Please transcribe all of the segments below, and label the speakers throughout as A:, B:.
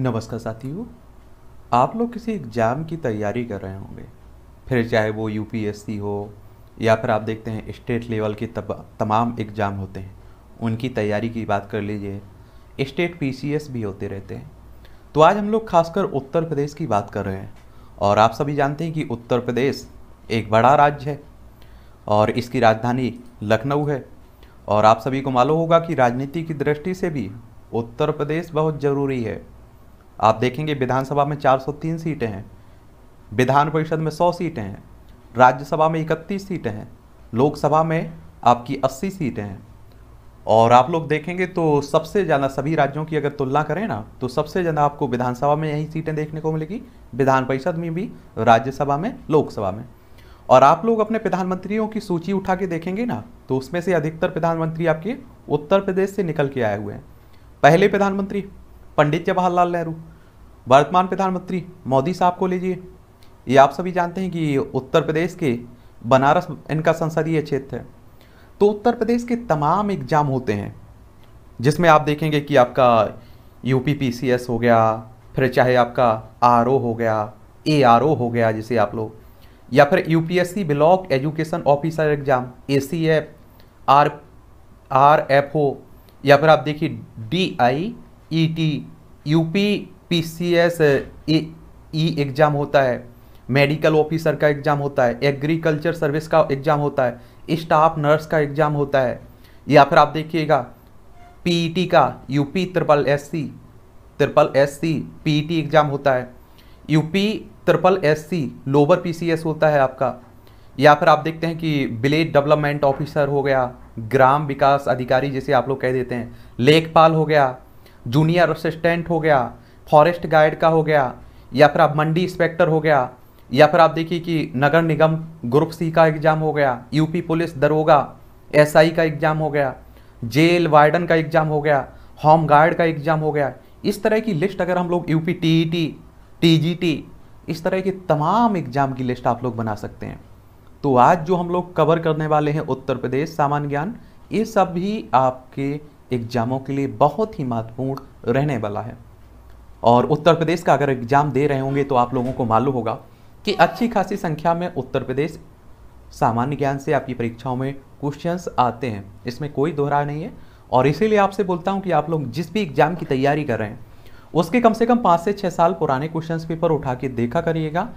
A: नमस्कार साथियों आप लोग किसी एग्ज़ाम की तैयारी कर रहे होंगे फिर चाहे वो यूपीएससी हो या फिर आप देखते हैं स्टेट लेवल के तब, तमाम एग्ज़ाम होते हैं उनकी तैयारी की बात कर लीजिए स्टेट पीसीएस भी होते रहते हैं तो आज हम लोग खासकर उत्तर प्रदेश की बात कर रहे हैं और आप सभी जानते हैं कि उत्तर प्रदेश एक बड़ा राज्य है और इसकी राजधानी लखनऊ है और आप सभी को मालूम होगा कि राजनीति की दृष्टि से भी उत्तर प्रदेश बहुत ज़रूरी है आप देखेंगे विधानसभा में 403 सीटें हैं विधान परिषद में 100 सीटें हैं राज्यसभा में 31 सीटें हैं लोकसभा में आपकी 80 सीटें हैं और आप लोग देखेंगे तो सबसे ज़्यादा सभी राज्यों की अगर तुलना करें ना तो सबसे ज़्यादा आपको विधानसभा में यही सीटें देखने को मिलेगी विधान परिषद में भी राज्यसभा में लोकसभा में और आप लोग अपने प्रधानमंत्रियों की सूची उठा के देखेंगे ना तो उसमें से अधिकतर प्रधानमंत्री आपके उत्तर प्रदेश से निकल के आए हुए हैं पहले प्रधानमंत्री पंडित जवाहरलाल नेहरू वर्तमान प्रधानमंत्री मोदी साहब को लीजिए ये आप सभी जानते हैं कि उत्तर प्रदेश के बनारस इनका संसदीय क्षेत्र है तो उत्तर प्रदेश के तमाम एग्ज़ाम होते हैं जिसमें आप देखेंगे कि आपका यू हो गया फिर चाहे आपका आर हो गया ए हो गया जिसे आप लोग या फिर U P block education officer exam A C F R R F O या फिर आप देखिए D I E T UP PCS E exam होता है मेडिकल ऑफिसर का एग्ज़ाम होता है एग्रीकल्चर सर्विस का एग्ज़ाम होता है स्टाफ नर्स का एग्ज़ाम होता है या फिर आप देखिएगा पीईटी e का UP triple S C triple S C PET exam होता है UP triple S C lower PCS होता है आपका या फिर आप देखते हैं कि विलेज डेवलपमेंट ऑफिसर हो गया ग्राम विकास अधिकारी जैसे आप लोग कह देते हैं लेखपाल हो गया जूनियर असिस्टेंट हो गया फॉरेस्ट गाइड का हो गया या फिर आप मंडी इंस्पेक्टर हो गया या फिर आप देखिए कि नगर निगम ग्रुप सी का एग्ज़ाम हो गया यूपी पुलिस दरोगा एसआई का एग्ज़ाम हो गया जेल वार्डन का एग्ज़ाम हो गया होम गार्ड का एग्ज़ाम हो गया इस तरह की लिस्ट अगर हम लोग U P T T T G T इस तरह की तमाम एग्ज़ाम की लिस्ट आप लोग बना सकते हैं तो आज जो हम लोग कवर करने वाले हैं उत्तर प्रदेश सामान्य ज्ञान ये सब भी आपके एग्ज़ामों के लिए बहुत ही महत्वपूर्ण रहने वाला है और उत्तर प्रदेश का अगर एग्ज़ाम दे रहे होंगे तो आप लोगों को मालूम होगा कि अच्छी खासी संख्या में उत्तर प्रदेश सामान्य ज्ञान से आपकी परीक्षाओं में क्वेश्चंस आते हैं इसमें कोई दोहरा नहीं है और इसीलिए आपसे बोलता हूँ कि आप लोग जिस भी एग्ज़ाम की तैयारी कर रहे हैं उसके कम से कम पाँच से छः साल पुराने क्वेश्चंस पेपर उठा के देखा करिएगा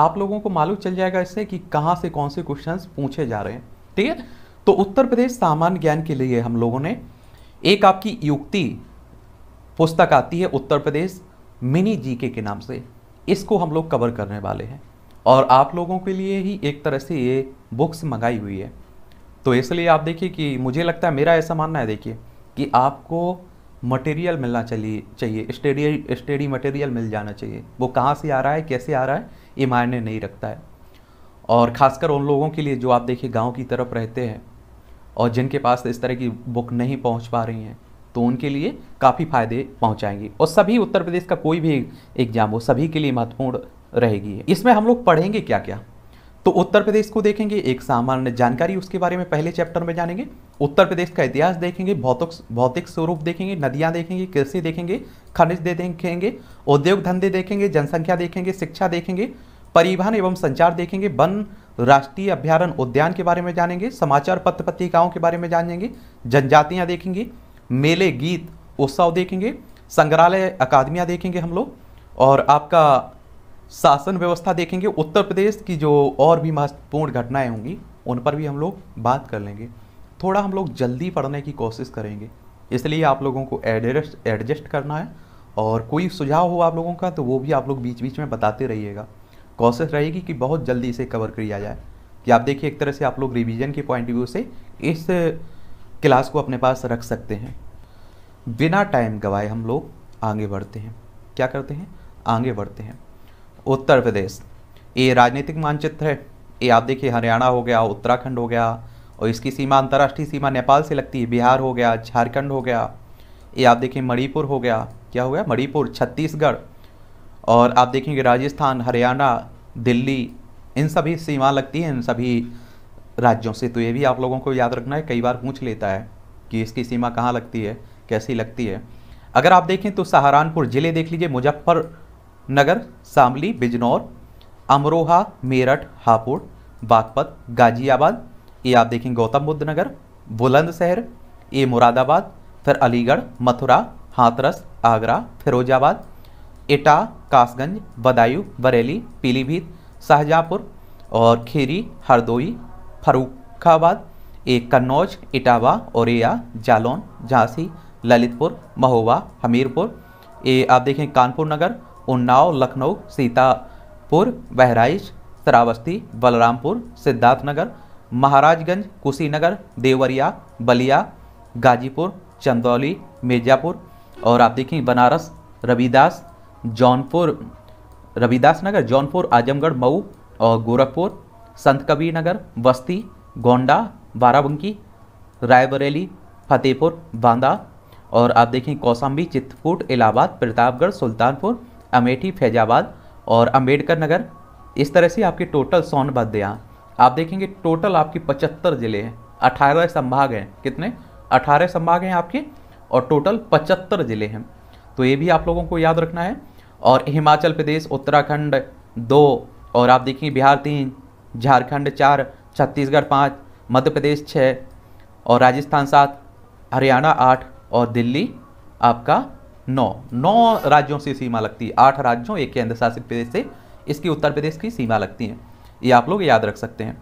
A: आप लोगों को मालूम चल जाएगा इससे कि कहाँ से कौन से क्वेश्चंस पूछे जा रहे हैं ठीक है तो उत्तर प्रदेश सामान्य ज्ञान के लिए हम लोगों ने एक आपकी युक्ति पुस्तक आती है उत्तर प्रदेश मिनी जी के, के नाम से इसको हम लोग कवर करने वाले हैं और आप लोगों के लिए ही एक तरह से ये बुक्स मंगाई हुई है तो इसलिए आप देखिए कि मुझे लगता है मेरा ऐसा मानना है देखिए कि आपको मटेरियल मिलना चाहिए चाहिए स्टडी स्टडी मटेरियल मिल जाना चाहिए वो कहाँ से आ रहा है कैसे आ रहा है ये मायने नहीं रखता है और ख़ासकर उन लोगों के लिए जो आप देखिए गांव की तरफ रहते हैं और जिनके पास इस तरह की बुक नहीं पहुंच पा रही हैं तो उनके लिए काफ़ी फायदे पहुंचाएंगी और सभी उत्तर प्रदेश का कोई भी एग्जाम हो सभी के लिए महत्वपूर्ण रहेगी इसमें हम लोग पढ़ेंगे क्या क्या तो उत्तर प्रदेश को देखेंगे एक सामान्य जानकारी उसके बारे में पहले चैप्टर में जानेंगे उत्तर प्रदेश का इतिहास देखेंगे भौतिक भौतिक स्वरूप देखेंगे नदियाँ देखेंगे कृषि देखेंगे खनिज देखेंगे उद्योग धंधे देखेंगे जनसंख्या देखेंगे शिक्षा देखेंगे परिवहन एवं संचार देखेंगे वन राष्ट्रीय अभ्यारण उद्यान के बारे में जानेंगे समाचार पत्र पत्रिकाओं के बारे में जानेंगे जनजातियाँ देखेंगे मेले गीत उत्सव देखेंगे संग्रहालय अकादमियाँ देखेंगे हम लोग और आपका शासन व्यवस्था देखेंगे उत्तर प्रदेश की जो और भी महत्वपूर्ण घटनाएं होंगी उन पर भी हम लोग बात कर लेंगे थोड़ा हम लोग जल्दी पढ़ने की कोशिश करेंगे इसलिए आप लोगों को एडजस्ट एडजस्ट करना है और कोई सुझाव हो आप लोगों का तो वो भी आप लोग बीच बीच में बताते रहिएगा कोशिश रहेगी कि बहुत जल्दी इसे कवर किया जाए कि आप देखिए एक तरह से आप लोग रिविजन के पॉइंट व्यू से इस क्लास को अपने पास रख सकते हैं बिना टाइम गवाए हम लोग आगे बढ़ते हैं क्या करते हैं आगे बढ़ते हैं उत्तर प्रदेश ये राजनीतिक मानचित्र है ये आप देखिए हरियाणा हो गया उत्तराखंड हो गया और इसकी सीमा अंतर्राष्ट्रीय सीमा नेपाल से लगती है बिहार हो गया झारखंड हो गया ये आप देखिए मणिपुर हो गया क्या हो गया मणिपुर छत्तीसगढ़ और आप देखेंगे राजस्थान हरियाणा दिल्ली इन सभी सीमा लगती हैं इन सभी राज्यों से तो ये भी आप लोगों को याद रखना है कई बार पूछ लेता है कि इसकी सीमा कहाँ लगती है कैसी लगती है अगर आप देखें तो सहारनपुर ज़िले देख लीजिए मुजफ्फरनगर शामली बिजनौर अमरोहा मेरठ हापुड़ बागपत गाजियाबाद ये आप देखें गौतम बुद्ध नगर बुलंदशहर ये मुरादाबाद फिर अलीगढ़ मथुरा हाथरस आगरा फिरोजाबाद एटा कासगंज बदायूं बरेली पीलीभीत शाहजहाँपुर और खीरी हरदोई फरुखाबाद एक कन्नौज इटावा औरैया जालौन झांसी ललितपुर महोबा हमीरपुर ये आप देखें कानपुर नगर उन्नाव लखनऊ सीतापुर बहराइच श्रावस्ती बलरामपुर सिद्धार्थनगर महाराजगंज कुशीनगर देवरिया बलिया गाजीपुर चंदौली मिर्ज़ापुर और आप देखें बनारस रविदास जौनपुर रविदास नगर जौनपुर आजमगढ़ मऊ और गोरखपुर संत कबीर नगर बस्ती गोंडा बाराबंकी रायबरेली फतेहपुर बांदा और आप देखें कौसाम्बी चित्रकूट इलाहाबाद प्रतापगढ़ सुल्तानपुर अमेठी फैजाबाद और अंबेडकर नगर इस तरह से आपके टोटल यहाँ आप देखेंगे टोटल आपके पचहत्तर ज़िले हैं अठारह संभाग हैं कितने अठारह संभाग हैं आपके और टोटल पचहत्तर ज़िले हैं तो ये भी आप लोगों को याद रखना है और हिमाचल प्रदेश उत्तराखंड दो और आप देखिए बिहार तीन झारखंड चार छत्तीसगढ़ पाँच मध्य प्रदेश छः और राजस्थान सात हरियाणा आठ और दिल्ली आपका नौ नौ राज्यों से सीमा लगती है आठ राज्यों एक केंद्र शासित प्रदेश से इसकी उत्तर प्रदेश की सीमा लगती है ये आप लोग याद रख सकते हैं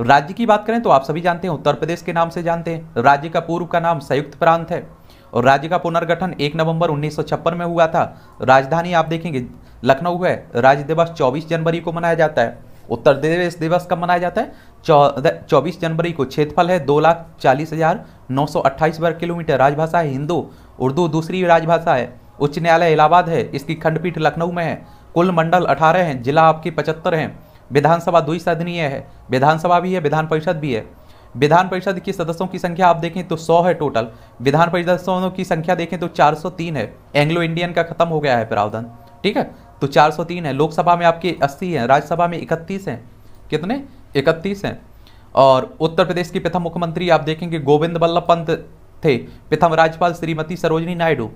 A: राज्य की बात करें तो आप सभी जानते हैं उत्तर प्रदेश के नाम से जानते हैं राज्य का पूर्व का नाम संयुक्त प्रांत है और राज्य का पुनर्गठन 1 नवंबर उन्नीस में हुआ था राजधानी आप देखेंगे लखनऊ है राज्य दिवस चौबीस जनवरी को मनाया जाता है उत्तर प्रदेश दिवस कब मनाया जाता है चौदह चौबीस जनवरी को क्षेत्रफल है दो लाख चालीस हज़ार नौ सौ अट्ठाईस वर्ग किलोमीटर राजभाषा है हिंदू उर्दू दूसरी राजभाषा है उच्च न्यायालय इलाहाबाद है इसकी खंडपीठ लखनऊ में है कुल मंडल अठारह हैं जिला आपके पचहत्तर हैं विधानसभा द्विसदनीय है विधानसभा भी है विधान परिषद भी है विधान परिषद की सदस्यों की संख्या आप देखें तो 100 है टोटल विधान परिषद सदस्यों की संख्या देखें तो 403 है एंग्लो इंडियन का खत्म हो गया है प्रावधान ठीक है तो 403 है लोकसभा में आपके 80 हैं राज्यसभा में 31 हैं कितने 31 हैं और उत्तर प्रदेश के प्रथम मुख्यमंत्री आप देखेंगे गोविंद वल्लभ पंत थे प्रथम राज्यपाल श्रीमती सरोजनी नायडू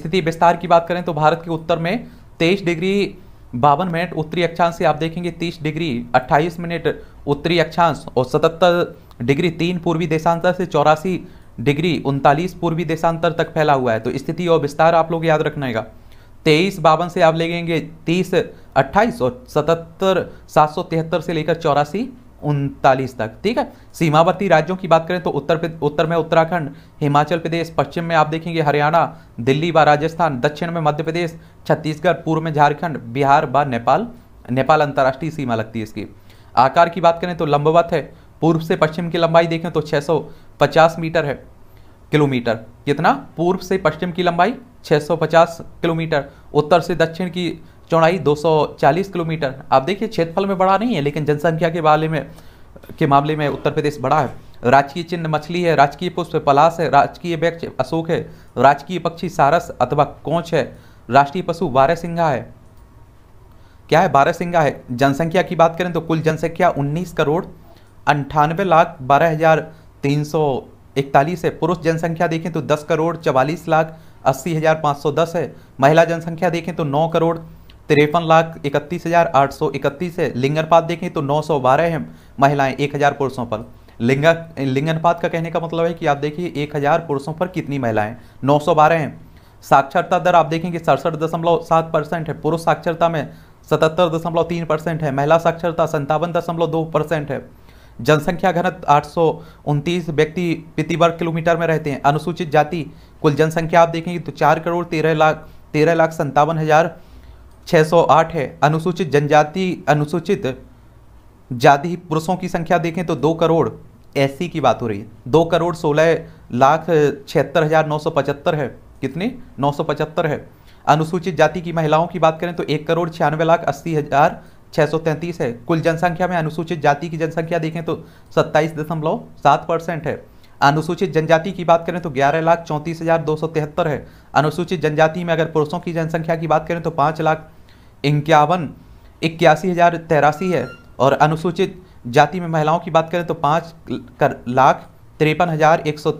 A: स्थिति विस्तार की बात करें तो भारत के उत्तर में तेईस डिग्री बावन मिनट उत्तरी अक्षांश से आप देखेंगे तीस डिग्री अट्ठाईस मिनट उत्तरी अक्षांश और सतहत्तर डिग्री तीन पूर्वी देशांतर से चौरासी डिग्री उनतालीस पूर्वी देशांतर तक फैला हुआ है तो स्थिति और विस्तार आप लोग याद है तेईस बावन से आप लेंगे तीस अट्ठाईस और सतहत्तर सात सौ तिहत्तर से लेकर चौरासी उनतालीस तक ठीक है सीमावर्ती राज्यों की बात करें तो उत्तर उत्तर में उत्तराखंड हिमाचल प्रदेश पश्चिम में आप देखेंगे हरियाणा दिल्ली व राजस्थान दक्षिण में मध्य प्रदेश छत्तीसगढ़ पूर्व में झारखंड बिहार व नेपाल नेपाल अंतर्राष्ट्रीय सीमा लगती है इसकी आकार की बात करें तो लंबवत है पूर्व से पश्चिम की लंबाई देखें तो 650 मीटर है किलोमीटर कितना पूर्व से पश्चिम की लंबाई 650 किलोमीटर उत्तर से दक्षिण की चौड़ाई 240 किलोमीटर आप देखिए क्षेत्रफल में बड़ा नहीं है लेकिन जनसंख्या के बारे में के मामले में उत्तर प्रदेश बड़ा है राजकीय चिन्ह मछली है राजकीय पुष्प पलाश है राजकीय व्यक्ष अशोक है राजकीय पक्षी सारस अथवा कोच है राष्ट्रीय पशु बारह सिंघा है क्या है बारह सिंघा है जनसंख्या की बात करें तो कुल जनसंख्या 19 करोड़ अंठानवे लाख बारह हज़ार तीन सौ इकतालीस है पुरुष जनसंख्या देखें तो दस करोड़ चवालीस लाख अस्सी हज़ार पाँच सौ दस है महिला जनसंख्या देखें तो नौ करोड़ तिरपन लाख इकतीस हज़ार आठ सौ इकतीस है लिंगनपात देखें तो नौ सौ बारह है महिलाएं एक हज़ार पुरुषों पर लिंगा लिंगनपात का कहने का मतलब है कि आप देखिए एक हज़ार पुरुषों पर कितनी महिलाएं नौ सौ बारह हैं साक्षरता दर आप देखेंगे सड़सठ दशमलव सात परसेंट है पुरुष साक्षरता में सतहत्तर दशमलव तीन परसेंट है महिला साक्षरता संतावन दशमलव दो परसेंट है जनसंख्या घनत्व आठ व्यक्ति प्रति वर्ग किलोमीटर में रहते हैं अनुसूचित जाति कुल जनसंख्या आप देखेंगे तो चार करोड़ तेरह लाख तेरह लाख संतावन हज़ार छः सौ आठ है अनुसूचित जनजाति अनुसूचित जाति पुरुषों की संख्या देखें तो दो करोड़ एसी की बात हो रही है दो करोड़ सोलह लाख छिहत्तर हज़ार नौ सौ पचहत्तर है कितनी नौ सौ पचहत्तर है अनुसूचित जाति की महिलाओं की बात करें तो एक करोड़ छियानवे लाख अस्सी हज़ार छः है कुल जनसंख्या में अनुसूचित जाति की जनसंख्या देखें तो सत्ताईस परसेंट है अनुसूचित जनजाति की बात करें तो ग्यारह लाख चौंतीस हज़ार दो सौ तिहत्तर है अनुसूचित जनजाति में अगर पुरुषों की जनसंख्या की बात करें तो पाँच लाख इक्यावन इक्यासी हज़ार तेरासी है और अनुसूचित जाति में महिलाओं की बात करें तो पाँच लाख तिरपन हज़ार एक सौ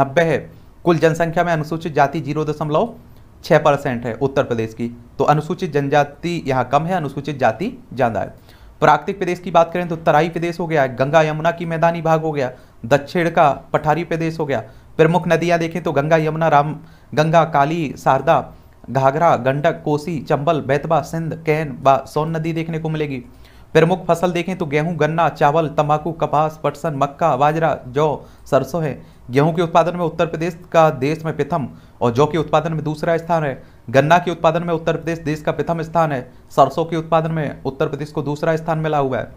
A: नब्बे है कुल जनसंख्या में अनुसूचित जाति जीरो दशमलव छः परसेंट है उत्तर प्रदेश की तो अनुसूचित जनजाति यहाँ कम है अनुसूचित जाति ज़्यादा है प्राकृतिक प्रदेश की बात करें तो तराई प्रदेश हो गया गंगा यमुना की मैदानी भाग हो गया दक्षिण का पठारी प्रदेश हो गया प्रमुख नदियाँ देखें तो गंगा यमुना राम गंगा काली शारदा घाघरा गंडक कोसी चंबल बैतवा सिंध कैन व सोन नदी देखने को मिलेगी प्रमुख फसल देखें तो गेहूं गन्ना चावल तंबाकू कपास पटसन मक्का बाजरा जौ सरसों है गेहूं के उत्पादन में उत्तर प्रदेश का देश में प्रथम और जौ के उत्पादन में दूसरा स्थान है गन्ना के उत्पादन में उत्तर प्रदेश देश का प्रथम स्थान है सरसों के उत्पादन में उत्तर प्रदेश को दूसरा स्थान मिला हुआ है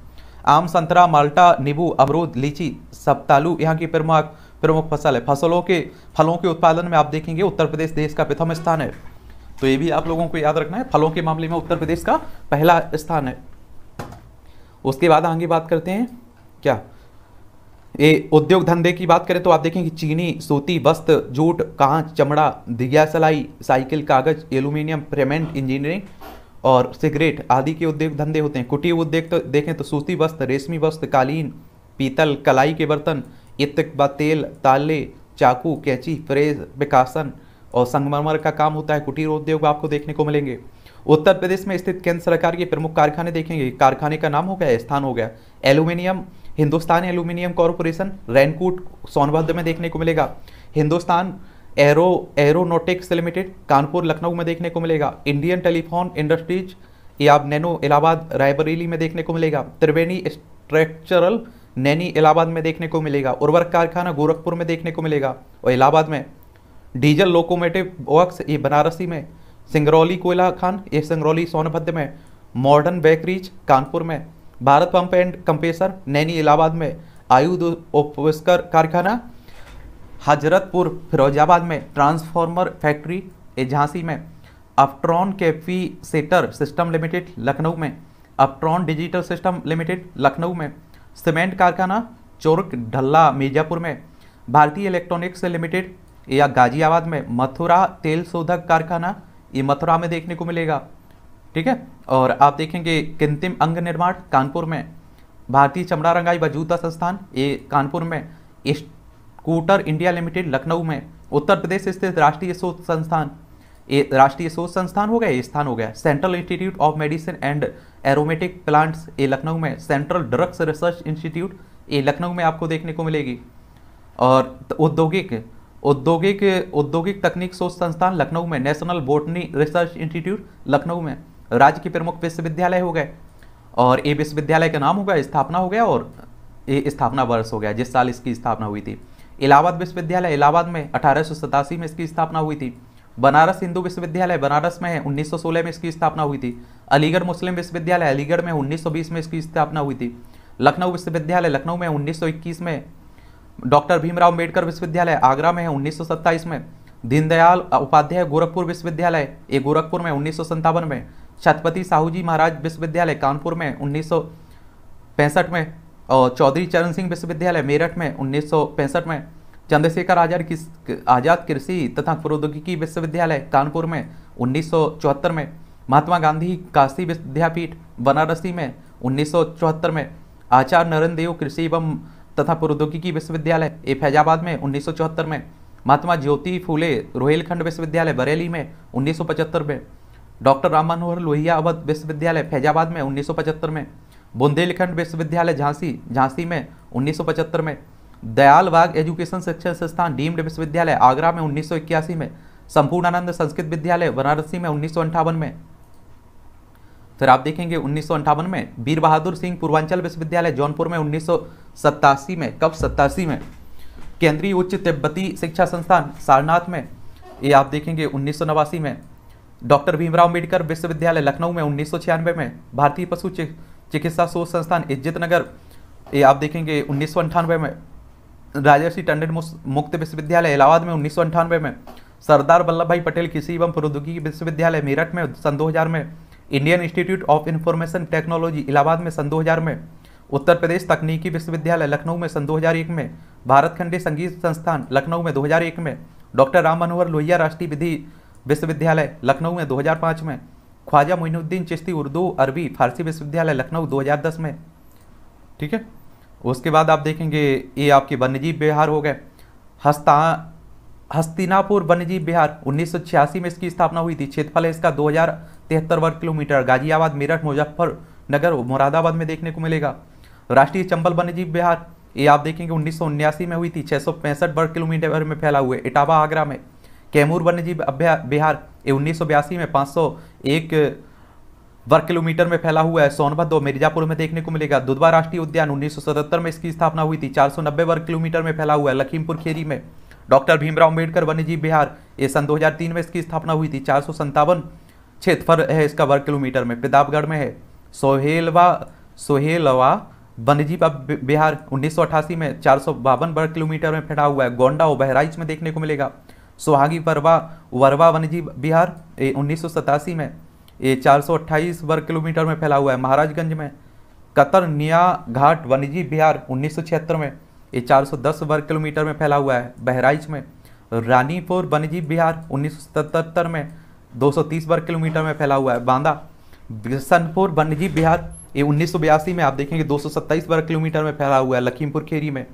A: आम संतरा माल्टा नींबू अमरूद लीची सप्तालू यहाँ की प्रमुख प्रमुख फसल है फसलों के फलों के उत्पादन में आप देखेंगे उत्तर प्रदेश देश का प्रथम स्थान है तो ये भी आप लोगों को याद रखना है फलों के मामले में उत्तर प्रदेश का पहला स्थान है उसके बाद आगे बात करते हैं क्या ये उद्योग धंधे की बात करें तो आप देखें कि चीनी सूती वस्त्र जूट कांच चमड़ा दिग्या सलाई साइकिल कागज एल्यूमिनियम पेमेंट इंजीनियरिंग और सिगरेट आदि के उद्योग धंधे होते हैं कुटीर उद्योग तो देखें तो सूती वस्त्र रेशमी वस्त्र कालीन पीतल कलाई के बर्तन इतक व तेल ताले चाकू कैची फ्रेज विकासन और संगमरमर का काम होता है कुटीर उद्योग आपको देखने को मिलेंगे उत्तर प्रदेश में स्थित केंद्र सरकार के प्रमुख कारखाने देखेंगे कारखाने का नाम हो गया स्थान हो गया aluminium Hindustan aluminium corporation Renukoot Sonbhadra में देखने को मिलेगा Hindustan aero aeronautics limited Kanpur Lucknow में देखने को मिलेगा इंडियन टेलीफोन इंडस्ट्रीज या नैनो इलाहाबाद रायबरेली में देखने को मिलेगा त्रिवेणी स्ट्रक्चरल नैनी इलाहाबाद में देखने को मिलेगा उर्वरक कारखाना गोरखपुर में देखने को मिलेगा और इलाहाबाद में डीजल लोकोमोटिव वर्क्स ये बनारसी में सिंगरौली कोयला खान ये सिंगरौली सोनभद्र में मॉडर्न बेकरीज कानपुर में Bharat pump and compressor Naini Allahabad में आयुध उपस्कर कारखाना हजरतपुर फिरोजाबाद में ट्रांसफार्मर फैक्ट्री झांसी में Uptron capacitor system limited Lucknow में Uptron digital system limited Lucknow में सीमेंट कारखाना चोरक ढल्ला मिर्जापुर में भारतीय इलेक्ट्रॉनिक्स लिमिटेड या गाजियाबाद में मथुरा तेल शोधक कारखाना ये मथुरा में देखने को मिलेगा ठीक है और आप देखेंगे किंतिम अंग निर्माण कानपुर में भारतीय चमड़ा रंगाई व जूता संस्थान ये कानपुर में स्कूटर इंडिया लिमिटेड लखनऊ में उत्तर प्रदेश स्थित राष्ट्रीय शोध संस्थान ये राष्ट्रीय शोध संस्थान हो गया ये स्थान हो गया central institute of medicine and aromatic plants ये लखनऊ में सेंट्रल ड्रग्स रिसर्च इंस्टीट्यूट ये लखनऊ में आपको देखने को मिलेगी और औद्योगिक औद्योगिक औद्योगिक तकनीक शोध संस्थान लखनऊ में national botany research institute Lucknow में राज्य के प्रमुख विश्वविद्यालय हो गए और ये विश्वविद्यालय का नाम गया स्थापना हो गया और ये स्थापना वर्ष हो गया जिस साल इसकी स्थापना हुई थी इलाहाबाद विश्वविद्यालय इलाहाबाद में अठारह में इसकी स्थापना हुई थी बनारस हिंदू विश्वविद्यालय बनारस में उन्नीस में इसकी स्थापना हुई थी अलीगढ़ मुस्लिम विश्वविद्यालय अलीगढ़ में उन्नीस में इसकी स्थापना हुई थी लखनऊ विश्वविद्यालय लखनऊ में उन्नीस में डॉक्टर भीमराव अम्बेडकर विश्वविद्यालय आगरा में है उन्नीस में दीनदयाल उपाध्याय गोरखपुर विश्वविद्यालय ये गोरखपुर में उन्नीस में छत्रपति साहू जी महाराज विश्वविद्यालय कानपुर में उन्नीस में और चौधरी चरण सिंह विश्वविद्यालय मेरठ में उन्नीस में चंद्रशेखर आजाद की आज़ाद कृषि तथा प्रौद्योगिकी विश्वविद्यालय कानपुर में उन्नीस में महात्मा गांधी काशी विद्यापीठ बनारसी में उन्नीस में आचार्य नरेंद्र देव कृषि एवं तथा प्रौद्योगिकी विश्वविद्यालय ए फैजाबाद में उन्नीस में महात्मा ज्योति फूले रोहिलखंड विश्वविद्यालय बरेली में उन्नीस में डॉक्टर राम मनोहर लोहिया अवध विश्वविद्यालय फैजाबाद में उन्नीस में बुंदेलखंड विश्वविद्यालय झांसी झांसी में उन्नीस में दयाल बाग एजुकेशन शिक्षण संस्थान डीम्ड विश्वविद्यालय आगरा में उन्नीस में संपूर्णानंद संस्कृत विद्यालय वाराणसी में उन्नीस में फिर आप देखेंगे उन्नीस में वीर बहादुर सिंह पूर्वांचल विश्वविद्यालय जौनपुर में उन्नीस में कब सत्तासी में केंद्रीय उच्च तिब्बती शिक्षा संस्थान सारनाथ में ये आप देखेंगे उन्नीस में डॉक्टर भीमराव अम्बेडकर विश्वविद्यालय लखनऊ में उन्नीस में भारतीय पशु चिकित्सा शोध संस्थान इज्जत नगर ये आप देखेंगे उन्नीस में राजर्षि टंडन मुक्त विश्वविद्यालय इलाहाबाद में उन्नीस में सरदार वल्लभ भाई पटेल कृषि एवं प्रौद्योगिकी विश्वविद्यालय मेरठ में सन 2000 में Indian institute of information technology Allahabad में सन 2000 में उत्तर प्रदेश तकनीकी विश्वविद्यालय लखनऊ में सन 2001 में भारत संगीत संस्थान लखनऊ में 2001 में डॉक्टर राम मनोहर लोहिया राष्ट्रीय विधि विश्वविद्यालय लखनऊ में 2005 में ख्वाजा मोइनुद्दीन चिश्ती उर्दू अरबी फारसी विश्वविद्यालय लखनऊ 2010 में ठीक है उसके बाद आप देखेंगे ये आपके वन्यजीव बिहार हो गए हस्ता हस्तिनापुर वन्यजीव बिहार उन्नीस में इसकी स्थापना हुई थी क्षेत्रफल है इसका दो वर्ग किलोमीटर गाजियाबाद मेरठ मुजफ्फरनगर मुरादाबाद में देखने को मिलेगा राष्ट्रीय चंबल वन्यजीव बिहार ये आप देखेंगे उन्नीस में हुई थी छः वर्ग किलोमीटर में फैला हुआ इटावा आगरा में कैमूर वन्यजीव बिहार उन्नीस में पाँच एक वर्ग किलोमीटर में फैला हुआ है सोनभद्र दो मिर्जापुर में देखने को मिलेगा दुधवा राष्ट्रीय उद्यान 1977 में इसकी स्थापना हुई थी 490 वर्ग किलोमीटर में फैला हुआ है लखीमपुर खेरी में डॉक्टर भीमराव अम्बेडकर वन्यजीव बिहार ये सन तीन में इसकी स्थापना हुई थी चार क्षेत्रफल है इसका वर्ग किलोमीटर में प्रतापगढ़ में है सोहेलवा सोहेलवा वन्यजीव बिहार 1988 में चार वर्ग किलोमीटर में फैला हुआ है गोंडा और बहराइच में देखने को मिलेगा सुहागी वरवा वरवा वनजी बिहार ये उन्नीस में ये चार वर्ग किलोमीटर में फैला हुआ है महाराजगंज में कतर निया घाट वनजी बिहार उन्नीस में ये 410 वर्ग किलोमीटर में फैला हुआ है बहराइच में रानीपुर वनजी बिहार उन्नीस में 230 वर्ग किलोमीटर में फैला हुआ है बांदा बिसनपुर वनजी बिहार ये उन्नीस में आप देखेंगे दो वर्ग किलोमीटर में फैला हुआ है लखीमपुर खेरी में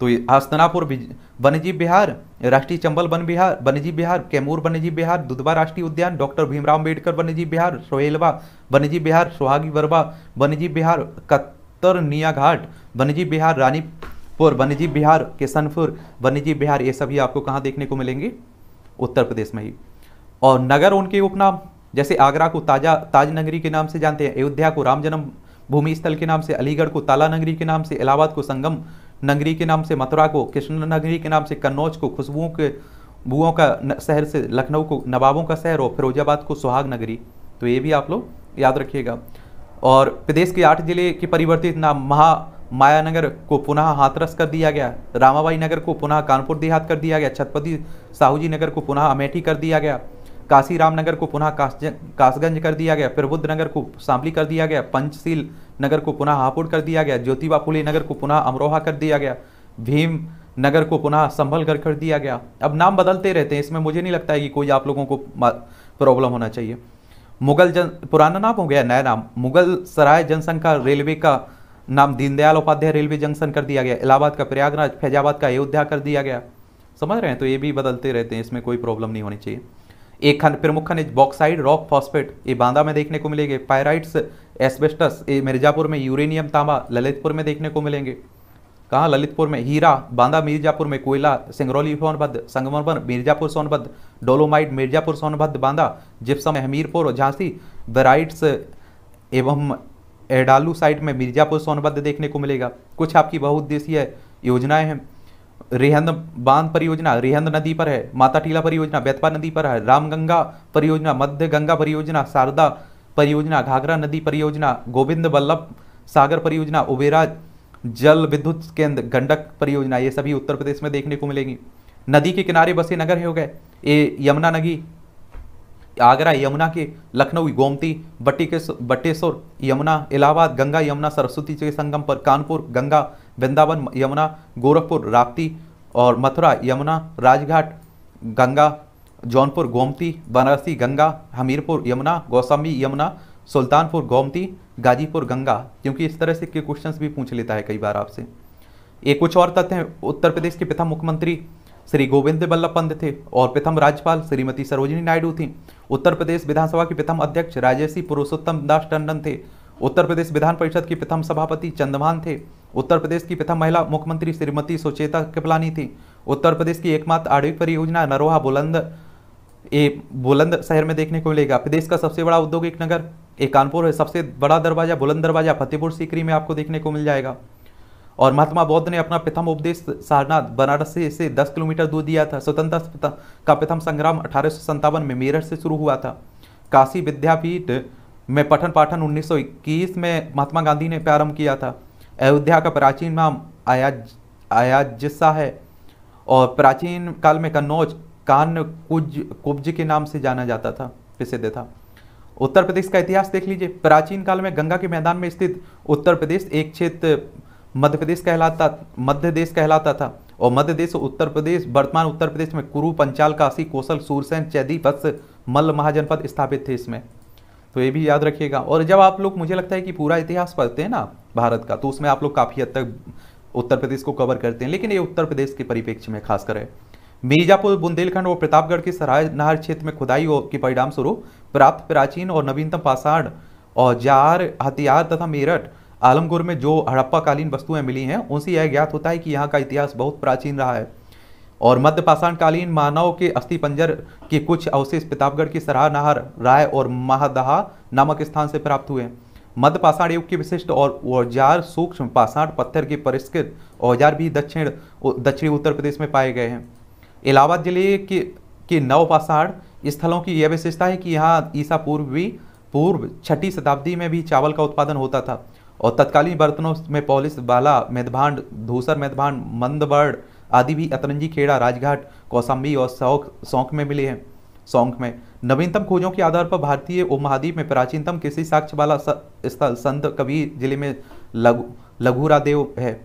A: तो हस्तनापुर हाँ, वन्यजीव बिहार राष्ट्रीय चंबल वन बिहार वन्यजीव बिहार कैमूर वन्यजीव बिहार दुधवा राष्ट्रीय उद्यान डॉक्टर भीमराव अम्बेडकर वन्यजीव बिहार सोहेलवा वन्यजीव बिहार सुहागी वर्वा वन्यजीव बिहार कत्तर निया घाट वन्यजीव बिहार रानीपुर वन्यजीव बिहार किशनपुर वन्यजीव बिहार ये सभी आपको कहाँ देखने को मिलेंगे उत्तर प्रदेश में ही और नगर उनके उपनाम जैसे आगरा को ताजा ताज नगरी के नाम से जानते हैं अयोध्या को राम जन्म भूमि स्थल के नाम से अलीगढ़ को ताला नगरी के नाम से इलाहाबाद को संगम नगरी के नाम से मथुरा को कृष्ण नगरी के नाम से कन्नौज को खुशबुओं के बुओं का शहर से लखनऊ को नवाबों का शहर और फिरोजाबाद को सुहाग नगरी तो ये भी आप लोग याद रखिएगा और प्रदेश के आठ जिले के परिवर्तित नाम महा मायानगर को पुनः हाथरस कर दिया गया रामाबाई नगर को पुनः कानपुर देहात कर दिया गया छतपति साहू जी नगर को पुनः अमेठी कर दिया गया काशी रामनगर को पुनः कासगंज कर दिया गया फिरबुद्ध नगर को सांपली कर दिया गया पंचशील नगर को पुनः हापुड़ कर दिया गया ज्योतिबा फुले नगर को पुनः अमरोहा कर दिया गया भीम नगर को पुनः संभलगढ़ कर दिया गया अब नाम बदलते रहते हैं इसमें मुझे नहीं लगता है कि कोई आप लोगों को प्रॉब्लम होना चाहिए मुगल जन पुराना नाम हो गया नया नाम मुगल सराय जनसंघ का रेलवे का नाम दीनदयाल उपाध्याय रेलवे जंक्शन कर दिया गया इलाहाबाद का प्रयागराज फैजाबाद का अयोध्या कर दिया गया समझ रहे हैं तो ये भी बदलते रहते हैं इसमें कोई प्रॉब्लम नहीं होनी चाहिए एक खन प्रमुख खनिज बॉक्साइड रॉक फॉस्फेट ये बांदा में देखने को मिलेगा पायराइट्स एस्बेस्टस ये मिर्जापुर में यूरेनियम तांबा ललितपुर में देखने को मिलेंगे कहाँ ललितपुर में हीरा बांदा मिर्जापुर में कोयला सिंगरौली सोनभद्र संगमरमर Mirzapur Sonbhadra dolomite Mirzapur Sonbhadra Banda gypsum Hamirpur Jhansi barytes एवं एडालू साइट में मिर्जापुर सोनभद्र देखने को मिलेगा कुछ आपकी बहुउद्देशीय योजनाएं हैं रेहंद बांध परियोजना रेहंद नदी पर है माता टीला परियोजना बैतपा नदी पर है रामगंगा परियोजना मध्य गंगा परियोजना शारदा परियोजना घाघरा नदी परियोजना गोविंद बल्लभ सागर परियोजना उबेरा जल विद्युत केंद्र गंडक परियोजना ये सभी उत्तर प्रदेश में देखने को मिलेंगी नदी के किनारे बसे नगर हो गए ये यमुना नदी आगरा यमुना के लखनऊ गोमती बट्टीकेश्वर बटेश्वर यमुना इलाहाबाद गंगा यमुना सरस्वती के संगम पर कानपुर गंगा वृंदावन यमुना गोरखपुर राप्ती और मथुरा यमुना राजघाट गंगा जौनपुर गोमती बनारसी गंगा हमीरपुर यमुना गौसामी यमुना सुल्तानपुर गोमती गाजीपुर गंगा क्योंकि इस तरह से के क्वेश्चन भी पूछ लेता है कई बार आपसे एक कुछ और तथ्य उत्तर प्रदेश के प्रथम मुख्यमंत्री श्री गोविंद बल्लभ पंत थे और प्रथम राज्यपाल श्रीमती सरोजिनी नायडू थी उत्तर प्रदेश विधानसभा के प्रथम अध्यक्ष राजेशी पुरुषोत्तम दास टंडन थे उत्तर प्रदेश विधान परिषद की प्रथम सभापति चंद्रमान थे उत्तर प्रदेश की प्रथम महिला मुख्यमंत्री श्रीमती सुचेता कृपलानी थी उत्तर प्रदेश की एकमात्र आणविक परियोजना नरोहा बुलंद ये बुलंद शहर में देखने को मिलेगा प्रदेश का सबसे बड़ा औद्योगिक नगर ये कानपुर है सबसे बड़ा दरवाजा बुलंद दरवाजा फतेहपुर सीकरी में आपको देखने को मिल जाएगा और महात्मा बौद्ध ने अपना प्रथम उपदेश सारनाथ बनारस से, इसे 10 किलोमीटर दूर दिया था स्वतंत्रता का प्रथम संग्राम अठारह में मेरठ से शुरू हुआ था काशी विद्यापीठ में पठन पाठन 1921 में महात्मा गांधी ने प्रारंभ किया था अयोध्या का प्राचीन नाम आयाज आयाजिस्सा है और प्राचीन काल में कन्नौज कान कुज कुब्ज के नाम से जाना जाता था प्रसिद्ध था उत्तर प्रदेश का इतिहास देख लीजिए प्राचीन काल में गंगा के मैदान में स्थित उत्तर प्रदेश एक क्षेत्र मध्य प्रदेश कहलाता मध्य देश कहलाता था और मध्य देश उत्तर प्रदेश वर्तमान उत्तर प्रदेश में कुरु पंचाल काशी कौशल सूरसेन चैदी बस मल्ल महाजनपद स्थापित थे इसमें तो ये भी याद रखिएगा और जब आप लोग मुझे लगता है कि पूरा इतिहास पढ़ते हैं ना भारत का तो उसमें आप लोग काफ़ी हद तक उत्तर प्रदेश को कवर करते हैं लेकिन ये उत्तर प्रदेश के परिप्रेक्ष्य में खासकर है मिर्जापुर बुंदेलखंड और प्रतापगढ़ के सराय नहर क्षेत्र में खुदाई के परिणाम स्वरूप प्राप्त प्राचीन और नवीनतम पाषाण औजार हथियार तथा मेरठ आलमगुर में जो हड़प्पाकालीन वस्तुएं मिली हैं उनसे यह ज्ञात होता है कि यहाँ का इतिहास बहुत प्राचीन रहा है और मध्य पाषाणकालीन मानव के अस्थि पंजर के कुछ अवशेष प्रतापगढ़ के सराह नहर राय और महादहा नामक स्थान से प्राप्त हुए मध्य पाषाण युग के विशिष्ट और औजार सूक्ष्म पाषाण पत्थर के परिष्कृत औजार भी दक्षिण दक्षिणी उत्तर प्रदेश में पाए गए हैं इलाहाबाद जिले के के नवपाषाण स्थलों की यह विशेषता है कि यहाँ ईसा पूर्व भी पूर्व छठी शताब्दी में भी चावल का उत्पादन होता था और तत्कालीन बर्तनों में पॉलिस बाला मेदभांड धूसर मेदभांड मंदबर्ड आदि भी अतरंजी खेड़ा राजघाट कौसम्बी और सौख सौंख में मिले हैं सौंख में नवीनतम खोजों के आधार पर भारतीय उपमहाद्वीप में प्राचीनतम कृषि साक्ष्य वाला स्थल संत कबीर जिले में लघु लघुरादेव है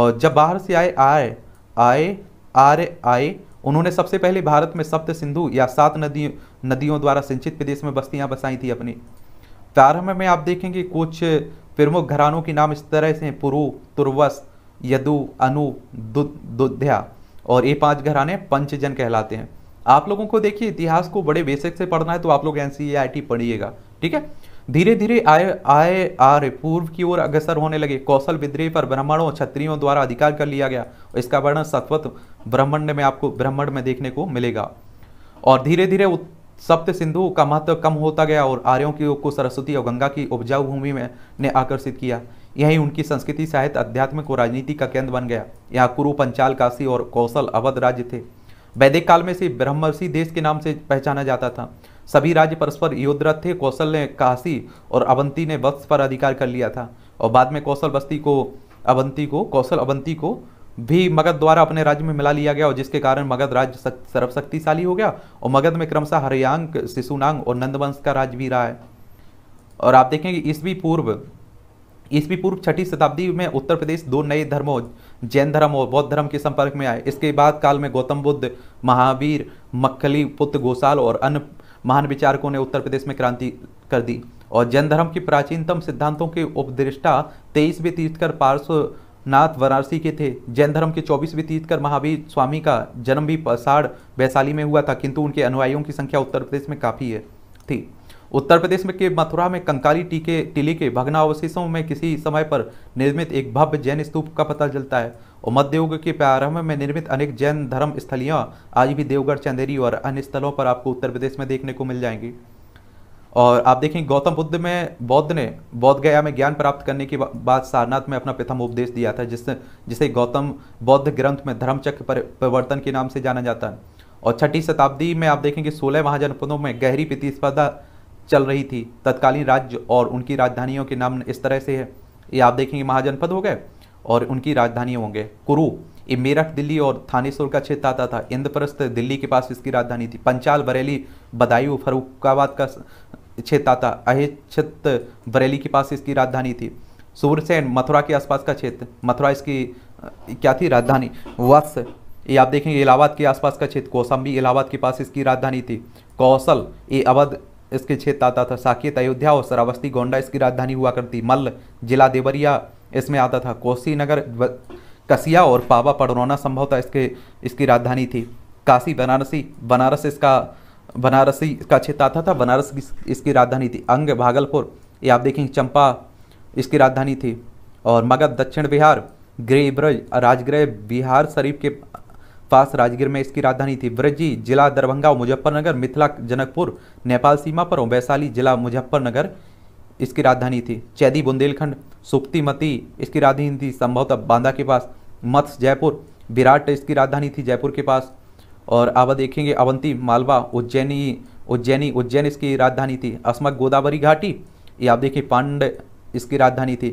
A: और जब बाहर से आए आए आए आर आए उन्होंने सबसे पहले भारत में सप्त सिंधु या सात नदियों नदियों द्वारा सिंचित प्रदेश में बस्तियां बसाई थी अपनी प्रारंभ में आप देखेंगे कुछ प्रमुख घरानों के नाम इस तरह से पुरु तुर्वस यदु अनु दुध्या और ये पांच घराने पंचजन कहलाते हैं आप लोगों को देखिए इतिहास को बड़े बेसिक से पढ़ना है तो आप लोग एन पढ़िएगा ठीक है धीरे धीरे आय आय आर्य पूर्व की ओर अग्रसर होने लगे कौशल विद्रेह पर ब्राह्मणों क्षत्रियों द्वारा अधिकार कर लिया गया इसका वर्णन सत्वत ब्रह्मंड में आपको ब्रह्मंड में देखने को मिलेगा और धीरे धीरे सप्त सिंधु का महत्व कम होता गया और आर्यों की को सरस्वती और गंगा की उपजाऊ भूमि में ने आकर्षित किया यही उनकी संस्कृति साहित्य अध्यात्मिक और राजनीति का केंद्र बन गया यहाँ कुरु पंचाल काशी और कौशल अवध राज्य थे वैदिक काल में से ब्रह्मर्षि देश के नाम से पहचाना जाता था सभी राज्य परस्पर योद्धरत थे कौशल ने काशी और अवंती ने वत्स पर अधिकार कर लिया था और बाद में कौशल बस्ती को अवंती को कौशल अवंती को भी मगध द्वारा अपने राज्य में मिला लिया गया और जिसके कारण मगध राज्य सर्वशक्तिशाली हो गया और मगध में क्रमशः हरियांग शिशुनांग और नंदवंश का राज्य भी रहा है और आप देखेंगे ईस्वी पूर्व ईस्वी पूर्व छठी शताब्दी में उत्तर प्रदेश दो नए धर्मों जैन धर्म और बौद्ध धर्म के संपर्क में आए इसके बाद काल में गौतम बुद्ध महावीर मक्खली पुत्र गोसाल और अन्य महान विचारकों ने उत्तर प्रदेश में क्रांति कर दी और जैन धर्म की प्राचीनतम सिद्धांतों के उपदृष्टा तेईसवें तीर्थकर पार्श्वनाथ वाराणसी के थे जैन धर्म के चौबीसवें तीर्थकर महावीर स्वामी का जन्म भी पसाड़ वैशाली में हुआ था किंतु उनके अनुयायियों की संख्या उत्तर प्रदेश में काफ़ी है थी उत्तर प्रदेश में के मथुरा में कंकाली टीके टीले के भग्नावशेषों में किसी समय पर निर्मित एक भव्य जैन स्तूप का पता चलता है और मध्ययुग के प्रारंभ में निर्मित अनेक जैन धर्म स्थलियाँ आज भी देवगढ़ चंदेरी और अन्य स्थलों पर आपको उत्तर प्रदेश में देखने को मिल जाएंगी और आप देखें गौतम बुद्ध में बौद्ध ने बौद्ध गया में ज्ञान प्राप्त करने के बाद सारनाथ में अपना प्रथम उपदेश दिया था जिसने जिसे गौतम बौद्ध ग्रंथ में धर्मचक्र परिवर्तन के नाम से जाना जाता है और छठी शताब्दी में आप देखेंगे सोलह महाजनपदों में गहरी प्रतिस्पर्धा चल रही थी तत्कालीन राज्य और उनकी राजधानियों के नाम इस तरह से है ये आप देखेंगे महाजनपद हो गए और उनकी राजधानी होंगे कुरु ये मेरठ दिल्ली और थानेश्वर का क्षेत्र आता था इंद्रप्रस्थ दिल्ली के पास इसकी राजधानी थी पंचाल बरेली बदायूं फरुखाबाद का क्षेत्र आता अहिछित क्षेत्र बरेली के पास इसकी राजधानी थी सूरसेन मथुरा के आसपास का क्षेत्र मथुरा इसकी क्या थी राजधानी वत्स ये आप देखेंगे इलाहाबाद के आसपास का क्षेत्र कौसम्बी इलाहाबाद के पास इसकी राजधानी थी कौशल ये अवध इसके क्षेत्र आता था साकेत अयोध्या और सरावस्ती गोंडा इसकी राजधानी हुआ करती मल्ल जिला देवरिया इसमें आता था कोसी नगर कसिया और पावा पडरौना संभवतः इसके इसकी राजधानी थी काशी बनारसी बनारस इसका बनारसी का क्षेत्र आता था बनारस इसकी राजधानी थी अंग भागलपुर ये आप देखेंगे चंपा इसकी राजधानी थी और मगध दक्षिण बिहार गृह ब्रज राजगृह बिहार शरीफ के पास राजगीर में इसकी राजधानी थी ब्रजी जिला दरभंगा मुजफ्फरनगर मिथिला जनकपुर नेपाल सीमा पर और वैशाली जिला मुजफ्फरनगर इसकी राजधानी थी चैदी बुंदेलखंड सुप्तिमती इसकी राजधानी थी संभवतः बांदा के पास मत्स्य जयपुर विराट इसकी राजधानी थी जयपुर के पास और अब देखेंगे अवंती मालवा उज्जैनी उज्जैनी उज्जैन इसकी राजधानी थी अस्मक गोदावरी घाटी ये आप देखिए पांड इसकी राजधानी थी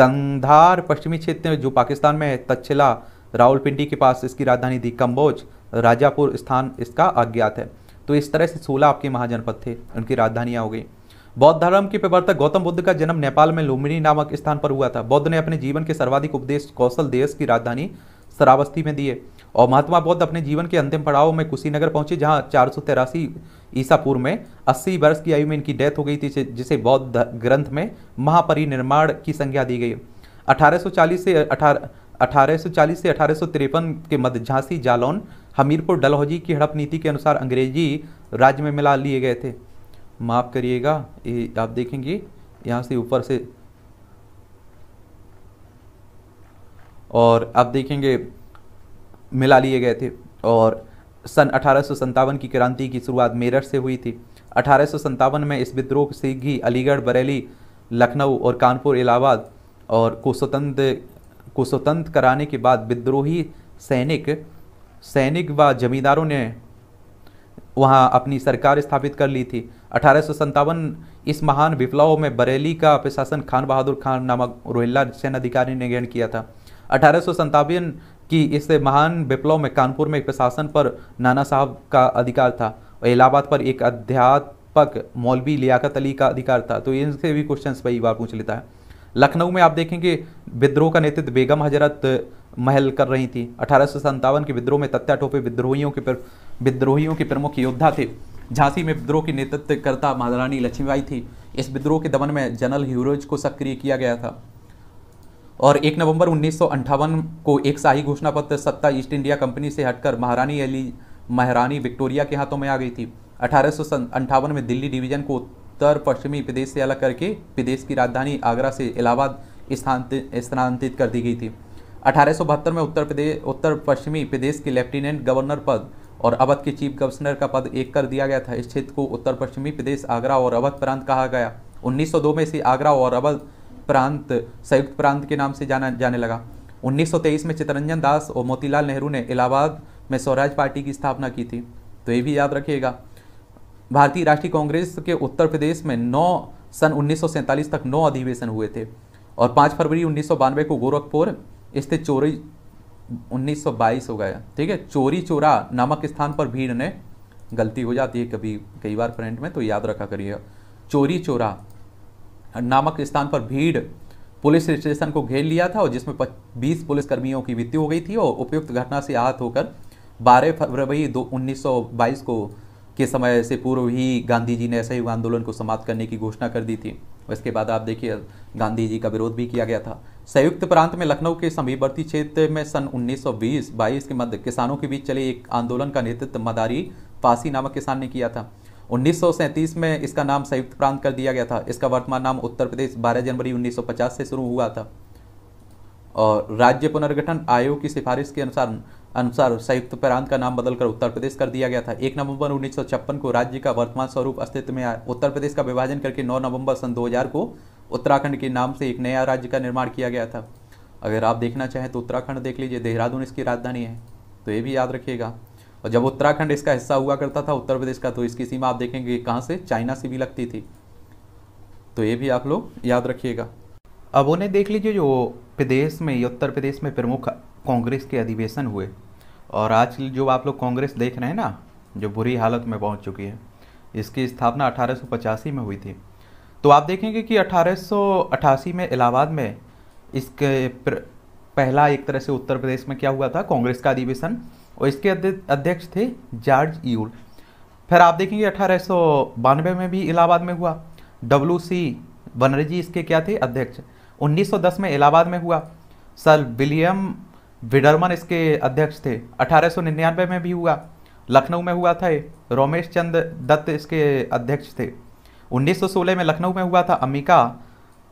A: गंधार पश्चिमी क्षेत्र में जो पाकिस्तान में है तक्षला रावलपिंडी के पास इसकी राजधानी थी कम्बोज राजापुर स्थान इसका अज्ञात है तो इस तरह से सोलह आपके महाजनपद थे उनकी राजधानियाँ हो गई बौद्ध धर्म के प्रवर्तक गौतम बुद्ध का जन्म नेपाल में लुम्बिनी नामक स्थान पर हुआ था बौद्ध ने अपने जीवन के सर्वाधिक उपदेश कौशल देश की राजधानी सरावस्ती में दिए और महात्मा बौद्ध अपने जीवन के अंतिम पड़ाव में कुशीनगर पहुंचे जहां चार सौ तिरासी ईसा पूर्व में 80 वर्ष की आयु में इनकी डेथ हो गई थी जिसे बौद्ध ग्रंथ में महापरिनिर्माण की संज्ञा दी गई 1840 से अठारह 1840 से अठारह के मध्य झांसी जालौन हमीरपुर डलहौजी की हड़प नीति के अनुसार अंग्रेजी राज्य में मिला लिए गए थे माफ़ करिएगा ये आप देखेंगे यहाँ से ऊपर से और आप देखेंगे मिला लिए गए थे और सन अठारह की क्रांति की शुरुआत मेरठ से हुई थी अठारह में इस विद्रोह से ही अलीगढ़ बरेली लखनऊ और कानपुर इलाहाबाद और को स्वतंत्र को स्वतंत्र कराने के बाद विद्रोही सैनिक सैनिक व जमींदारों ने वहाँ अपनी सरकार स्थापित कर ली थी अठारह इस महान विप्लव में बरेली का प्रशासन खान बहादुर खान नामक रोहिल्ला अधिकारी ने ग्रहण किया था अठारह की इस महान विप्लव में कानपुर में प्रशासन पर नाना साहब का अधिकार था और इलाहाबाद पर एक अध्यापक मौलवी लियाकत अली का अधिकार था तो इनसे भी क्वेश्चन कई बार पूछ लेता है लखनऊ में आप देखेंगे विद्रोह का नेतृत्व बेगम हजरत महल कर रही थी अठारह के विद्रोह में तत्या टोपे विद्रोहियों के विद्रोहियों के प्रमुख योद्धा थे झांसी में विद्रोह की नेतृत्वकर्ता महारानी लक्ष्मीबाई थी इस विद्रोह के दमन में जनरल ह्यूरोज को सक्रिय किया गया था और 1 नवंबर उन्नीस को एक शाही घोषणा पत्र सत्ता ईस्ट इंडिया कंपनी से हटकर महारानी अली महारानी विक्टोरिया के हाथों में आ गई थी अठारह में दिल्ली डिवीजन को उत्तर पश्चिमी प्रदेश से अलग करके प्रदेश की राजधानी आगरा से इलाहाबाद स्थानांतरित कर दी गई थी अठारह में उत्तर प्रदेश उत्तर पश्चिमी प्रदेश के लेफ्टिनेंट गवर्नर पद और अवध के चीफ गवर्नर का पद एक कर दिया गया था इस क्षेत्र को उत्तर पश्चिमी प्रदेश आगरा और अवध प्रांत कहा गया 1902 में से आगरा और अवध प्रांत संयुक्त प्रांत के नाम से जाना जाने लगा 1923 में चितरंजन दास और मोतीलाल नेहरू ने इलाहाबाद में स्वराज पार्टी की स्थापना की थी तो ये भी याद रखिएगा भारतीय राष्ट्रीय कांग्रेस के उत्तर प्रदेश में नौ सन उन्नीस तक नौ अधिवेशन हुए थे और पाँच फरवरी उन्नीस को गोरखपुर स्थित चोरी 1922 हो गया ठीक है चोरी चोरा नामक स्थान पर भीड़ ने गलती हो जाती है कभी कई बार फ्रेंड में तो याद रखा करिए चोरी चोरा नामक स्थान पर भीड़ पुलिस स्टेशन को घेर लिया था और जिसमें 20 पुलिसकर्मियों की मृत्यु हो गई थी और उपयुक्त घटना से आहत होकर 12 फरवरी दो उन्नीस को के समय से पूर्व ही गांधी जी ने ऐसे ही आंदोलन को समाप्त करने की घोषणा कर दी थी इसके बाद आप देखिए गांधी जी का विरोध भी किया गया था संयुक्त प्रांत में लखनऊ के समीपवर्ती क्षेत्र में सन 1920-22 के मध्य किसानों के बीच चले एक आंदोलन का नेतृत्व मदारी फांसी नामक किसान ने किया था उन्नीस में इसका नाम संयुक्त प्रांत कर दिया गया था इसका वर्तमान नाम उत्तर प्रदेश 12 जनवरी 1950 से शुरू हुआ था और राज्य पुनर्गठन आयोग की सिफारिश के अनुसार अनुसार संयुक्त प्रांत का नाम बदलकर उत्तर प्रदेश कर दिया गया था एक नवंबर उन्नीस को राज्य का वर्तमान स्वरूप अस्तित्व में आया उत्तर प्रदेश का विभाजन करके 9 नवंबर सन 2000 को उत्तराखंड के नाम से एक नया राज्य का निर्माण किया गया था अगर आप देखना चाहें तो उत्तराखंड देख लीजिए देहरादून इसकी राजधानी है तो ये भी याद रखिएगा और जब उत्तराखंड इसका हिस्सा हुआ करता था उत्तर प्रदेश का तो इसकी सीमा आप देखेंगे कहाँ से चाइना से भी लगती थी तो ये भी आप लोग याद रखिएगा अब उन्हें देख लीजिए जो प्रदेश में उत्तर प्रदेश में प्रमुख कांग्रेस के अधिवेशन हुए और आज जो आप लोग कांग्रेस देख रहे हैं ना जो बुरी हालत में पहुंच चुकी है इसकी स्थापना अठारह में हुई थी तो आप देखेंगे कि अठारह में इलाहाबाद में इसके पहला एक तरह से उत्तर प्रदेश में क्या हुआ था कांग्रेस का अधिवेशन और इसके अध्यक्ष थे जॉर्ज यूल फिर आप देखेंगे अठारह में भी इलाहाबाद में हुआ डब्ल्यू सी बनर्जी इसके क्या थे अध्यक्ष 1910 में इलाहाबाद में हुआ सर विलियम विडरमन इसके अध्यक्ष थे 1899 में भी हुआ लखनऊ में हुआ था रोमेश चंद दत्त इसके अध्यक्ष थे 1916 में लखनऊ में हुआ था अमिका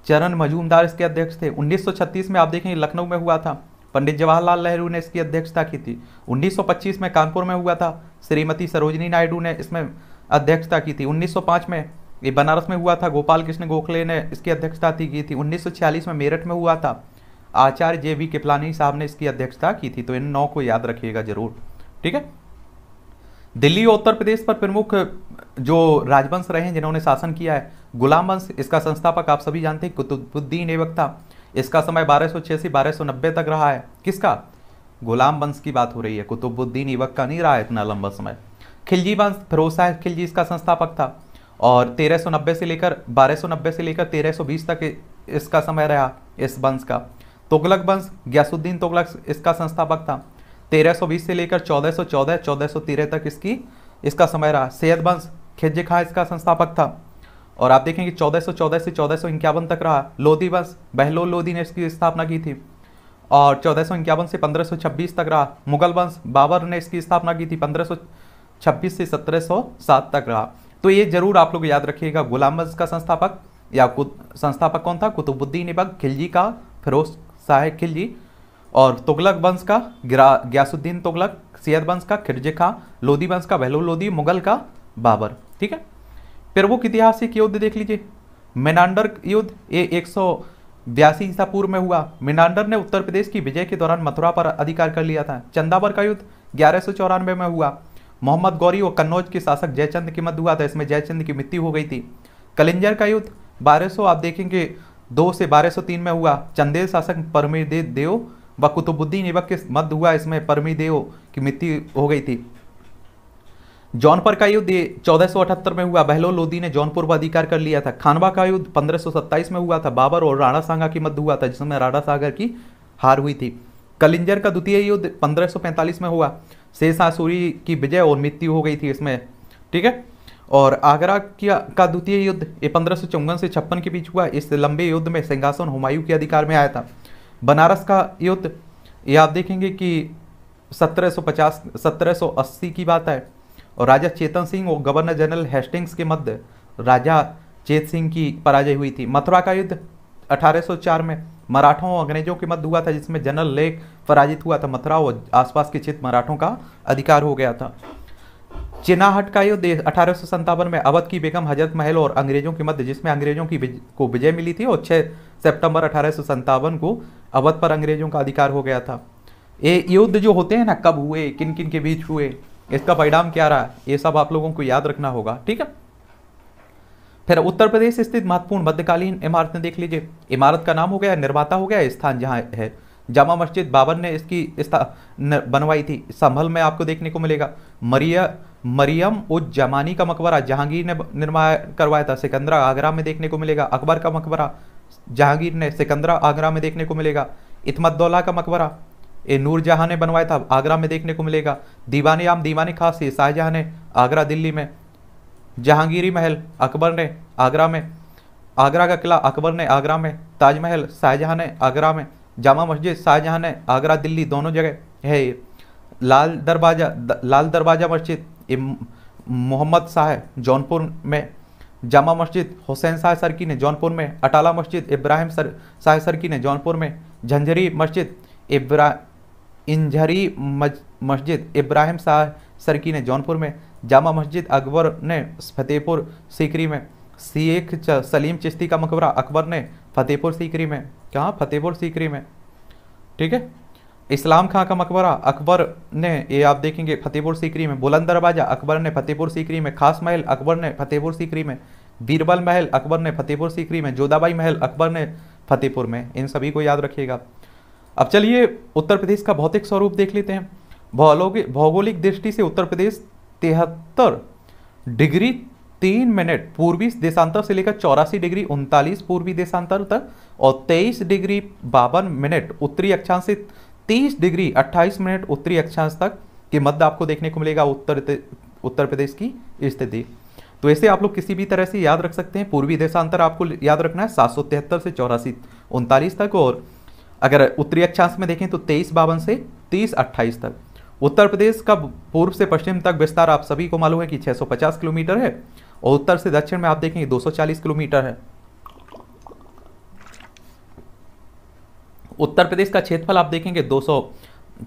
A: चरण मजूमदार इसके अध्यक्ष थे 1936 में आप देखेंगे लखनऊ में हुआ था पंडित जवाहरलाल नेहरू ने इसकी अध्यक्षता की थी 1925 में कानपुर में हुआ था श्रीमती सरोजनी नायडू ने इसमें अध्यक्षता की थी 1905 में ये बनारस में हुआ था गोपाल कृष्ण गोखले ने इसकी अध्यक्षता की थी 1946 में मेरठ में हुआ था आचार्य जे वी किपलानी साहब ने इसकी अध्यक्षता की थी तो इन नौ को याद रखिएगा जरूर ठीक है दिल्ली और उत्तर प्रदेश पर प्रमुख जो राजवंश रहे हैं जिन्होंने शासन किया है गुलाम वंश इसका संस्थापक आप सभी जानते हैं कुतुबुद्दीन ऐबक इसका समय बारह सौ छियासी बारह सौ नब्बे तक रहा है किसका गुलाम वंश की बात हो रही है कुतुबुद्दीन एवक का नहीं रहा इतना लंबा समय खिलजी वंश फिरोज शाह खिलजी इसका संस्थापक था और 1390 से लेकर 1290 से लेकर 1320 तक इसका समय रहा इस वंश का तुगलक वंश ग्यासुद्दीन तुगलक इसका संस्थापक था 1320 से लेकर 1414 1413 तक इसकी इसका समय रहा सैयद वंश खेजे खां इसका संस्थापक था और आप देखेंगे 1414 से चौदह तक रहा लोधी वंश बहलोल लोधी ने इसकी स्थापना की थी और चौदह से 1526 तक रहा मुगल वंश बाबर ने इसकी स्थापना की थी 1526 से 1707 तक रहा तो ये जरूर आप लोग याद रखिएगा गुलाम वंश का संस्थापक या संस्थापक कौन था कुतुबुद्दीन इबक खिलजी का फिरोज शाह खिलजी और तुगलक वंश का ग्यासुद्दीन तुगलक सैयद वंश का खिरजे खां लोधी वंश का बहलोल लोधी मुगल का बाबर ठीक है पेरवुक ऐतिहासिक युद्ध देख लीजिए मेनांडर युद्ध ये एक सौ बयासी ईसा पूर्व में हुआ मेनांडर ने उत्तर प्रदेश की विजय के दौरान मथुरा पर अधिकार कर लिया था चंदावर का युद्ध ग्यारह में हुआ मोहम्मद गौरी और कन्नौज के शासक जयचंद के मध्य हुआ था इसमें जयचंद की मृत्यु हो गई थी कलिंजर का युद्ध बारह आप देखेंगे दो से 1203 में हुआ चंदेल शासक परमीर देव व कुतुबुद्दीन युवक के मध्य हुआ इसमें परमी देव की मृत्यु हो गई थी जौनपुर का युद्ध चौदह में हुआ बहलोल लोधी ने जौनपुर पर अधिकार कर लिया था खानवा का युद्ध 1527 में हुआ था बाबर और राणा सांगा के मध्य हुआ था जिसमें राणा सागर की हार हुई थी कलिंजर का द्वितीय युद्ध 1545 में हुआ सूरी की विजय और मृत्यु हो गई थी इसमें ठीक है और आगरा का द्वितीय युद्ध ये पंद्रह से छप्पन के बीच हुआ इस लंबे युद्ध में सिंहासन हुमायूं के अधिकार में आया था बनारस का युद्ध ये आप देखेंगे कि 1750 1780 की बात है और राजा चेतन सिंह और गवर्नर जनरल हेस्टिंग्स के मध्य राजा चेत सिंह की पराजय हुई थी मथुरा का युद्ध 1804 में मराठों और अंग्रेजों के मध्य हुआ था जिसमें जनरल लेक पराजित हुआ था मथुरा और आसपास के क्षेत्र मराठों का अधिकार हो गया था चिनाहट का युद्ध अठारह में अवध की बेगम हजरत महल और अंग्रेजों के मध्य जिसमें अंग्रेजों की को विजय मिली थी और छः सेप्टेम्बर अठारह को अवध पर अंग्रेजों का अधिकार हो गया था ये युद्ध जो होते हैं ना कब हुए किन किन के बीच हुए इसका परिणाम क्या रहा ये सब आप लोगों को याद रखना होगा ठीक है फिर उत्तर प्रदेश स्थित महत्वपूर्ण मध्यकालीन इमारतें देख लीजिए इमारत का नाम हो गया निर्माता हो गया स्थान जहाँ है जामा मस्जिद बाबर ने इसकी बनवाई थी संभल में आपको देखने को मिलेगा मरिया मरियम उज जमानी का मकबरा जहांगीर ने निर्माण करवाया था सिकंदरा आगरा में देखने को मिलेगा अकबर का मकबरा जहांगीर ने सिकंदरा आगरा में देखने को मिलेगा इतमदौला का मकबरा ये नूरजहाँ ने बनवाया था आगरा में देखने को मिलेगा दीवानी आम दीवानी खास ये शाहजहाँ ने आगरा दिल्ली में जहांगीरी महल अकबर ने आगरा में आगरा का किला अकबर ने आगरा में ताजमहल शाहजहाँ ने आगरा में जामा मस्जिद शाहजहाँ ने आगरा दिल्ली दोनों जगह है ये लाल दरवाजा द, लाल दरवाजा मस्जिद ये मोहम्मद शाह जौनपुर में जामा मस्जिद हुसैन शाह सरकी ने जौनपुर में अटाला मस्जिद इब्राहिम सर शाह सरकी ने जौनपुर में झंझरी मस्जिद इब्रा इंजरी मस्जिद इब्राहिम शाह सरकी ने जौनपुर में जामा मस्जिद अकबर ने फतेहपुर सीकरी में शेख सलीम चिश्ती का मकबरा अकबर ने फतेहपुर सीकरी में कहाँ फतेहपुर सीकरी में ठीक है इस्लाम खां का मकबरा अकबर ने ये आप देखेंगे फतेहपुर सीकरी में बुलंद दरवाज़ा अकबर ने फतेहपुर सीकरी में खास महल अकबर ने फतेहपुर सीकरी में बीरबल महल अकबर ने फतेहपुर सीकरी में जोधाबाई महल अकबर ने फतेहपुर में इन सभी को याद रखिएगा अब चलिए उत्तर प्रदेश का भौतिक स्वरूप देख लेते हैं भौलोगिक भौगोलिक दृष्टि से उत्तर प्रदेश तिहत्तर डिग्री तीन मिनट पूर्वी देशांतर से लेकर चौरासी डिग्री उनतालीस पूर्वी देशांतर तक और तेईस डिग्री बावन मिनट उत्तरी अक्षांश से तीस डिग्री अट्ठाईस मिनट उत्तरी अक्षांश तक के मध्य आपको देखने को मिलेगा उत्तर उत्तर प्रदेश की स्थिति तो ऐसे आप लोग किसी भी तरह से याद रख सकते हैं पूर्वी देशांतर आपको याद रखना है सात से चौरासी उनतालीस तक और अगर उत्तरी अक्षांश में देखें तो तेईस बावन से तीस अट्ठाईस तक उत्तर प्रदेश का पूर्व से पश्चिम तक विस्तार आप सभी को मालूम है कि 650 किलोमीटर है और उत्तर से दक्षिण में आप देखेंगे 240 किलोमीटर है उत्तर प्रदेश का क्षेत्रफल आप देखेंगे 200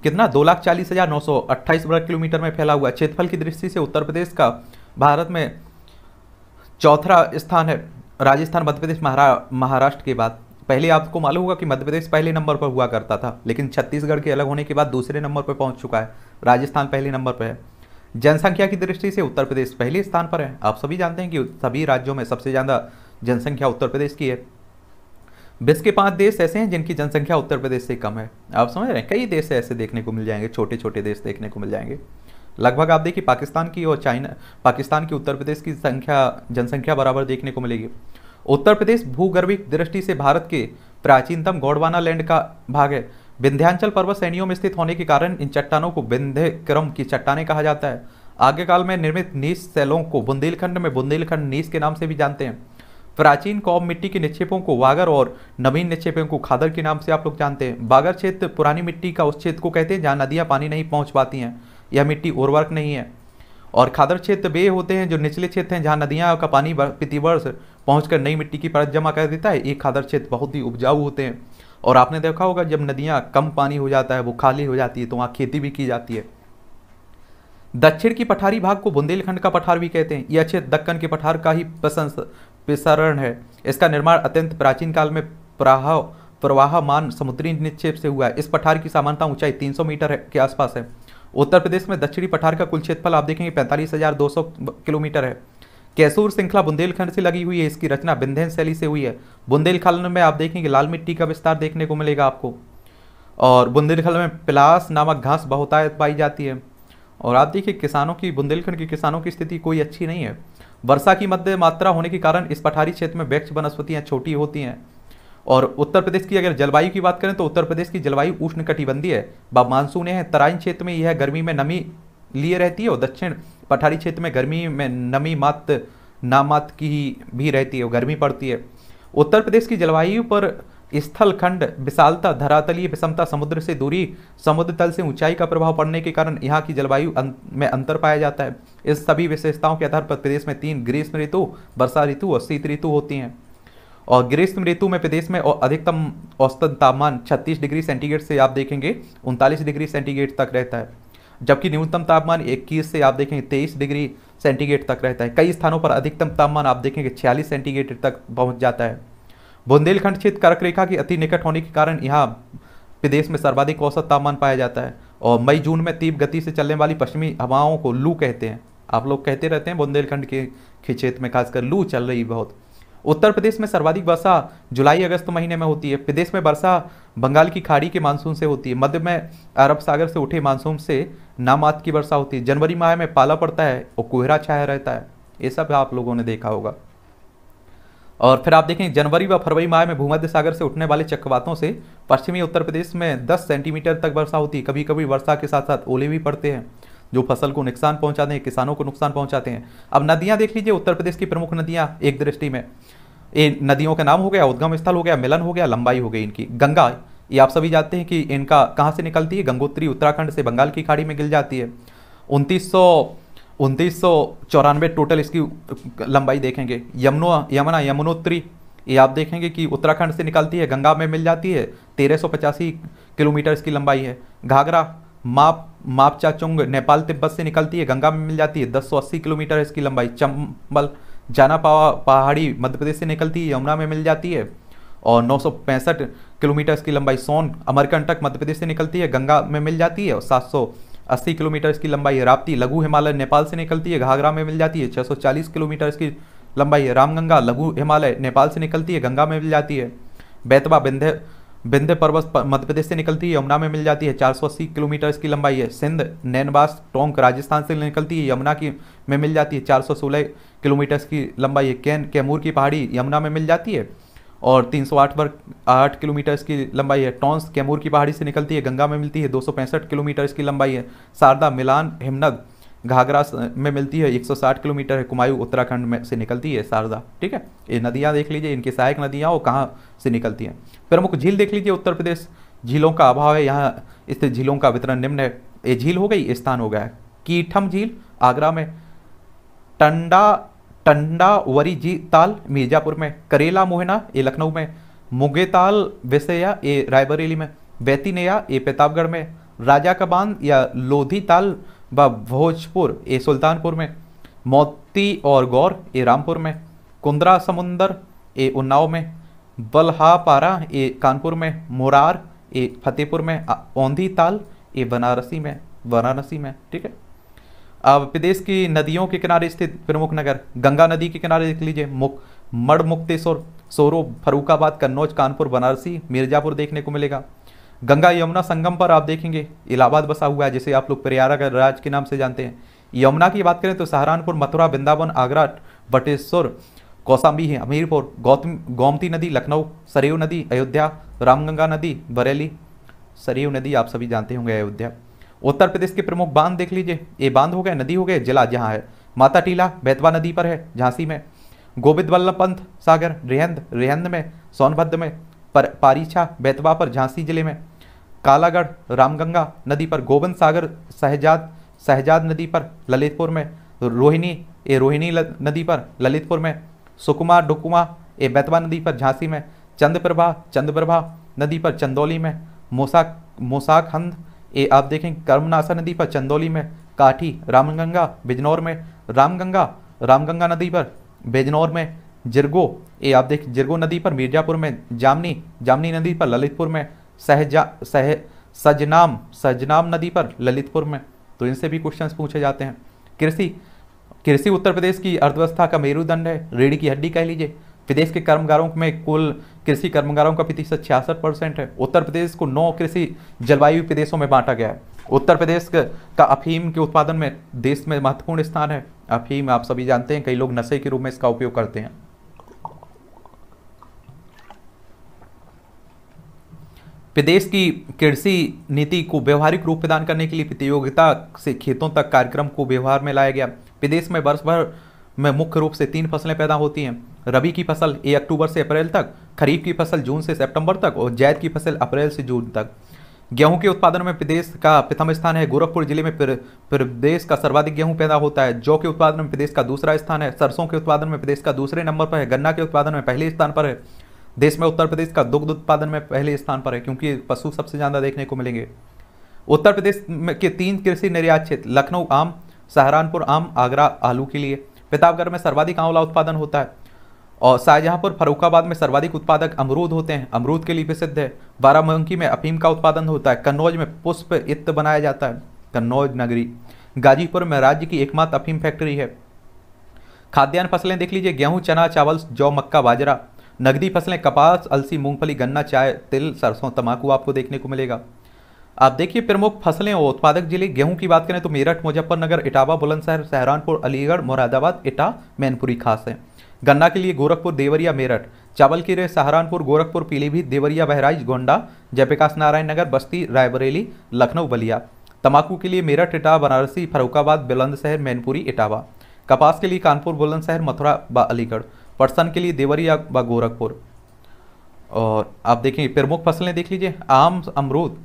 A: कितना दो लाख चालीस हजार नौ सौ अट्ठाईस वर्ग किलोमीटर में फैला हुआ है क्षेत्रफल की दृष्टि से उत्तर प्रदेश का भारत में चौथा स्थान है राजस्थान मध्य प्रदेश महाराष्ट्र के बाद पहले आपको मालूम होगा कि मध्य प्रदेश पहले नंबर पर हुआ करता था लेकिन छत्तीसगढ़ के अलग होने के बाद दूसरे नंबर पर पहुंच चुका है राजस्थान पहले नंबर पर है जनसंख्या की दृष्टि से उत्तर प्रदेश पहले स्थान पर है आप सभी जानते हैं कि सभी राज्यों में सबसे ज़्यादा जनसंख्या उत्तर प्रदेश की है विश्व के पांच देश ऐसे हैं जिनकी जनसंख्या उत्तर प्रदेश से कम है आप समझ रहे हैं कई देश ऐसे देखने को मिल जाएंगे छोटे छोटे देश देखने को मिल जाएंगे लगभग आप देखिए पाकिस्तान की और चाइना पाकिस्तान की उत्तर प्रदेश की संख्या जनसंख्या बराबर देखने को मिलेगी उत्तर प्रदेश भूगर्भिक दृष्टि से भारत के प्राचीनतम गौडवाना लैंड का भाग है विंध्यांचल पर्वत श्रेणियों में स्थित होने के कारण इन चट्टानों को विंध्य क्रम की चट्टाने कहा जाता है आगे काल में निर्मित नीस सेलों को बुंदेलखंड में बुंदेलखंड नीस के नाम से भी जानते हैं प्राचीन कौम मिट्टी के निक्षेपों को वागर और नवीन निक्षेपों को खादर के नाम से आप लोग जानते हैं बागर क्षेत्र पुरानी मिट्टी का उस क्षेत्र को कहते हैं जहाँ नदियाँ पानी नहीं पहुँच पाती हैं यह मिट्टी उर्वरक नहीं है और खादर क्षेत्र वे होते हैं जो निचले क्षेत्र हैं जहाँ नदियाँ का पानी प्रतिवर्ष पहुंचकर नई मिट्टी की परत जमा कर देता है ये खादर क्षेत्र बहुत ही उपजाऊ होते हैं और आपने देखा होगा जब नदियाँ कम पानी हो जाता है वो खाली हो जाती है तो वहाँ खेती भी की जाती है दक्षिण की पठारी भाग को बुंदेलखंड का पठार भी कहते हैं यह क्षेत्र दक्कन के पठार का ही प्रसरण है इसका निर्माण अत्यंत प्राचीन काल में प्राह प्रवाहमान समुद्री निक्षेप से हुआ है इस पठार की सामान्यता ऊंचाई 300 मीटर के आसपास है उत्तर प्रदेश में दक्षिणी पठार का कुल क्षेत्रफल आप देखेंगे पैंतालीस किलोमीटर है कैसूर श्रृंखला बुंदेलखंड से लगी हुई है इसकी रचना बिंधेन शैली से हुई है बुंदेलखंड में आप देखेंगे लाल मिट्टी का विस्तार देखने को मिलेगा आपको और बुंदेलखंड में पिलास नामक घास बहुतायत पाई जाती है और आप देखिए किसानों की बुंदेलखंड के किसानों की स्थिति कोई अच्छी नहीं है वर्षा की मध्य मात्रा होने के कारण इस पठारी क्षेत्र में वृक्ष वनस्पतियाँ छोटी होती हैं और उत्तर प्रदेश की अगर जलवायु की बात करें तो उत्तर प्रदेश की जलवायु उष्ण कटिबंधीय है व मानसून है तराइन क्षेत्र में यह गर्मी में नमी लिए रहती है और दक्षिण पठारी क्षेत्र में गर्मी में नमी मात नामात की भी रहती है गर्मी पड़ती है उत्तर प्रदेश की जलवायु पर स्थल खंड विशालता धरातलीय विषमता समुद्र से दूरी समुद्र तल से ऊंचाई का प्रभाव पड़ने के कारण यहाँ की जलवायु अं, में अंतर पाया जाता है इस सभी विशेषताओं के आधार पर प्रदेश में तीन ग्रीष्म ऋतु वर्षा ऋतु और शीत ऋतु होती हैं और ग्रीष्म ऋतु में प्रदेश में अधिकतम औसतन तापमान 36 डिग्री सेंटीग्रेड से आप देखेंगे उनतालीस डिग्री सेंटीग्रेड तक रहता है जबकि न्यूनतम तापमान 21 से आप देखेंगे 23 डिग्री सेंटीग्रेड तक रहता है कई स्थानों पर अधिकतम तापमान आप देखेंगे 46 सेंटीग्रेड तक पहुंच जाता है बुंदेलखंड क्षेत्र कर्क रेखा के अति निकट होने के कारण यहाँ प्रदेश में सर्वाधिक औसत तापमान पाया जाता है और मई जून में तीव्र गति से चलने वाली पश्चिमी हवाओं को लू कहते हैं आप लोग कहते रहते हैं बुंदेलखंड के क्षेत्र में खासकर लू चल रही बहुत उत्तर प्रदेश में सर्वाधिक वर्षा जुलाई अगस्त महीने में होती है प्रदेश में वर्षा बंगाल की खाड़ी के मानसून से होती है मध्य में अरब सागर से उठे मानसून से नामात की वर्षा होती है जनवरी माह में पाला पड़ता है और कोहरा छाया रहता है ये सब आप लोगों ने देखा होगा और फिर आप देखें जनवरी व फरवरी माह में भूमध्य सागर से उठने वाले चक्रवातों से पश्चिमी उत्तर प्रदेश में 10 सेंटीमीटर तक वर्षा होती है कभी कभी वर्षा के साथ साथ ओले भी पड़ते हैं जो फसल को नुकसान पहुंचाते हैं किसानों को नुकसान पहुंचाते हैं अब नदियां देख लीजिए उत्तर प्रदेश की प्रमुख नदियां एक दृष्टि में ये नदियों का नाम हो गया उद्गम स्थल हो गया मिलन हो गया लंबाई हो गई इनकी गंगा ये आप सभी जानते हैं कि इनका कहाँ से निकलती है गंगोत्री उत्तराखंड से बंगाल की खाड़ी में गिर जाती है उनतीस उनतीस टोटल इसकी लंबाई देखेंगे यमुना यमुना यमुनोत्री ये आप देखेंगे कि उत्तराखंड से निकलती है गंगा में मिल जाती है तेरह किलोमीटर इसकी लंबाई है घाघरा माप मापचाचुंग नेपाल तिब्बत से निकलती है गंगा में मिल जाती है 1080 किलोमीटर इसकी लंबाई चंबल जाना पावा पहाड़ी मध्य प्रदेश से निकलती है यमुना में मिल जाती है और नौ किलोमीटर की लंबाई सोन अमरकंटक मध्य प्रदेश से निकलती है गंगा में मिल जाती है और सात अस्सी किलोमीटर की लंबाई राप्ती लघु हिमालय नेपाल से निकलती है घाघरा में मिल जाती है 640 किलोमीटर की लंबाई रामगंगा लघु हिमालय नेपाल से निकलती है गंगा में मिल जाती है बैतवा बिंध्य विंध्य पर्वत मध्य प्रदेश से निकलती है यमुना में मिल जाती है 480 किलोमीटर इसकी लंबाई है सिंध नैनबास टोंक राजस्थान से निकलती है यमुना की में मिल जाती है 416 किलोमीटर की लंबाई है कैन कैमूर की पहाड़ी यमुना में मिल जाती है और 308 वर्ग आठ किलोमीटर की लंबाई है टोंस कैमूर की पहाड़ी से निकलती है गंगा में मिलती है दो सौ किलोमीटर की लंबाई है शारदा मिलान हिमनद घाघरा में मिलती है 160 किलोमीटर है कुमायूं उत्तराखंड में से निकलती है शारदा ठीक है ये नदियाँ देख लीजिए इनकी सहायक नदियाँ वो कहाँ से निकलती हैं प्रमुख झील देख लीजिए उत्तर प्रदेश झीलों का अभाव है यहाँ स्थित झीलों का वितरण निम्न है ये झील हो गई स्थान हो गया है कीठम झील आगरा में टंडा टंडा वरी जी ताल मिर्जापुर में करेला मोहना ये लखनऊ में मुगेताल वेसेया ये रायबरेली में बैतीनेया ये प्रतापगढ़ में राजा का बांध या लोधी ताल व भोजपुर ए सुल्तानपुर में मोती और गौर ए रामपुर में कुंद्रा समुंदर ए उन्नाव में बल्हापारा ए कानपुर में मुरार ए फतेहपुर में औंधी ताल ए बनारसी में वाराणसी में ठीक है अब प्रदेश की नदियों के किनारे स्थित प्रमुख नगर गंगा नदी के किनारे देख लीजिए मुक मड़ मुक्तेश्वर सोरो फरुखाबाद कन्नौज कानपुर बनारसी मिर्जापुर देखने को मिलेगा गंगा यमुना संगम पर आप देखेंगे इलाहाबाद बसा हुआ है जिसे आप लोग प्रयागराज के नाम से जानते हैं यमुना की बात करें तो सहारनपुर मथुरा वृंदावन आगरा बटेश्वर कौसाम्बी है हमीरपुर गौतम गोमती नदी लखनऊ सरयू नदी अयोध्या रामगंगा नदी बरेली सरयू नदी आप सभी जानते होंगे अयोध्या उत्तर प्रदेश के प्रमुख बांध देख लीजिए ये बांध हो गए नदी हो गए जिला जहाँ है माता टीला बैतवा नदी पर है झांसी में गोविंद वल्लभ पंथ सागर रेहंद रेहंद में सोनभद्र में पर पारीछा बैतवा पर झांसी जिले में कालागढ़ रामगंगा नदी पर गोविंद सागर शहजाद शहजाद नदी पर ललितपुर में रोहिणी ए रोहिणी नदी पर ललितपुर में सुकुमा डुकुमा ए बेतवा नदी पर झांसी में चंद्रप्रभा चंद्रप्रभा नदी पर चंदौली में मोसा मोसाखंद ए आप देखें कर्मनासा नदी पर चंदौली में काठी रामगंगा बिजनौर में रामगंगा रामगंगा नदी पर बिजनौर में जिरगो ए आप देख जिरगो नदी पर मिर्जापुर में जामनी जामनी नदी पर ललितपुर में सहजा सह सजनाम सजनाम नदी पर ललितपुर में तो इनसे भी क्वेश्चंस पूछे जाते हैं कृषि कृषि उत्तर प्रदेश की अर्थव्यवस्था का मेरुदंड है रेड़ी की हड्डी कह लीजिए प्रदेश के कर्मगारों में कुल कृषि कर्मगारों का प्रतिशत छियासठ परसेंट है उत्तर प्रदेश को नौ कृषि जलवायु प्रदेशों में बांटा गया है उत्तर प्रदेश का अफीम के उत्पादन में देश में महत्वपूर्ण स्थान है अफीम आप सभी जानते हैं कई लोग नशे के रूप में इसका उपयोग करते हैं प्रदेश की कृषि नीति को व्यवहारिक रूप प्रदान करने के लिए प्रतियोगिता से खेतों तक कार्यक्रम को व्यवहार में लाया गया प्रदेश में वर्ष भर में मुख्य रूप से तीन फसलें पैदा होती हैं रबी की फसल ए अक्टूबर से अप्रैल तक खरीफ की फसल जून से सितंबर तक और जैद की फसल अप्रैल से जून तक गेहूं के उत्पादन में प्रदेश का प्रथम स्थान है गोरखपुर जिले में प्रदेश का सर्वाधिक गेहूं पैदा होता है जौ के उत्पादन में प्रदेश का दूसरा स्थान है सरसों के उत्पादन में प्रदेश का दूसरे नंबर पर है गन्ना के उत्पादन में पहले स्थान पर है देश में उत्तर प्रदेश का दुग्ध उत्पादन में पहले स्थान पर है क्योंकि पशु सबसे ज़्यादा देखने को मिलेंगे उत्तर प्रदेश के तीन कृषि निर्यात क्षेत्र लखनऊ आम सहारनपुर आम आगरा आलू के लिए प्रतापगढ़ में सर्वाधिक आंवला उत्पादन होता है और शाहजहाँपुर फरुखाबाद में सर्वाधिक उत्पादक अमरूद होते हैं अमरूद के लिए प्रसिद्ध है बाराबंकी में अफीम का उत्पादन होता है कन्नौज में पुष्प इत्र बनाया जाता है कन्नौज नगरी गाजीपुर में राज्य की एकमात्र अफीम फैक्ट्री है खाद्यान्न फसलें देख लीजिए गेहूं चना चावल जौ मक्का बाजरा नगदी फसलें कपास अलसी मूंगफली गन्ना चाय तिल सरसों तंबाकू आपको देखने को मिलेगा आप देखिए प्रमुख फसलें और उत्पादक जिले गेहूं की बात करें तो मेरठ मुजफ्फरनगर इटावा बुलंदशहर सहरानपुर अलीगढ़ मुरादाबाद इटा मैनपुरी खास है गन्ना के लिए गोरखपुर देवरिया मेरठ चावल के लिए सहारनपुर गोरखपुर पीलीभीत देवरिया बहराइच गोंडा जयप्रकाश नारायण नगर बस्ती रायबरेली लखनऊ बलिया तंबाकू के लिए मेरठ इटा बनारसी फरुखाबाद बुलंदशहर मैनपुरी इटावा कपास के लिए कानपुर बुलंदशहर मथुरा व अलीगढ़ पटसन के लिए देवरिया व गोरखपुर और आप देखें प्रमुख फसलें देख लीजिए आम अमरूद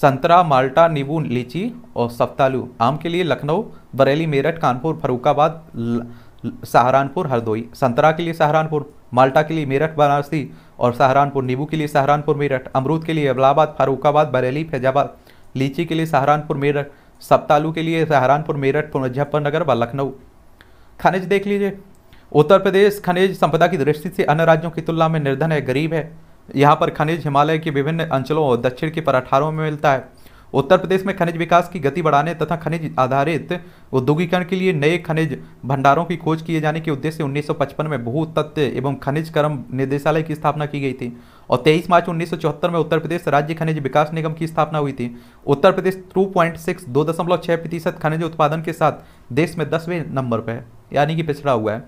A: संतरा माल्टा नींबू लीची और सफ्तालू आम के लिए लखनऊ बरेली मेरठ कानपुर फरुखाबाद सहारानपुर हरदोई संतरा के लिए सहारानपुर माल्टा के लिए मेरठ बनारसी और सहारानपुर नींबू के लिए सहारानपुर मेरठ अमरूद के लिए इलाहाबाद फारूकाबाद बरेली फैजाबाद लीची के लिए सहारानपुर मेरठ सप्तालू के लिए सहारानपुर मेरठ मुजफ्फरनगर व लखनऊ खनिज देख लीजिए उत्तर प्रदेश खनिज संपदा की दृष्टि से अन्य राज्यों की तुलना में निर्धन है गरीब है यहाँ पर खनिज हिमालय के विभिन्न अंचलों और दक्षिण के पराठारों में मिलता है उत्तर प्रदेश में खनिज विकास की गति बढ़ाने तथा खनिज आधारित उद्योगीकरण के लिए नए खनिज भंडारों की खोज किए जाने के उद्देश्य 1955 में भू तत्व एवं खनिज कर्म निदेशालय की स्थापना की गई थी और 23 मार्च 1974 में उत्तर प्रदेश राज्य खनिज विकास निगम की स्थापना हुई थी Uttar Pradesh two point six दो दशमलव छः प्रतिशत खनिज उत्पादन के साथ देश में दसवें नंबर पर है यानी कि पिछड़ा हुआ है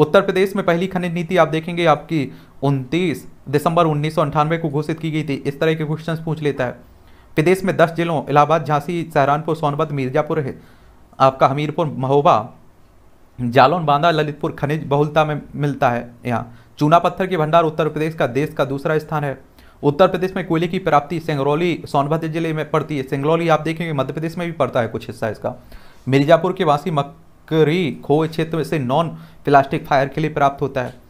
A: उत्तर प्रदेश में पहली खनिज नीति आप देखेंगे आपकी उनतीस दिसंबर उन्नीस को घोषित की गई थी इस तरह के क्वेश्चन पूछ लेता है प्रदेश में दस जिलों इलाहाबाद झांसी सहरानपुर सोनभद्र मिर्जापुर है आपका हमीरपुर महोबा जालौन बांदा ललितपुर खनिज बहुलता में मिलता है यहाँ चूना पत्थर के भंडार उत्तर प्रदेश का देश का दूसरा स्थान है उत्तर प्रदेश में कोयले की प्राप्ति सिंगरौली सोनभद्र जिले में पड़ती है सिंगरौली आप देखेंगे मध्य प्रदेश में भी पड़ता है कुछ हिस्सा इसका मिर्जापुर के वासी मक करी खोए क्षेत्र से नॉन प्लास्टिक फायर के लिए प्राप्त होता है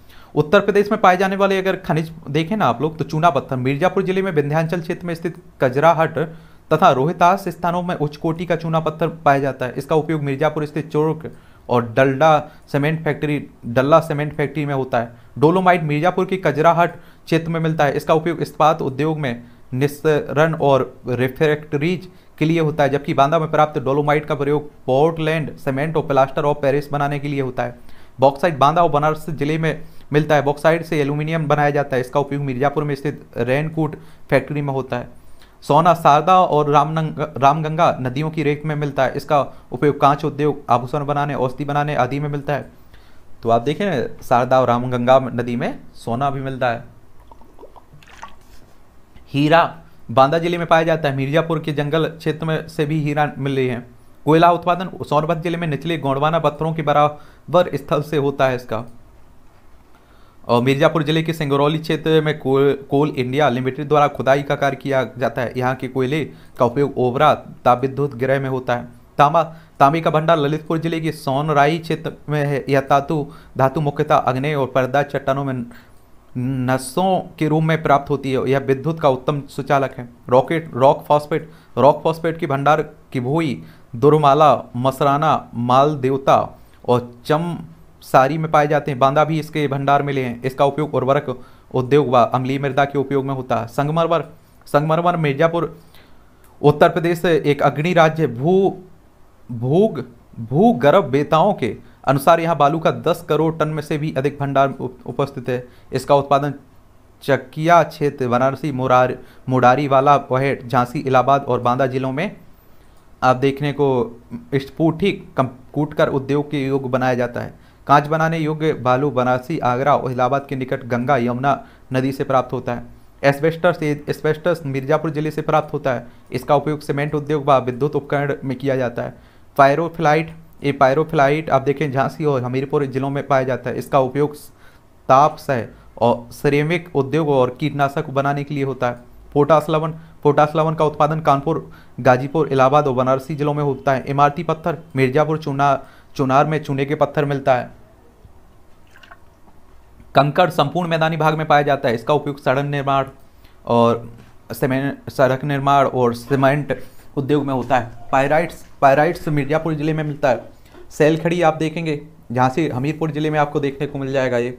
A: उत्तर प्रदेश में पाए जाने वाले अगर खनिज देखें ना आप लोग तो चूना पत्थर मिर्जापुर जिले में विंध्याचल क्षेत्र में स्थित कजराहट तथा रोहितास स्थानों में उच्च कोटि का चूना पत्थर पाया जाता है इसका उपयोग मिर्जापुर स्थित चोरक और Dalla cement factory Dalla cement factory में होता है डोलोमाइट मिर्जापुर की कजराहट क्षेत्र में मिलता है इसका उपयोग इस्पात उद्योग में निस्तरण और रिफ्रैक्टरीज के लिए होता है जबकि बांदा में प्राप्त डोलोमाइट का प्रयोग पोर्टलैंड सीमेंट और प्लास्टर ऑफ पेरिस बनाने के लिए होता है बॉक्साइड बांदा और बनारस जिले में मिलता है बॉक्साइड से एल्यूमिनियम बनाया जाता है इसका उपयोग मिर्जापुर में स्थित रेनकूट फैक्ट्री में होता है सोना शारदा और रामगंगा नदियों की रेख में मिलता है इसका उपयोग कांच उद्योग आभूषण बनाने औषधि बनाने आदि में मिलता है तो आप देखें शारदा और रामगंगा नदी में सोना भी मिलता है हीरा बांदा जिले में पाया जाता है मिर्जापुर के जंगल क्षेत्र में से भी हीरा मिल रही है कोयला उत्पादन सोनभद्र जिले में निचले गोंडवाना पत्थरों के बराबर स्थल से होता है इसका और मिर्जापुर जिले के सिंगरौली क्षेत्र में कोल, कोल इंडिया लिमिटेड द्वारा खुदाई का कार्य किया जाता है यहाँ के कोयले का उपयोग ओवरा तापविद्युत गृह में होता है तांबा तांबे का भंडार ललितपुर जिले के सोनराई क्षेत्र में है यह धातु धातु मुख्यतः अग्नि और पर्दा चट्टानों में नसों के रूप में प्राप्त होती है यह विद्युत का उत्तम सुचालक है rocket rock phosphate rock phosphate की भंडार की भोई दुर्माला मसराना माल देवता और चम सारी में पाए जाते हैं बांदा भी इसके भंडार मिले हैं इसका उपयोग उर्वरक उद्योग व अम्लीय मृदा के उपयोग में होता है संगमरवर संगमरवर मिर्जापुर उत्तर प्रदेश एक अग्नि राज्य भू भूग भूगर्भ बेताओं के अनुसार यहाँ बालू का 10 करोड़ टन में से भी अधिक भंडार उपस्थित है इसका उत्पादन चकिया क्षेत्र वाराणसी मोरार मोडारीवाला वहट झांसी इलाहाबाद और बांदा जिलों में आप देखने को स्फूट ही कूट कर उद्योग के योग बनाया जाता है कांच बनाने योग्य बालू बनारसी आगरा और इलाहाबाद के निकट गंगा यमुना नदी से प्राप्त होता है एस्बेस्टस एस्बेस्टस मिर्जापुर जिले से प्राप्त होता है इसका उपयोग सीमेंट उद्योग व विद्युत उपकरण में किया जाता है फायरोफ्लाइट ये पायरोफ्लाइट आप देखें झांसी और हमीरपुर जिलों में पाया जाता है इसका उपयोग ताप सह और श्रेमिक उद्योग और कीटनाशक बनाने के लिए होता है पोटास लवन पोटास लवन का उत्पादन कानपुर गाजीपुर इलाहाबाद और बनारसी जिलों में होता है इमारती पत्थर मिर्जापुर चुना चुनार में चूने के पत्थर मिलता है कंकड़ संपूर्ण मैदानी भाग में पाया जाता है इसका उपयोग सड़क निर्माण और सड़क निर्माण और सीमेंट उद्योग में होता है पायराइट्स पायराइट्स मिर्जापुर जिले में मिलता है सेल खड़ी आप देखेंगे यहाँ से हमीरपुर ज़िले में आपको देखने को मिल जाएगा ये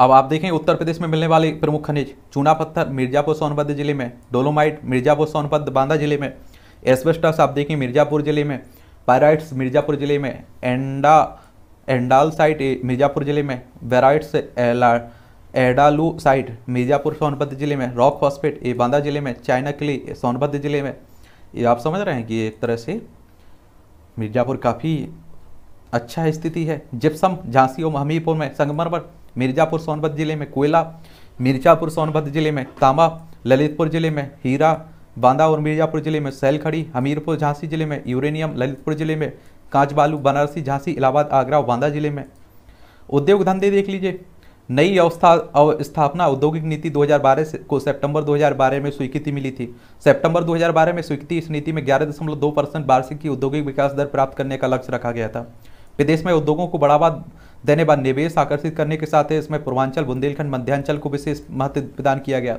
A: अब आप देखें उत्तर प्रदेश में मिलने वाले प्रमुख खनिज चूना पत्थर मिर्जापुर सोनभद्र जिले में डोलोमाइट मिर्जापुर सोनभद्र बांदा जिले में एस्बेस्टस आप देखें मिर्जापुर जिले में पायराइट्स मिर्जापुर जिले में एंडा एंडाल साइट मिर्जापुर जिले में barytes andalusite Mirzapur Sonbhadra जिले में रॉक हॉस्पिट ये बांदा जिले में चाइना किली सोनभद्र जिले में ये आप समझ रहे हैं कि एक तरह से मिर्ज़ापुर काफ़ी अच्छा स्थिति है जिप्सम झांसी और हमीरपुर में संगमरमर मिर्ज़ापुर सोनभद्र ज़िले में कोयला मिर्ज़ापुर सोनभद्र ज़िले में तांबा ललितपुर ज़िले में हीरा बांदा और मिर्ज़ापुर ज़िले में सैलखड़ी हमीरपुर झांसी ज़िले में यूरेनियम ललितपुर ज़िले में कांच बालू बनारसी झांसी इलाहाबाद आगरा और बांदा ज़िले में उद्योग धंधे देख लीजिए नई अवस्था स्थापना औद्योगिक नीति 2012 को सितंबर 2012 में स्वीकृति मिली थी सितंबर 2012 में स्वीकृति इस नीति में 11.2 परसेंट वार्षिक की औद्योगिक विकास दर प्राप्त करने का लक्ष्य रखा गया था प्रदेश में उद्योगों को बढ़ावा देने बाद निवेश आकर्षित करने के साथ ही इसमें पूर्वांचल बुंदेलखंड मध्यांचल को विशेष महत्व प्रदान किया गया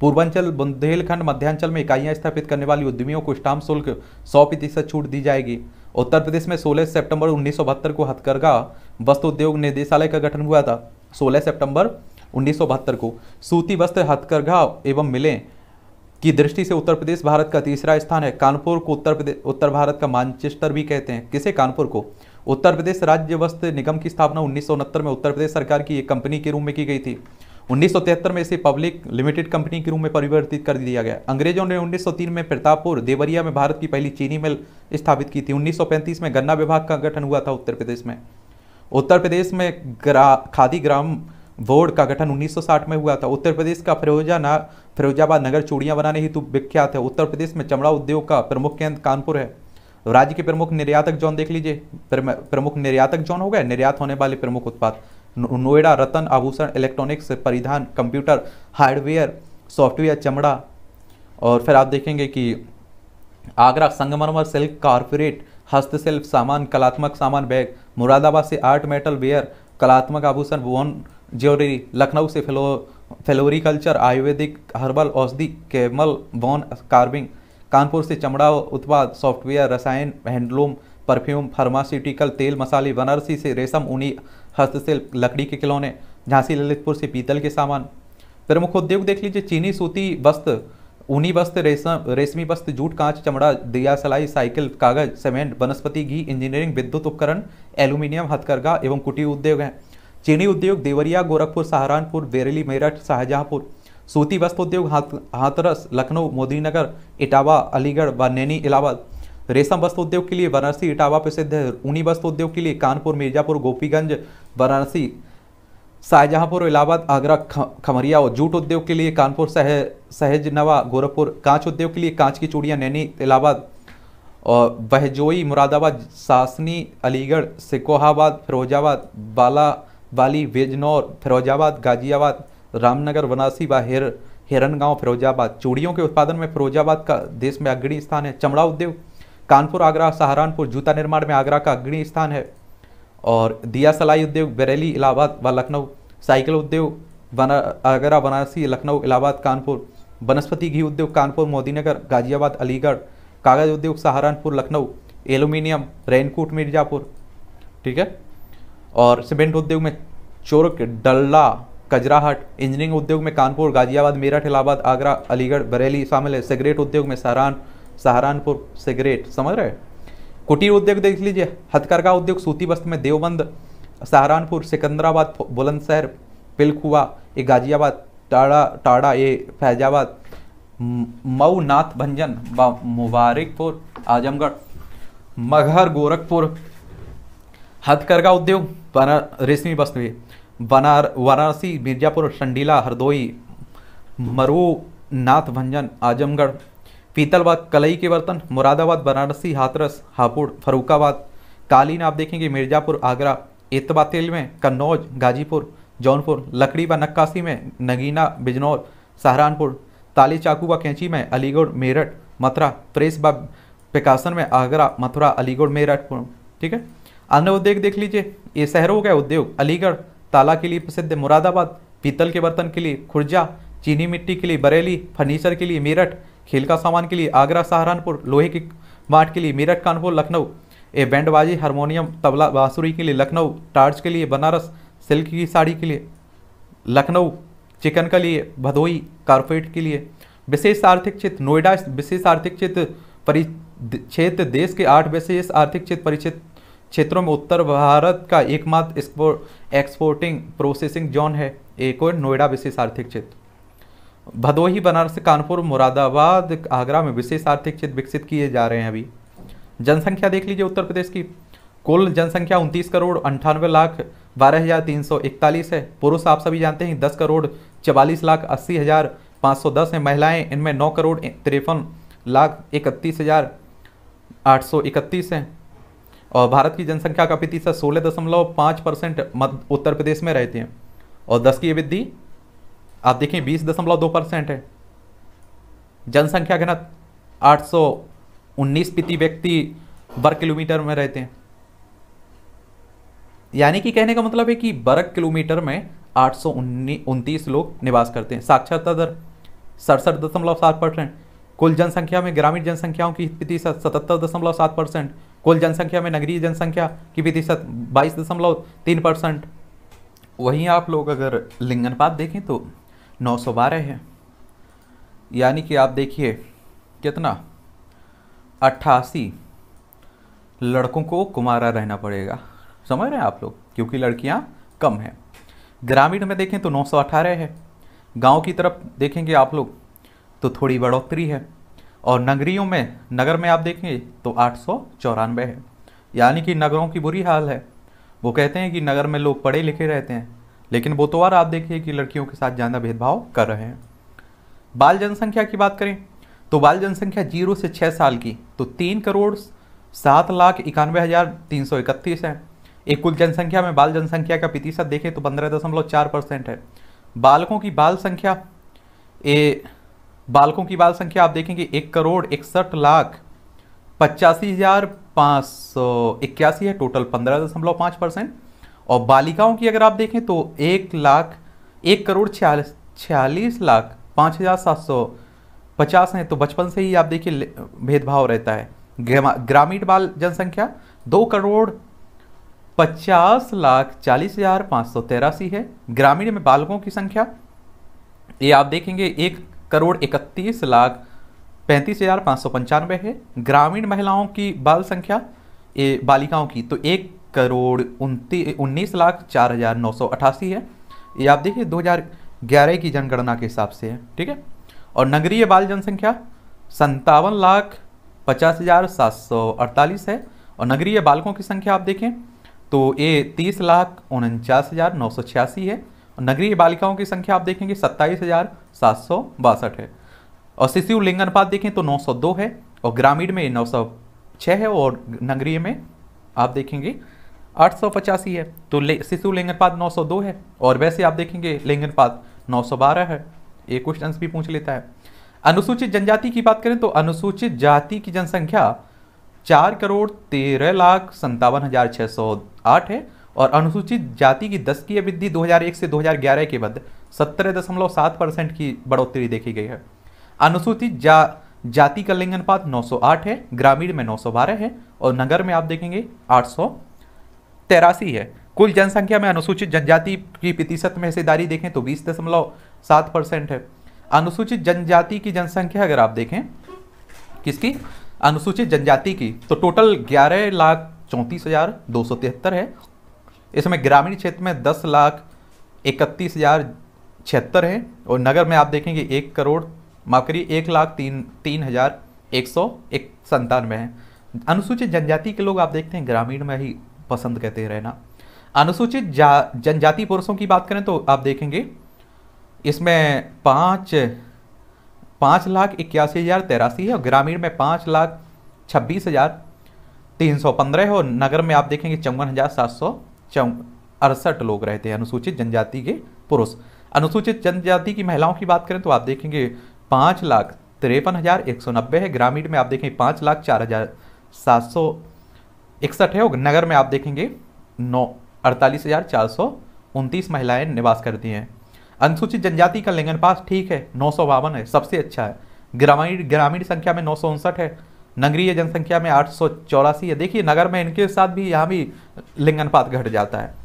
A: पूर्वांचल बुंदेलखंड मध्यांचल में इकाइयां स्थापित करने वाली उद्यमियों को स्टाम्प शुल्क सौ प्रतिशत छूट दी जाएगी उत्तर प्रदेश में 16 सितंबर उन्नीस को हथकरघा वस्त्र उद्योग निदेशालय का गठन हुआ था 16 सितंबर उन्नीस को सूती वस्त्र हथकरघा एवं मिले की दृष्टि से उत्तर प्रदेश भारत का तीसरा स्थान है कानपुर को उत्तर प्रदेश उत्तर भारत का मानचेस्टर भी कहते हैं किसे कानपुर को उत्तर प्रदेश राज्य वस्त्र निगम की स्थापना उन्नीस में उत्तर प्रदेश सरकार की एक कंपनी के रूप में की गई थी उन्नीस में इसे पब्लिक लिमिटेड कंपनी के रूप में परिवर्तित कर दिया गया अंग्रेजों ने 1903 में प्रतापपुर देवरिया में भारत की पहली चीनी मिल स्थापित की थी 1935 में गन्ना विभाग का गठन हुआ था उत्तर प्रदेश में उत्तर प्रदेश में ग्रा खादी ग्राम बोर्ड का गठन 1960 में हुआ था उत्तर प्रदेश का फिरोजा ना फिरोजाबाद नगर चूड़ियाँ बनाने हेतु विख्यात है उत्तर प्रदेश में चमड़ा उद्योग का प्रमुख केंद्र कानपुर है राज्य के प्रमुख निर्यातक जोन देख लीजिए प्रमुख निर्यातक जोन हो गए निर्यात होने वाले प्रमुख उत्पाद नोएडा रतन आभूषण इलेक्ट्रॉनिक्स परिधान कंप्यूटर हार्डवेयर सॉफ्टवेयर चमड़ा और फिर आप देखेंगे कि आगरा संगमरमर सिल्क कारपोरेट हस्तशिल्प सामान कलात्मक सामान बैग मुरादाबाद से आर्ट मेटल वेयर कलात्मक आभूषण वोन ज्वेलरी लखनऊ से फ्लो फ्लोरिकल्चर आयुर्वेदिक हर्बल औषधि कैमल वोन कार्बिंग कानपुर से चमड़ा उत्पाद सॉफ्टवेयर रसायन हैंडलूम परफ्यूम फार्मास्यूटिकल तेल मसाले बनारसी से रेशम ऊनी हस्तशिल्प लकड़ी के खिलौने झांसी ललितपुर से पीतल के सामान प्रमुख उद्योग देख लीजिए चीनी सूती वस्त्र ऊनी वस्त्र रेशम रेशमी वस्त्र जूट कांच चमड़ा दिया सलाई साइकिल कागज सीमेंट वनस्पति घी इंजीनियरिंग विद्युत उपकरण एल्यूमिनियम हथकरघा एवं कुटीर उद्योग हैं चीनी उद्योग देवरिया गोरखपुर सहारनपुर बेरेली मेरठ शाहजहांपुर सूती वस्त्र उद्योग हाथरस लखनऊ मोदीनगर इटावा अलीगढ़ व नैनी इलाहाबाद रेशम वस्त्र उद्योग के लिए वाराणसी इटावा प्रसिद्ध है ऊनी वस्त्र उद्योग के लिए कानपुर मिर्जापुर गोपीगंज वाराणसी शाहजहांपुर इलाहाबाद आगरा खमरिया और जूट उद्योग के लिए कानपुर सह नवा गोरखपुर कांच उद्योग के लिए कांच की चूड़ियाँ नैनी इलाहाबाद और बहजोई मुरादाबाद सासनी अलीगढ़ सिकोहाबाद फिरोजाबाद बाला बाली बेजनौर फिरोजाबाद गाजियाबाद रामनगर वनासी व हिर हिरनगांव फिरोजाबाद चूड़ियों के उत्पादन में फिरोजाबाद का देश में अग्रणी स्थान है चमड़ा उद्योग कानपुर आगरा सहारनपुर जूता निर्माण में आगरा का अग्रणी स्थान है और दिया सलाई उद्योग बरेली इलाहाबाद व लखनऊ साइकिल उद्योग बना आगरा बनारसी लखनऊ इलाहाबाद कानपुर वनस्पति घी उद्योग कानपुर मोदीनगर गाजियाबाद अलीगढ़ कागज उद्योग सहारनपुर लखनऊ एलुमिनियम रेनकोट मिर्जापुर ठीक है और सीमेंट उद्योग में चोरक डल्ला कजराहट इंजीनियरिंग उद्योग में कानपुर गाजियाबाद मेरठ इलाहाबाद आगरा अलीगढ़ बरेली शामिल है सिगरेट उद्योग में सहारान सहारनपुर सिगरेट समझ रहे हैं कुटीर उद्योग देख लीजिए हथकरघा उद्योग सूती वस्त्र में देवबंद सहारनपुर सिकंदराबाद बुलंदशहर पिलखुआ ये गाजियाबाद टाड़ा टाड़ा ये फैजाबाद मऊ नाथ भंजन मुबारकपुर आजमगढ़ मगहर गोरखपुर हथकरघा उद्योग बना रेशमी वस्त्र बनार वाराणसी मिर्जापुर संडीला हरदोई मरू नाथ भंजन आजमगढ़ पीतल व कलई के बर्तन मुरादाबाद बनारसी हाथरस हापुड़ फरुखाबाद कालीन आप देखेंगे मिर्जापुर आगरा एतबा तेल में कन्नौज गाजीपुर जौनपुर लकड़ी व नक्काशी में नगीना बिजनौर सहारनपुर ताली चाकू व कैंची में अलीगढ़ मेरठ मथुरा प्रेस व पिकासन में आगरा मथुरा अलीगढ़ मेरठ ठीक है अन्य उद्योग देख लीजिए ये शहरों का उद्योग अलीगढ़ ताला के लिए प्रसिद्ध मुरादाबाद पीतल के बर्तन के लिए खुर्जा चीनी मिट्टी के लिए बरेली फर्नीचर के लिए मेरठ खेल का सामान के लिए आगरा सहारनपुर लोहे की मार्ट के लिए मेरठ कानपुर लखनऊ ए बैंडबाजी हारमोनियम तबला बांसुरी के लिए लखनऊ टार्च के लिए बनारस सिल्क की साड़ी के लिए लखनऊ चिकन के लिए भदोई कारपेट के लिए विशेष आर्थिक क्षेत्र नोएडा विशेष आर्थिक क्षेत्र परिक्षेत्र देश के आठ विशेष आर्थिक क्षेत्र परिचित क्षेत्रों में उत्तर भारत का एकमात्र एक्सपोर्टिंग प्रोसेसिंग जोन है एक और नोएडा विशेष आर्थिक क्षेत्र भदोही बनारस कानपुर मुरादाबाद आगरा में विशेष आर्थिक क्षेत्र विकसित किए जा रहे हैं अभी जनसंख्या देख लीजिए उत्तर प्रदेश की कुल जनसंख्या उनतीस करोड़ अंठानवे लाख बारह हज़ार तीन सौ इकतालीस है पुरुष आप सभी जानते हैं दस करोड़ चवालीस लाख अस्सी हज़ार पाँच सौ दस है महिलाएं इनमें नौ करोड़ तिरपन लाख इकतीस हज़ार आठ सौ इकतीस हैं और भारत की जनसंख्या का प्रतिशत सोलह दशमलव पाँच परसेंट उत्तर प्रदेश में रहती हैं और दस की वृद्धि आप देखें बीस दशमलव दो परसेंट है जनसंख्या घनत आठ सौ उन्नीस प्रति व्यक्ति वर्ग किलोमीटर में रहते हैं यानी कि कहने का मतलब है कि वर्ग किलोमीटर में आठ सौ उनतीस लोग निवास करते हैं साक्षरता दर सड़सठ दशमलव सात परसेंट कुल जनसंख्या में ग्रामीण जनसंख्याओं की प्रतिशत सतहत्तर दशमलव सात परसेंट कुल जनसंख्या में नगरीय जनसंख्या की प्रतिशत बाईस दशमलव तीन परसेंट वहीं आप लोग अगर लिंगनपात देखें तो नौ सौ बारह है यानी कि आप देखिए कितना अट्ठासी लड़कों को कुमारा रहना पड़ेगा समझ रहे हैं आप लोग क्योंकि लड़कियां कम हैं ग्रामीण में देखें तो 918 है गांव की तरफ देखेंगे आप लोग तो थोड़ी बढ़ोतरी है और नगरियों में नगर में आप देखेंगे तो आठ है यानी कि नगरों की बुरी हाल है वो कहते हैं कि नगर में लोग पढ़े लिखे रहते हैं लेकिन वो तो आप देखिए कि लड़कियों के साथ ज़्यादा भेदभाव कर रहे हैं बाल जनसंख्या की बात करें तो बाल जनसंख्या जीरो से छः साल की तो तीन करोड़ सात लाख इक्यानवे हज़ार तीन सौ इकतीस है एक कुल जनसंख्या में बाल जनसंख्या का प्रतिशत देखें तो पंद्रह दशमलव चार परसेंट है बालकों की बाल संख्या ए बालकों की बाल संख्या आप देखेंगे एक करोड़ इकसठ लाख पचासी हज़ार पाँच सौ इक्यासी है टोटल पंद्रह दशमलव पाँच परसेंट और बालिकाओं की अगर आप देखें तो एक लाख एक करोड़ छियालीस छियालीस लाख पाँच हज़ार सात सौ पचास हैं तो बचपन से ही आप देखिए भेदभाव रहता है ग्रामीण बाल जनसंख्या दो करोड़ पचास लाख चालीस हज़ार पाँच सौ तेरासी है ग्रामीण में बालकों की संख्या ये आप देखेंगे एक करोड़ इकतीस लाख पैंतीस हज़ार पाँच सौ पंचानवे है ग्रामीण महिलाओं की बाल संख्या ये बालिकाओं की तो एक करोड़ उन्नीस लाख चार हज़ार नौ सौ अठासी है ये आप देखिए 2011 की जनगणना के हिसाब से है ठीक है और नगरीय बाल जनसंख्या संतावन लाख पचास हज़ार सात सौ अड़तालीस है और नगरीय बालकों की संख्या आप देखें तो ये तीस लाख उनचास हज़ार नौ सौ छियासी है और नगरीय बालिकाओं की संख्या आप देखेंगे सत्ताईस हज़ार सात सौ बासठ है और शिशु लिंग अनुपात देखें तो नौ सौ दो है और ग्रामीण में नौ सौ छः है और नगरीय में आप देखेंगे आठ सौ पचासी है तो ले, शिशु लिंगनपात नौ सौ दो है और वैसे आप देखेंगे लिंगनपात नौ है ये क्वेश्चन भी पूछ लेता है अनुसूचित जनजाति की बात करें तो अनुसूचित जाति की जनसंख्या चार करोड़ तेरह लाख संतावन हज़ार छह सौ आठ है और अनुसूचित जाति की दस की वृद्धि 2001 से 2011 के बाद सत्तर दशमलव सात परसेंट की बढ़ोतरी देखी गई है अनुसूचित जा जाति का लिंगनपात 908 है ग्रामीण में 912 है और नगर में आप देखेंगे सौ तेरासी है कुल जनसंख्या में अनुसूचित जनजाति की प्रतिशत में हिस्सेदारी देखें तो बीस दशमलव सात परसेंट है अनुसूचित जनजाति की जनसंख्या अगर आप देखें किसकी अनुसूचित जनजाति की तो टोटल ग्यारह लाख चौंतीस हजार दो सौ तिहत्तर है इसमें ग्रामीण क्षेत्र में दस लाख इकतीस हजार छिहत्तर है और नगर में आप देखेंगे एक करोड़ माफ करिए एक लाख तीन तीन हजार एक सौ एक संतानवे है अनुसूचित जनजाति के लोग आप देखते हैं ग्रामीण में ही पसंद करते रहना अनुसूचित जनजाति पुरुषों की बात करें तो आप देखेंगे इसमें पाँच पाँच लाख इक्यासी हज़ार तेरासी है और ग्रामीण में पाँच लाख छब्बीस हज़ार तीन सौ पंद्रह है और नगर में आप देखेंगे चौवन हज़ार सात सौ चौ अड़सठ लोग रहते हैं अनुसूचित जनजाति के पुरुष अनुसूचित जनजाति की महिलाओं की बात करें तो आप देखेंगे पाँच लाख तिरपन हज़ार एक सौ नब्बे है ग्रामीण में आप देखेंगे पाँच लाख चार हज़ार सात सौ इकसठ है और नगर में आप देखेंगे नौ अड़तालीस हज़ार चार सौ उनतीस महिलाएँ निवास करती हैं अनुसूचित जनजाति का लिंगन पास ठीक है नौ सौ बावन है सबसे अच्छा है ग्रामीण ग्रामीण संख्या में नौ सौ उनसठ है नगरीय जनसंख्या में आठ सौ चौरासी है देखिए नगर में इनके साथ भी यहाँ भी लिंगनपात घट जाता है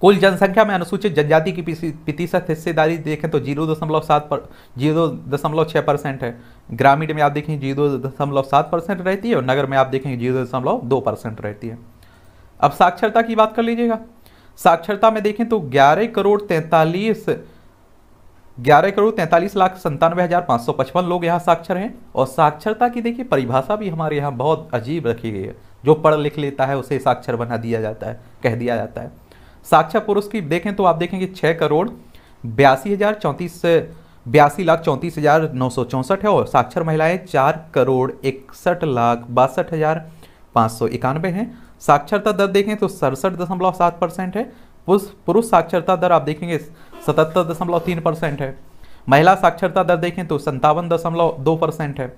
A: कुल जनसंख्या में अनुसूचित जनजाति की प्रतिशत हिस्सेदारी देखें तो जीरो दशमलव सात पर जीरो दशमलव छः परसेंट है ग्रामीण में आप देखेंगे जीरो दशमलव सात परसेंट रहती है और नगर में आप देखेंगे जीरो दशमलव दो परसेंट रहती है अब साक्षरता की बात कर लीजिएगा साक्षरता में देखें तो ग्यारह करोड़ तैंतालीस ग्यारह करोड़ तैंतालीस लाख संतानवे हज़ार पाँच सौ पचपन लोग यहाँ साक्षर हैं और साक्षरता की देखिए परिभाषा भी हमारे यहाँ बहुत अजीब रखी गई है जो पढ़ लिख लेता है उसे साक्षर बना दिया जाता है कह दिया जाता है साक्षर पुरुष की देखें तो आप देखेंगे छः करोड़ बयासी हज़ार चौंतीस बयासी लाख चौंतीस हज़ार नौ सौ चौंसठ है और साक्षर महिलाएं चार करोड़ इकसठ लाख बासठ हज़ार पाँच सौ इक्यानवे हैं साक्षरता दर देखें तो सड़सठ दशमलव सात परसेंट है पुरुष साक्षरता दर आप देखेंगे सतहत्तर दशमलव तीन परसेंट है महिला साक्षरता दर देखें तो संतावन दशमलव दो परसेंट है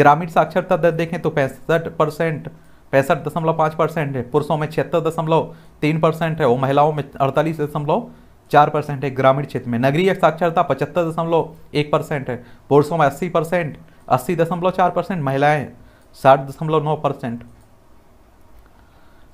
A: ग्रामीण साक्षरता दर देखें तो पैंसठ परसेंट पैंसठ दशमलव पाँच परसेंट है पुरुषों में छिहत्तर दशमलव तीन परसेंट है और महिलाओं में अड़तालीस दशमलव चार परसेंट है ग्रामीण क्षेत्र में नगरीय साक्षरता पचहत्तर दशमलव एक परसेंट है पुरुषों में अस्सी परसेंट अस्सी दशमलव चार परसेंट महिलाएं साठ दशमलव नौ परसेंट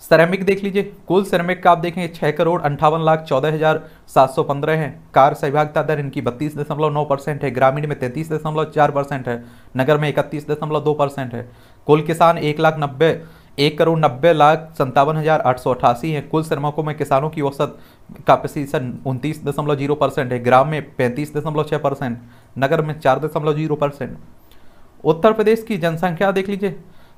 A: सेरेमिक देख लीजिए कुल सेरेमिक का आप देखें छः करोड़ अंठावन लाख चौदह हज़ार सात सौ पंद्रह हैं कार सहभागिता दर इनकी बत्तीस दशमलव नौ परसेंट है ग्रामीण में तैंतीस दशमलव चार परसेंट है नगर में इकतीस दशमलव दो परसेंट है कुल किसान एक लाख नब्बे एक करोड़ नब्बे लाख संतावन हज़ार आठ सौ अठासी है कुल श्रमिकों में किसानों की औसत का प्रतिशत उनतीस दशमलव जीरो परसेंट है ग्राम में पैंतीस दशमलव छः परसेंट नगर में चार दशमलव जीरो परसेंट उत्तर प्रदेश की जनसंख्या देख लीजिए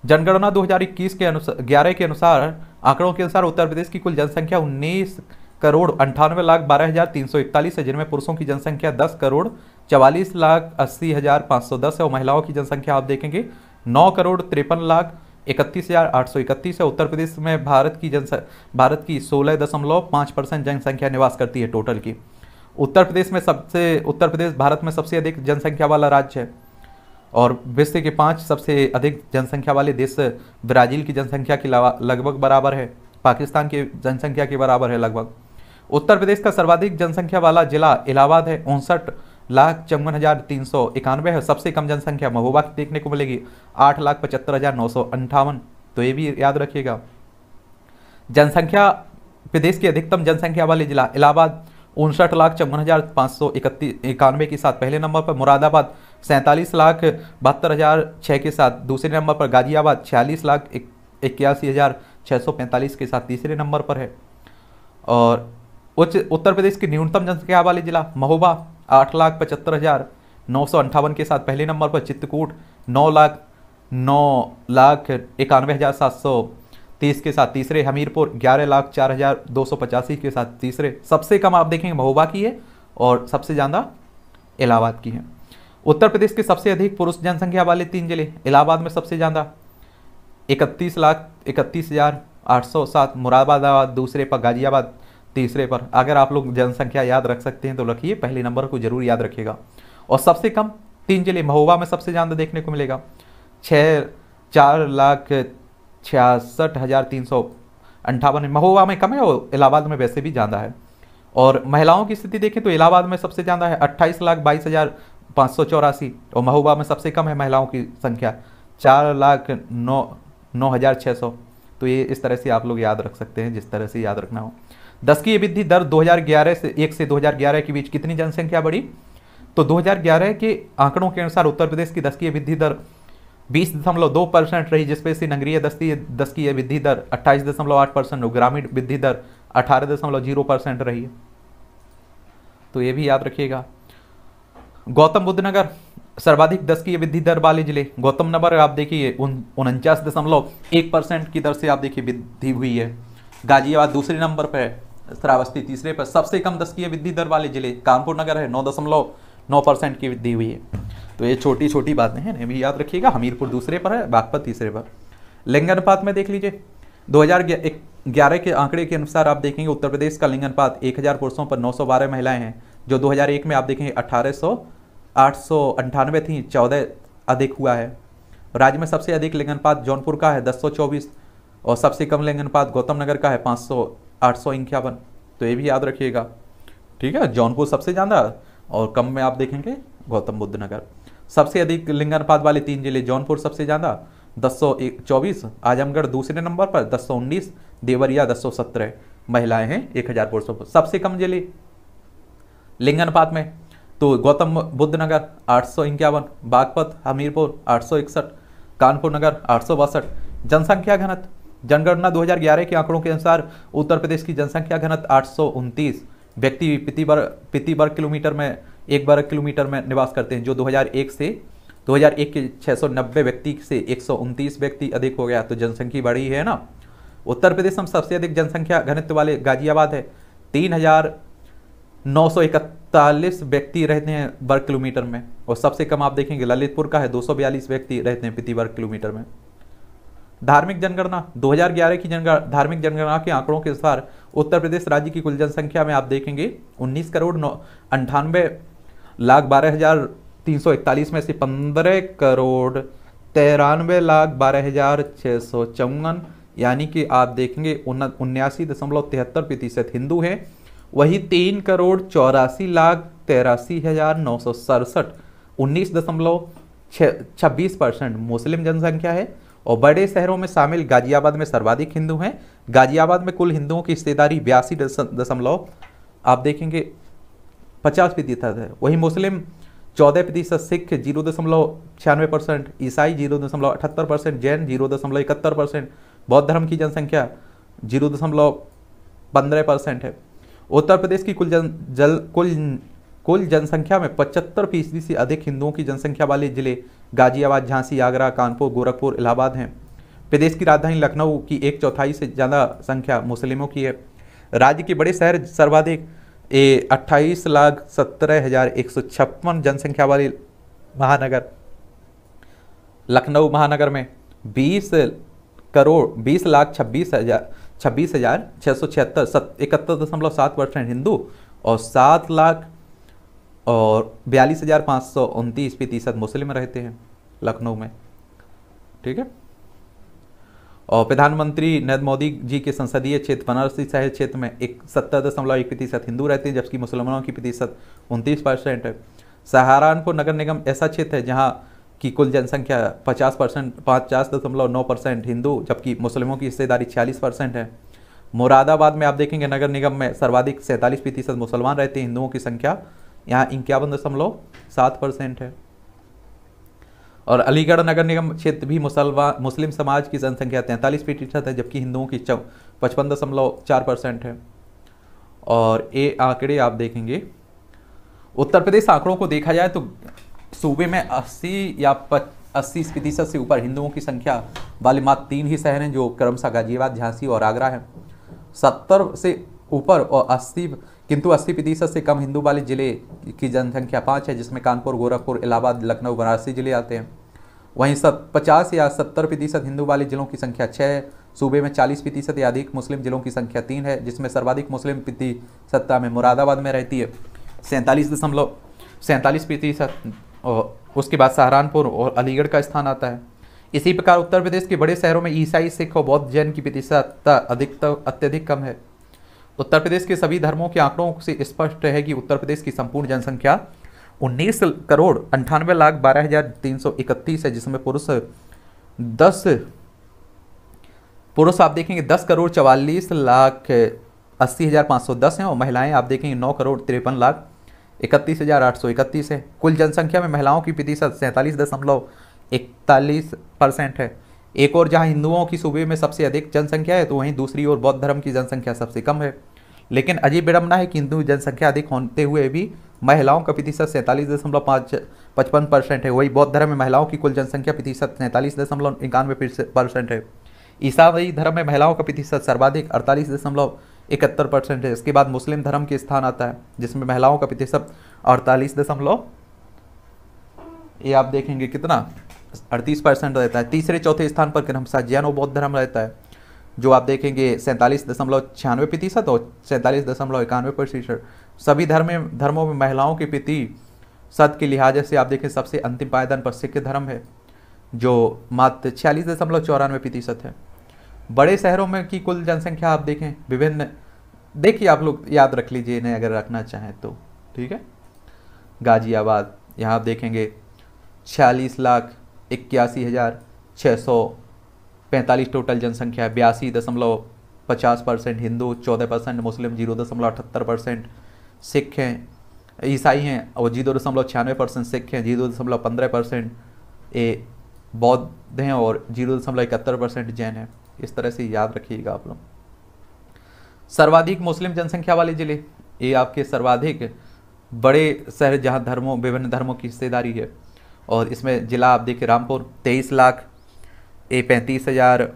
A: जनगणना 2021 के अनुसार ग्यारह के अनुसार आंकड़ों के अनुसार उत्तर प्रदेश की कुल जनसंख्या उन्नीस करोड़ अंठानवे लाख बारह हज़ार तीन सौ इकतालीस है जिनमें पुरुषों की जनसंख्या दस करोड़ चवालीस लाख अस्सी हज़ार पाँच सौ दस है और महिलाओं की जनसंख्या आप देखेंगे नौ करोड़ तिरपन लाख इकतीस हज़ार आठ सौ इकतीस है उत्तर प्रदेश में भारत की जनसंख्या भारत की सोलह दशमलव पाँच परसेंट जनसंख्या निवास करती है टोटल की उत्तर प्रदेश में सबसे उत्तर प्रदेश भारत में सबसे अधिक जनसंख्या वाला राज्य है और विश्व के पांच सबसे अधिक जनसंख्या वाले देश ब्राज़ील की जनसंख्या के लगभग बराबर है पाकिस्तान की जनसंख्या के बराबर है लगभग उत्तर प्रदेश का सर्वाधिक जनसंख्या वाला जिला इलाहाबाद है उनसठ लाख चौवन हज़ार तीन सौ इक्यानवे है सबसे कम जनसंख्या महोबा की देखने को मिलेगी आठ लाख पचहत्तर हज़ार नौ सौ अंठावन तो ये भी याद रखिएगा जनसंख्या प्रदेश की अधिकतम जनसंख्या वाले जिला इलाहाबाद उनसठ लाख चौवन हज़ार पाँच सौ इकतीस इक्यानवे के साथ पहले नंबर पर मुरादाबाद सैंतालीस लाख बहत्तर हज़ार छः के साथ दूसरे नंबर पर गाजियाबाद छियालीस लाख इक्यासी हज़ार छः सौ पैंतालीस के साथ तीसरे नंबर पर है और उच्च उत्तर प्रदेश की न्यूनतम जनसंख्या वाले जिला महोबा आठ लाख पचहत्तर हज़ार नौ सौ अंठावन के साथ पहले नंबर पर चित्रकूट नौ लाख नौ लाख इक्यानवे हज़ार सात सौ तीस के साथ तीसरे हमीरपुर ग्यारह लाख चार हज़ार दो सौ पचासी के साथ तीसरे सबसे कम आप देखेंगे महोबा की है और सबसे ज़्यादा इलाहाबाद की है उत्तर प्रदेश के सबसे अधिक पुरुष जनसंख्या वाले तीन जिले इलाहाबाद में सबसे ज़्यादा इकतीस लाख इकतीस हज़ार आठ सौ सात मुरादाबाद दूसरे पर गाजियाबाद तीसरे पर अगर आप लोग जनसंख्या याद रख सकते हैं तो रखिए पहले नंबर को जरूर याद रखिएगा और सबसे कम तीन जिले महोबा में सबसे ज़्यादा देखने को मिलेगा छः चार लाख छियासठ हज़ार तीन सौ अंठावन महोबा में कम है और इलाहाबाद में वैसे भी ज़्यादा है और महिलाओं की स्थिति देखें तो इलाहाबाद में सबसे ज़्यादा है अट्ठाईस लाख बाईस हज़ार पाँच सौ चौरासी और महोबा में सबसे कम है महिलाओं की संख्या चार लाख नौ नौ हज़ार छः सौ तो ये इस तरह से आप लोग याद रख सकते हैं जिस तरह से याद रखना हो दस की वृद्धि दर 2011 से एक से 2011 के बीच कितनी जनसंख्या बढ़ी तो 2011 के आंकड़ों के अनुसार उत्तर प्रदेश की दस की वृद्धि दर बीस दशमलव दो परसेंट रही जिसमें से नगरीय दस्ती दस की वृद्धि दर अट्ठाईस दशमलव आठ परसेंट और ग्रामीण वृद्धि दर अठारह दशमलव जीरो परसेंट रही है तो ये भी याद रखिएगा गौतम बुद्ध नगर सर्वाधिक दस की वृद्धि दर वाले जिले गौतम नगर आप देखिए उनचास दशमलव एक परसेंट की दर से आप देखिए वृद्धि हुई है गाजियाबाद दूसरे नंबर पर है श्रावस्ती तीसरे पर सबसे कम की वृद्धि दर वाले जिले कानपुर नगर है नौ दशमलव नौ परसेंट की वृद्धि हुई है तो ये छोटी छोटी बातें हैं भी याद रखिएगा हमीरपुर दूसरे पर है बागपत तीसरे पर लिंगानुपात में देख लीजिए दो ग्यारह के आंकड़े के अनुसार आप देखेंगे उत्तर प्रदेश का लिंगानुपात एक हज़ार पुरुषों पर नौ सौ बारह महिलाएं हैं जो दो हज़ार एक में आप देखेंगे अठारह सौ आठ सौ अंठानवे थी चौदह अधिक हुआ है राज्य में सबसे अधिक लिंगानुपात जौनपुर का है दस सौ चौबीस और सबसे कम लिंगानुपात गौतम नगर का है पाँच सौ आठ सौ इक्यावन तो ये भी याद रखिएगा ठीक है जौनपुर सबसे ज़्यादा और कम में आप देखेंगे गौतम बुद्ध नगर सबसे अधिक लिंगानुपात वाले तीन जिले जौनपुर सबसे ज़्यादा दस सौ चौबीस आजमगढ़ दूसरे नंबर पर दस सौ उन्नीस देवरिया दस सौ सत्रह महिलाएं हैं एक हज़ार पुरुषों सबसे कम जिले लिंगानुपात में तो गौतम बुद्ध नगर आठ सौ इक्यावन बागपत हमीरपुर आठ सौ इकसठ कानपुर नगर आठ सौ बासठ जनसंख्या घनत्व जनगणना 2011 के आंकड़ों के अनुसार उत्तर प्रदेश की जनसंख्या घनत आठ व्यक्ति प्रति वर्ग प्रति वर्ग किलोमीटर में एक वर्ग किलोमीटर में निवास करते हैं जो 2001 से 2001 के 690 व्यक्ति से एक व्यक्ति अधिक हो गया तो जनसंख्या बढ़ी है ना उत्तर प्रदेश में सबसे अधिक जनसंख्या घनित्व वाले गाजियाबाद है तीन हजार नौ सौ इकतालीस व्यक्ति रहते हैं वर्ग किलोमीटर में और सबसे कम आप देखेंगे ललितपुर का है दो व्यक्ति रहते हैं प्रति वर्ग किलोमीटर में धार्मिक जनगणना 2011 की जनगणना धार्मिक जनगणना के आंकड़ों के अनुसार उत्तर प्रदेश राज्य की कुल जनसंख्या में आप देखेंगे 19 करोड़ नौ अंठानवे लाख बारह हजार तीन सौ इकतालीस में से पंद्रह करोड़ तिरानवे लाख बारह हजार छः सौ चौवन यानी कि आप देखेंगे उन्यासी दशमलव तिहत्तर प्रतिशत हिंदू हैं वही तीन करोड़ चौरासी लाख तिरासी हजार नौ सौ सड़सठ उन्नीस दशमलव छब्बीस परसेंट मुस्लिम जनसंख्या है और बड़े शहरों में शामिल गाजियाबाद में सर्वाधिक हिंदू हैं गाजियाबाद में कुल हिंदुओं की हिस्सेदारी बयासी दशमलव आप देखेंगे पचास प्रतिशत है वहीं मुस्लिम चौदह प्रतिशत सिख जीरो दशमलव छियानवे परसेंट ईसाई जीरो दशमलव अठहत्तर परसेंट जैन जीरो दशमलव इकहत्तर परसेंट बौद्ध धर्म की जनसंख्या जीरो दशमलव पंद्रह परसेंट है उत्तर प्रदेश की कुल जन जल कुल कुल जनसंख्या में पचहत्तर फीसदी से अधिक हिंदुओं की जनसंख्या वाले जिले गाजियाबाद झांसी आगरा कानपुर गोरखपुर इलाहाबाद हैं प्रदेश की राजधानी लखनऊ की एक चौथाई से ज़्यादा संख्या मुस्लिमों की है राज्य के बड़े शहर सर्वाधिक ए अट्ठाईस लाख सत्रह हजार एक सौ छप्पन जनसंख्या वाले महानगर लखनऊ महानगर में बीस करोड़ बीस लाख छब्बीस हजार छब्बीस हजार छः सौ छिहत्तर सत इकहत्तर दशमलव सात परसेंट हिंदू और सात लाख और बयालीस हज़ार पाँच सौ उनतीस प्रतिशत मुस्लिम रहते हैं लखनऊ में ठीक है और प्रधानमंत्री नरेंद्र मोदी जी के संसदीय क्षेत्र बनारसी शहर क्षेत्र में एक सत्तर दशमलव एक प्रतिशत हिंदू रहते हैं जबकि मुसलमानों की प्रतिशत उनतीस परसेंट है सहारनपुर नगर निगम ऐसा क्षेत्र है जहाँ की कुल जनसंख्या पचास परसेंट पचास दशमलव नौ परसेंट हिंदू जबकि मुस्लिमों की हिस्सेदारी छियालीस परसेंट है मुरादाबाद में आप देखेंगे नगर निगम में सर्वाधिक सैंतालीस प्रतिशत मुसलमान रहते हैं हिंदुओं की संख्या यहाँ इक्यावन दशमलव सात परसेंट है और अलीगढ़ नगर निगम क्षेत्र भी मुसलमान मुस्लिम समाज की जनसंख्या तैंतालीस प्रतिशत है जबकि हिंदुओं की पचपन दशमलव चार परसेंट है और ये आंकड़े आप देखेंगे उत्तर प्रदेश आंकड़ों को देखा जाए तो सूबे में 80 या अस्सी प्रतिशत से ऊपर हिंदुओं की संख्या वाले मात्र तीन ही शहर हैं जो क्रमशः गाजियाबाद झांसी और आगरा है सत्तर से ऊपर और अस्सी किंतु 80 प्रतिशत से कम हिंदू वाले जिले की जनसंख्या पाँच है जिसमें कानपुर गोरखपुर इलाहाबाद लखनऊ वाराणसी जिले आते हैं वहीं सत पचास या सत्तर प्रतिशत हिंदू वाले जिलों की संख्या छः है सूबे में चालीस प्रतिशत या अधिक मुस्लिम जिलों की संख्या तीन है जिसमें सर्वाधिक मुस्लिम सत्ता में मुरादाबाद में रहती है सैंतालीस दशमलव सैंतालीस प्रतिशत उसके बाद सहारनपुर और अलीगढ़ का स्थान आता है इसी प्रकार उत्तर प्रदेश के बड़े शहरों में ईसाई सिख और बौद्ध जैन की प्रतिशतता अधिकतर अत्यधिक कम है उत्तर प्रदेश के सभी धर्मों के आंकड़ों से स्पष्ट है कि उत्तर प्रदेश की संपूर्ण जनसंख्या उन्नीस करोड़ अंठानवे लाख बारह हजार तीन सौ इकतीस है जिसमें पुरुष दस पुरुष आप देखेंगे दस करोड़ चवालीस लाख अस्सी हज़ार पाँच सौ दस है और महिलाएं आप देखेंगे नौ करोड़ तिरपन लाख इकतीस हज़ार आठ सौ इकतीस है कुल जनसंख्या में महिलाओं की प्रतिशत सैंतालीस दशमलव इकतालीस परसेंट है एक और जहाँ हिंदुओं की सूबे में सबसे अधिक जनसंख्या है तो वहीं दूसरी ओर बौद्ध धर्म की जनसंख्या सबसे कम है लेकिन अजीब विडम्बना है कि हिंदू जनसंख्या अधिक होते हुए भी महिलाओं का प्रतिशत सैंतालीस दशमलव पाँच पचपन परसेंट है वही बौद्ध धर्म में महिलाओं की कुल जनसंख्या प्रतिशत सैंतालीस दशमलव इक्यानवे परसेंट है ईसाई धर्म में महिलाओं का प्रतिशत सर्वाधिक अड़तालीस दशमलव इकहत्तर परसेंट है इसके बाद मुस्लिम धर्म के स्थान आता है जिसमें महिलाओं का प्रतिशत अड़तालीस दशमलव ये आप देखेंगे कितना अड़तीस परसेंट रहता है तीसरे चौथे स्थान पर क्रमशः जैन और बौद्ध धर्म रहता है जो आप देखेंगे सैंतालीस दशमलव छियानवे प्रतिशत और सैंतालीस दशमलव इक्यानवे प्रतिशत सभी धर्म धर्मों में महिलाओं के प्रति सत के लिहाज से आप देखें सबसे अंतिम पायदान पर सिख धर्म है जो मात्र छियालीस दशमलव चौरानवे प्रतिशत है बड़े शहरों में की कुल जनसंख्या आप देखें विभिन्न देखिए आप लोग याद रख लीजिए इन्हें अगर रखना चाहें तो ठीक है गाजियाबाद यहाँ आप देखेंगे छियालीस लाख इक्यासी हज़ार छः सौ पैंतालीस टोटल जनसंख्या है बयासी दशमलव पचास परसेंट हिंदू चौदह परसेंट मुस्लिम जीरो दशमलव अठहत्तर परसेंट सिख हैं ईसाई हैं और जीरो दशमलव छियानवे परसेंट सिख हैं जीरो दशमलव पंद्रह परसेंट ये बौद्ध हैं और जीरो दशमलव इकहत्तर परसेंट जैन हैं इस तरह से याद रखिएगा आप लोग सर्वाधिक मुस्लिम जनसंख्या वाले ज़िले ये आपके सर्वाधिक बड़े शहर जहाँ धर्मों विभिन्न धर्मों की हिस्सेदारी है और इसमें ज़िला आप देखिए रामपुर तेईस लाख ए पैंतीस हज़ार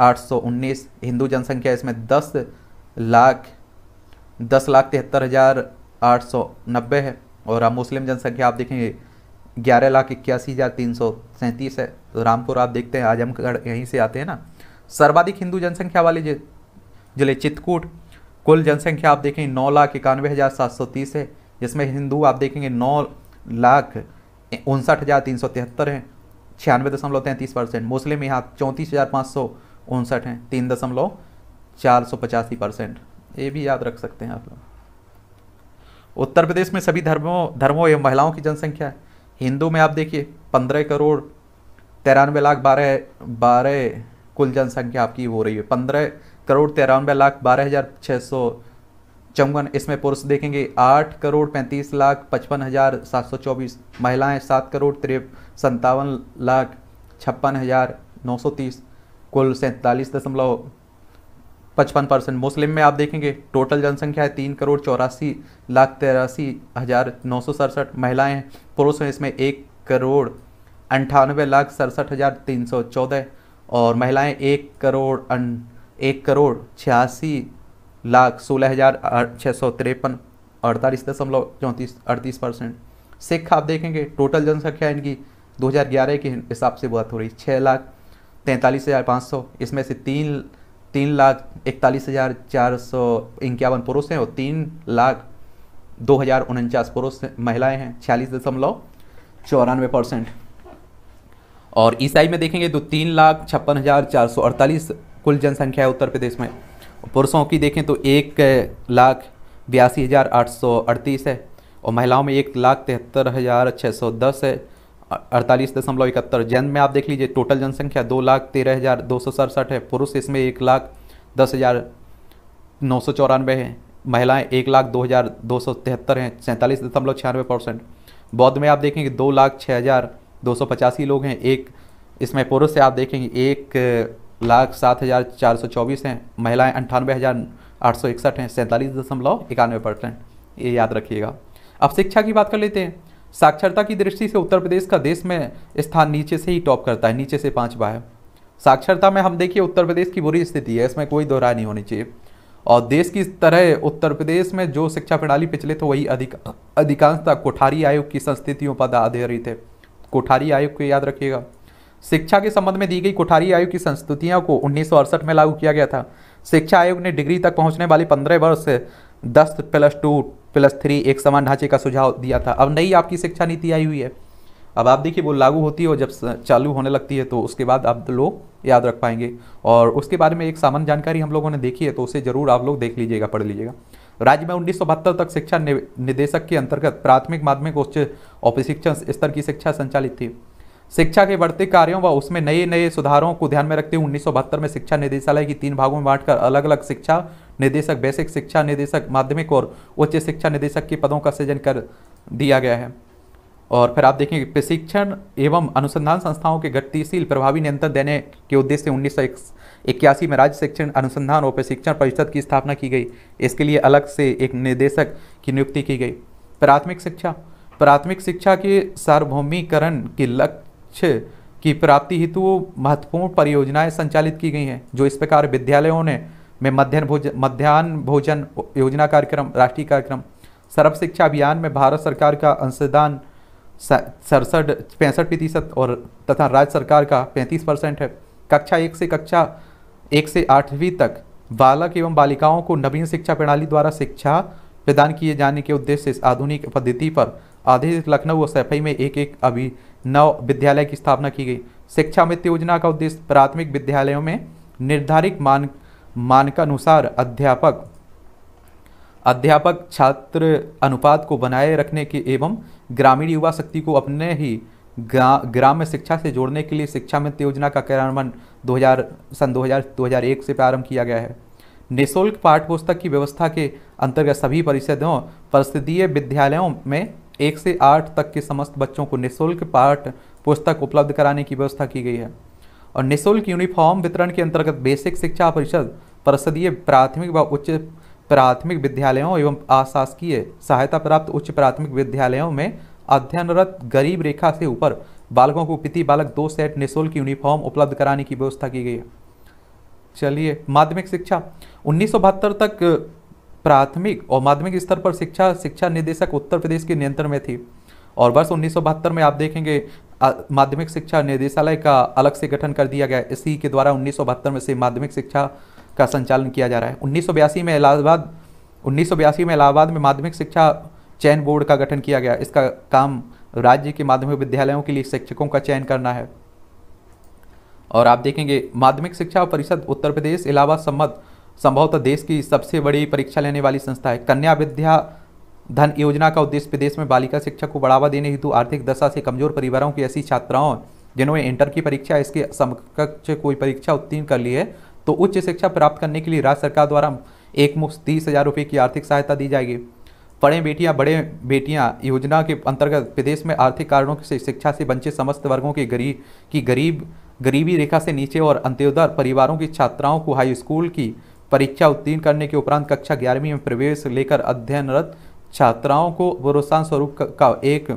A: आठ सौ उन्नीस हिंदू जनसंख्या इसमें दस लाख दस लाख तिहत्तर हज़ार आठ सौ नब्बे है और आप मुस्लिम जनसंख्या आप देखेंगे ग्यारह लाख इक्यासी हज़ार तीन सौ सैंतीस है तो रामपुर आप देखते हैं आजमगढ़ यहीं से आते हैं ना सर्वाधिक हिंदू जनसंख्या वाले जिले चित्रकूट कुल जनसंख्या आप देखेंगे नौ लाख इक्यानवे हज़ार सात सौ तीस है जिसमें हिंदू आप देखेंगे नौ लाख उनसठ हज़ार तीन सौ तिहत्तर हैं छियानवे दशमलव तैंतीस परसेंट मुस्लिम यहाँ चौंतीस हज़ार पाँच सौ उनसठ हैं तीन दशमलव चार सौ पचासी परसेंट ये भी याद रख सकते हैं आप लोग उत्तर प्रदेश में सभी धर्मों धर्मों एवं महिलाओं की जनसंख्या है हिंदू में आप देखिए पंद्रह करोड़ तिरानवे लाख बारह बारह कुल जनसंख्या आपकी हो रही है पंद्रह करोड़ तिरानवे लाख बारह हज़ार छः सौ चौवन इसमें पुरुष देखेंगे आठ करोड़ पैंतीस लाख पचपन हज़ार सात सौ चौबीस महिलाएँ सात करोड़ तिर संतावन लाख छप्पन हज़ार नौ सौ तीस कुल सैंतालीस दशमलव पचपन परसेंट मुस्लिम में आप देखेंगे टोटल जनसंख्या है तीन करोड़ चौरासी लाख तिरासी हज़ार नौ सौ सड़सठ महिलाएँ हैं पुरुष हैं इसमें एक करोड़ अंठानवे लाख सड़सठ हज़ार तीन सौ चौदह और महिलाएं एक करोड़ अन एक करोड़ छियासी लाख सोलह हज़ार छः सौ तिरपन अड़तालीस दशमलव चौंतीस अड़तीस परसेंट सिख आप देखेंगे टोटल जनसंख्या इनकी 2011 के हिसाब से बहुत हो रही छः लाख तैंतालीस हज़ार पाँच सौ इसमें से तीन तीन लाख इकतालीस हज़ार चार सौ इक्यावन पुरुष हैं और तीन लाख दो हज़ार उनचास पुरुष महिलाएँ हैं छियालीस दशमलव चौरानवे परसेंट और ईसाई में देखेंगे तो तीन लाख छप्पन हज़ार चार सौ अड़तालीस कुल जनसंख्या है उत्तर प्रदेश में पुरुषों की देखें तो एक लाख बयासी हज़ार आठ सौ अड़तीस है और महिलाओं में एक लाख तिहत्तर हज़ार छः सौ दस है अड़तालीस दशमलव इकहत्तर जैन में आप देख लीजिए टोटल जनसंख्या दो लाख तेरह हज़ार दो सौ सड़सठ है पुरुष इसमें एक लाख दस हज़ार नौ सौ चौरानवे हैं महिलाएँ एक लाख दो हज़ार दो सौ तिहत्तर हैं सैंतालीस दशमलव छियानवे परसेंट बौद्ध में आप देखेंगे दो लाख छः हज़ार दो सौ पचासी लोग हैं एक इसमें पुरुष से आप देखेंगे एक लाख सात हज़ार चार सौ चौबीस हैं महिलाएँ अंठानवे हज़ार आठ सौ इकसठ हैं सैंतालीस दशमलव इक्यानवे परसेंट ये याद रखिएगा अब शिक्षा की बात कर लेते हैं साक्षरता की दृष्टि से उत्तर प्रदेश का देश में स्थान नीचे से ही टॉप करता है नीचे से पाँच है साक्षरता में हम देखिए उत्तर प्रदेश की बुरी स्थिति है इसमें कोई दोहरा नहीं होनी चाहिए और देश की तरह उत्तर प्रदेश में जो शिक्षा प्रणाली पिछले थे वही अधिक अधिकांशता कोठारी आयोग की संस्थितियों पर आधारित है कोठारी आयोग को याद रखिएगा शिक्षा के संबंध में दी गई कोठारी आयोग की संस्तुतियों को उन्नीस में लागू किया गया था शिक्षा आयोग ने डिग्री तक पहुंचने वाली पंद्रह वर्ष दस प्लस टू प्लस थ्री एक समान ढांचे का सुझाव दिया था अब नई आपकी शिक्षा नीति आई हुई है अब आप देखिए वो लागू होती है और जब चालू होने लगती है तो उसके बाद आप लोग याद रख पाएंगे और उसके बारे में एक सामान्य जानकारी हम लोगों ने देखी है तो उसे जरूर आप लोग देख लीजिएगा पढ़ लीजिएगा राज्य में उन्नीस तक शिक्षा निदेशक के अंतर्गत प्राथमिक माध्यमिक उच्च और प्रशिक्षण स्तर की शिक्षा संचालित थी शिक्षा के बढ़ते कार्यों व उसमें नए नए सुधारों को ध्यान में रखते हुए उन्नीस में शिक्षा निदेशालय की तीन भागों में बांटकर अलग अलग शिक्षा निदेशक बेसिक शिक्षा निदेशक माध्यमिक और उच्च शिक्षा निदेशक के पदों का सृजन कर दिया गया है और फिर आप देखेंगे प्रशिक्षण एवं अनुसंधान संस्थाओं के गतिशील प्रभावी नियंत्रण देने के उद्देश्य से उन्नीस इक्यासी में राज्य शिक्षण अनुसंधान और प्रशिक्षण परिषद की स्थापना की गई इसके लिए अलग से एक निदेशक की नियुक्ति की गई प्राथमिक शिक्षा प्राथमिक शिक्षा के सार्वभौमिकरण के लक्ष्य लक्ष्य की प्राप्ति हेतु महत्वपूर्ण परियोजनाएं संचालित की गई हैं जो इस प्रकार विद्यालयों ने में मध्यान्ह भोजन मध्यान्ह भोजन योजना कार्यक्रम राष्ट्रीय कार्यक्रम सर्व शिक्षा अभियान में भारत सरकार का अंशदान सड़सठ पैंसठ प्रतिशत और तथा राज्य सरकार का पैंतीस परसेंट है कक्षा एक से कक्षा एक से आठवीं तक बालक एवं बालिकाओं को नवीन शिक्षा प्रणाली द्वारा शिक्षा प्रदान किए जाने के उद्देश्य से आधुनिक पद्धति पर आधारित लखनऊ और सैफई में एक एक अभी नव विद्यालय की स्थापना की गई शिक्षा मित्र योजना का उद्देश्य प्राथमिक विद्यालयों में निर्धारित मान मानकानुसार अध्यापक अध्यापक छात्र अनुपात को बनाए रखने के एवं ग्रामीण युवा शक्ति को अपने ही ग्रा, ग्राम्य शिक्षा से जोड़ने के लिए शिक्षा मित्र योजना का क्रियान्वयन 2000 सन 2000 2001 से प्रारंभ किया गया है निःशुल्क पाठ्यपुस्तक की व्यवस्था के अंतर्गत सभी परिषदों परिस्थितीय विद्यालयों में एक से आठ तक के समस्त बच्चों को निःशुल्क पाठ पुस्तक उपलब्ध कराने की व्यवस्था की गई है और निःशुल्क यूनिफॉर्म वितरण के अंतर्गत बेसिक शिक्षा परिषद परिषदीय प्राथमिक व उच्च प्राथमिक विद्यालयों एवं अशासकीय सहायता प्राप्त उच्च प्राथमिक विद्यालयों में अध्ययनरत गरीब रेखा से ऊपर बालकों को पिति बालक दो सेट निःशुल्क यूनिफॉर्म उपलब्ध कराने की व्यवस्था की गई है चलिए माध्यमिक शिक्षा उन्नीस तक प्राथमिक और माध्यमिक स्तर पर शिक्षा शिक्षा निदेशक उत्तर प्रदेश के नियंत्रण में थी और वर्ष उन्नीस में आप देखेंगे माध्यमिक शिक्षा निदेशालय का अलग से गठन कर दिया गया इसी के द्वारा उन्नीस में से माध्यमिक शिक्षा का संचालन किया जा रहा है उन्नीस में इलाहाबाद उन्नीस में इलाहाबाद में माध्यमिक शिक्षा चयन बोर्ड का गठन किया गया इसका काम राज्य के माध्यमिक विद्यालयों के लिए शिक्षकों का चयन करना है और आप देखेंगे माध्यमिक शिक्षा परिषद उत्तर प्रदेश इलाहाबाद सम्मत संभवतः देश की सबसे बड़ी परीक्षा लेने वाली संस्था है कन्या विद्या धन योजना का उद्देश्य प्रदेश में बालिका शिक्षा को बढ़ावा देने हेतु आर्थिक दशा से कमजोर परिवारों की ऐसी छात्राओं जिन्होंने इंटर की परीक्षा इसके समकक्ष कोई परीक्षा उत्तीर्ण कर ली है तो उच्च शिक्षा प्राप्त करने के लिए राज्य सरकार द्वारा एक मुफ्त तीस हज़ार रुपये की आर्थिक सहायता दी जाएगी पढ़े बेटियां बड़े बेटियां योजना के अंतर्गत प्रदेश में आर्थिक कारणों से शिक्षा से वंचित समस्त वर्गों के गरीब की गरीब गरीबी रेखा से नीचे और अंत्योदय परिवारों की छात्राओं को हाई स्कूल की परीक्षा उत्तीर्ण करने के उपरांत कक्षा ग्यारहवीं में प्रवेश लेकर अध्ययनरत छात्राओं को प्रोत्साहन स्वरूप का एक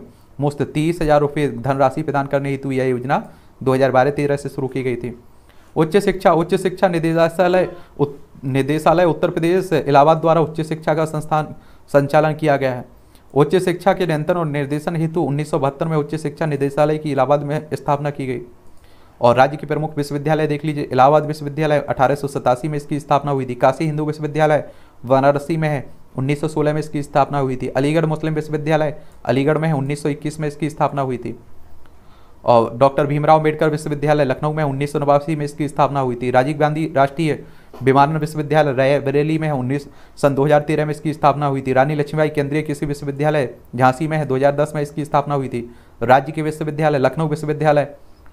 A: मुफ्त तीस हजार रुपये धनराशि प्रदान करने हेतु यह योजना 2012-13 से शुरू की गई थी उच्च शिक्षा उच्च शिक्षा निदेशालय निदेशालय उत्तर प्रदेश इलाहाबाद द्वारा उच्च शिक्षा का संस्थान संचालन किया गया है उच्च शिक्षा के नियंत्रण और निर्देशन हेतु उन्नीस में उच्च शिक्षा निदेशालय की इलाहाबाद में स्थापना की गई और राज्य के प्रमुख विश्वविद्यालय देख लीजिए इलाहाबाद विश्वविद्यालय अठारह में इसकी स्थापना हुई थी काशी हिंदू विश्वविद्यालय वाराणसी में है 1916 में इसकी स्थापना हुई थी अलीगढ़ मुस्लिम विश्वविद्यालय अलीगढ़ में है 1921 में इसकी स्थापना हुई थी और डॉक्टर भीमराव अंबेडकर विश्वविद्यालय लखनऊ में उन्नीस में इसकी स्थापना हुई थी राजीव गांधी राष्ट्रीय विमानन विश्वविद्यालय बरेली में है उन्नीस सन 2013 में इसकी स्थापना हुई थी रानी लक्ष्मीबाई केंद्रीय कृषि विश्वविद्यालय झांसी में है 2010 में इसकी स्थापना हुई थी राज्य के विश्वविद्यालय लखनऊ विश्वविद्यालय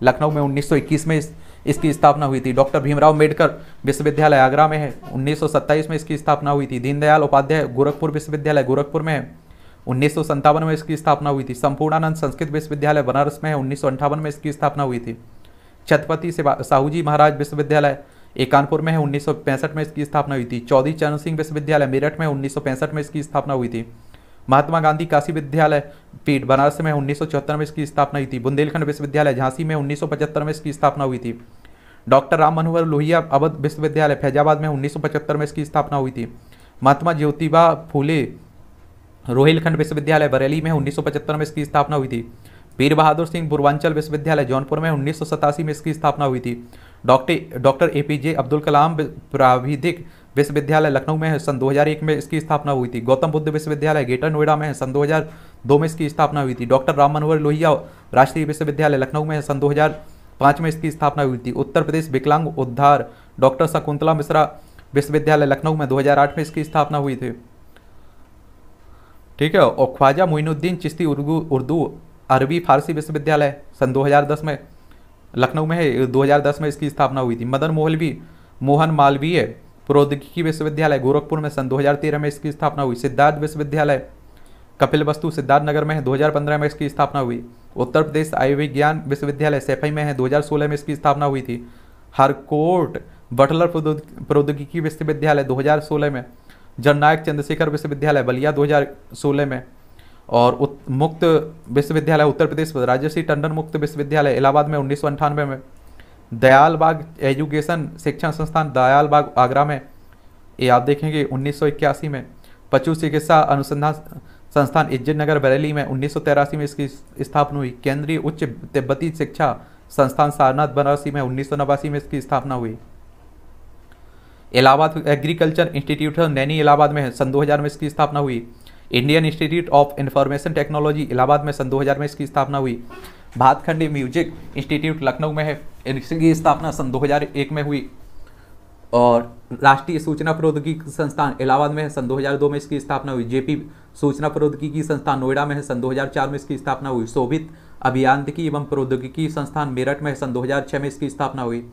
A: लखनऊ में 1921 में इसकी स्थापना हुई थी डॉक्टर भीमराव अम्बेडकर विश्वविद्यालय आगरा में है 1927 में इसकी स्थापना हुई थी दीनदयाल उपाध्याय गोरखपुर विश्वविद्यालय गोरखपुर में है उन्नीस में इसकी स्थापना हुई थी संपूर्णानंद संस्कृत विश्वविद्यालय बनारस में है उन्नीस में इसकी स्थापना हुई थी छत्रपति साहू जी महाराज विश्वविद्यालय एकानपुर में है उन्नीस में इसकी स्थापना हुई थी चौधरी चरण सिंह विश्वविद्यालय मेरठ में उन्नीस में इसकी स्थापना हुई थी महात्मा गांधी काशी विद्यालय पीठ बनारस में उन्नीस में इसकी स्थापना हुई थी बुंदेलखंड विश्वविद्यालय झांसी में उन्नीस में इसकी स्थापना हुई थी डॉक्टर राम मनोहर लोहिया अवध विश्वविद्यालय फैजाबाद में उन्नीस में इसकी स्थापना हुई थी महात्मा ज्योतिबा फूले रोहिलखंड विश्वविद्यालय बरेली में उन्नीस में इसकी स्थापना हुई थी वीर बहादुर सिंह पूर्वांचल विश्वविद्यालय जौनपुर में उन्नीस में इसकी स्थापना हुई थी doctor doctor A P J Abdul Kalam प्राविधिक विश्वविद्यालय लखनऊ में सन 2001 में इसकी स्थापना हुई थी गौतम बुद्ध विश्वविद्यालय ग्रेटर नोएडा में है सन 2002 में इसकी स्थापना हुई थी डॉक्टर राम मनोहर लोहिया राष्ट्रीय विश्वविद्यालय लखनऊ में है सन 2005 में इसकी स्थापना हुई थी उत्तर प्रदेश विकलांग उद्धार डॉक्टर शकुंतला मिश्रा विश्वविद्यालय लखनऊ में दो में इसकी स्थापना हुई थी ठीक है और ख्वाजा मोइनुद्दीन चिश्ती उर्दू उर्दू अरबी फारसी विश्वविद्यालय सन दो में लखनऊ में है दो में इसकी स्थापना हुई थी मदन मोहलवी मोहन मालवीय प्रौद्योगिकी विश्वविद्यालय गोरखपुर में सन 2013 में इसकी स्थापना हुई सिद्धार्थ विश्वविद्यालय कपिल वस्तु सिद्धार्थ नगर में है 2015 में इसकी स्थापना हुई उत्तर प्रदेश आयुर्विज्ञान विश्वविद्यालय सेफई में है 2016 में इसकी स्थापना हुई थी हरकोट बटलर प्रौद्योगिकी विश्वविद्यालय दो में जननायक चंद्रशेखर विश्वविद्यालय बलिया दो में और मुक्त विश्वविद्यालय उत्तर प्रदेश राजस्वी टंडन मुक्त विश्वविद्यालय इलाहाबाद में उन्नीस में दयाल बाग एजुकेशन शिक्षण संस्थान दयाल बाग आगरा में ये आप देखेंगे उन्नीस में पशु चिकित्सा अनुसंधान संस्थान इज्जत नगर बरेली में उन्नीस में इसकी स्थापना हुई केंद्रीय उच्च तिब्बती शिक्षा संस्थान सारनाथ बनारसी में उन्नीस में इसकी स्थापना हुई इलाहाबाद एग्रीकल्चर इंस्टीट्यूट नैनी इलाहाबाद में सन 2000 में इसकी स्थापना हुई Indian institute of information technology Allahabad में सन 2000 में इसकी स्थापना हुई भातखंड म्यूजिक इंस्टीट्यूट लखनऊ में है इसकी स्थापना सन 2001 में हुई और राष्ट्रीय सूचना प्रौद्योगिकी संस्थान इलाहाबाद में है सन 2002 में इसकी स्थापना हुई जेपी सूचना प्रौद्योगिकी संस्थान नोएडा में है सन 2004 में इसकी स्थापना हुई शोभित अभियांत्रिकी एवं प्रौद्योगिकी संस्थान मेरठ में सन दो में इसकी स्थापना हुई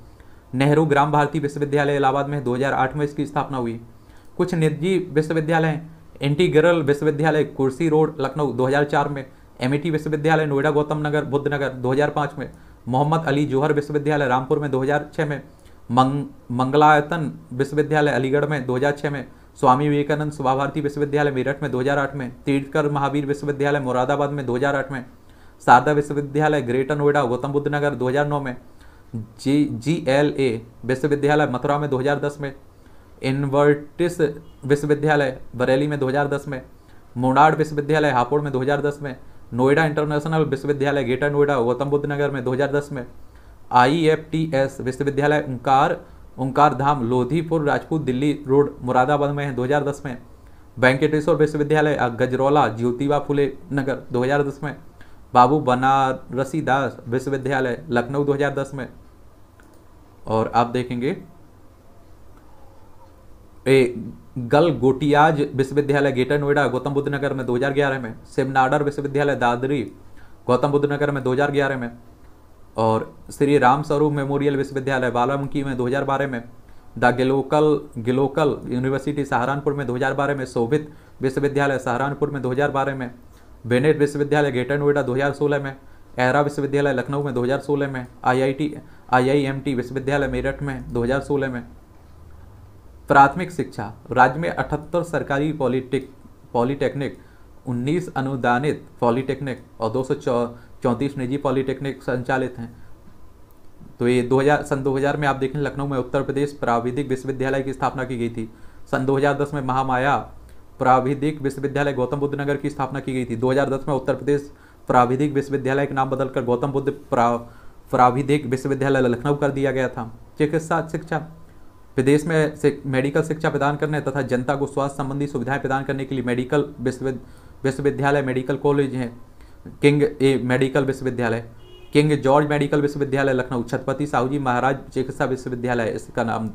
A: नेहरू ग्राम भारती विश्वविद्यालय इलाहाबाद में दो में इसकी स्थापना हुई कुछ निजी विश्वविद्यालय इंटीग्रल विश्वविद्यालय कुर्सी रोड लखनऊ दो में एम e विश्वविद्यालय नोएडा गौतम नगर बुद्ध नगर दो में मोहम्मद अली जोहर विश्वविद्यालय रामपुर में दो में मंग, मंगलायतन विश्वविद्यालय अलीगढ़ में 2006 में स्वामी विवेकानंद सुभा भारती विश्वविद्यालय मेरठ में 2008 में तीर्थकर महावीर विश्वविद्यालय मुरादाबाद में 2008 में शारदा विश्वविद्यालय ग्रेटर नोएडा गौतम बुद्ध नगर 2009 में जी जी एल ए विश्वविद्यालय मथुरा में 2010 में इनवर्टिस विश्वविद्यालय बरेली में दो में मोनाड विश्वविद्यालय हापुड़ में दो में नोएडा इंटरनेशनल विश्वविद्यालय ग्रेटर नोएडा गौतम बुद्ध नगर में 2010 में आई एफ टी एस विश्वविद्यालय ओंकार ओंकार धाम लोधीपुर राजपूत दिल्ली रोड मुरादाबाद में है दो में वेंकटेश्वर विश्वविद्यालय गजरौला ज्योतिबा फुले नगर 2010 में बाबू बनारसी दास विश्वविद्यालय लखनऊ 2010 में और आप देखेंगे गल गोटियाज विश्वविद्यालय गेटर नोएडा गौतम बुद्ध नगर में 2011 में सिमनाडर विश्वविद्यालय दादरी गौतम बुद्ध नगर में 2011 में और श्री राम स्वरूप मेमोरियल विश्वविद्यालय बालामुखी में 2012 में the glocal glocal university Saharanpur में 2012 में शोभित विश्वविद्यालय सहारनपुर में 2012 में बेनेट विश्वविद्यालय ग्रेटर नोएडा सोलह में एहरा विश्वविद्यालय लखनऊ में सोलह में एम टी विश्वविद्यालय मेरठ में सोलह में प्राथमिक शिक्षा राज्य में अठहत्तर सरकारी पॉलिटेक पॉलिटेक्निक 19 अनुदानित पॉलिटेक्निक और दो चौंतीस निजी पॉलिटेक्निक संचालित हैं तो ये 2000 सन 2000 में आप देखें लखनऊ में उत्तर प्रदेश प्राविधिक विश्वविद्यालय की स्थापना की गई थी सन 2010 में महामाया प्राविधिक विश्वविद्यालय गौतम बुद्ध नगर की स्थापना की गई थी 2010 में उत्तर प्रदेश प्राविधिक विश्वविद्यालय का नाम बदलकर गौतम बुद्ध प्रा प्राविधिक विश्वविद्यालय लखनऊ कर दिया गया था चिकित्सा शिक्षा प्रदेश में से, मेडिकल शिक्षा प्रदान करने तथा जनता को स्वास्थ्य संबंधी सुविधाएं प्रदान करने के लिए मेडिकल विश्वविद्यालय मेडिकल कॉलेज हैं किंग ए मेडिकल विश्वविद्यालय किंग जॉर्ज मेडिकल विश्वविद्यालय लखनऊ छत्रपति साहू जी महाराज चिकित्सा विश्वविद्यालय इसका नाम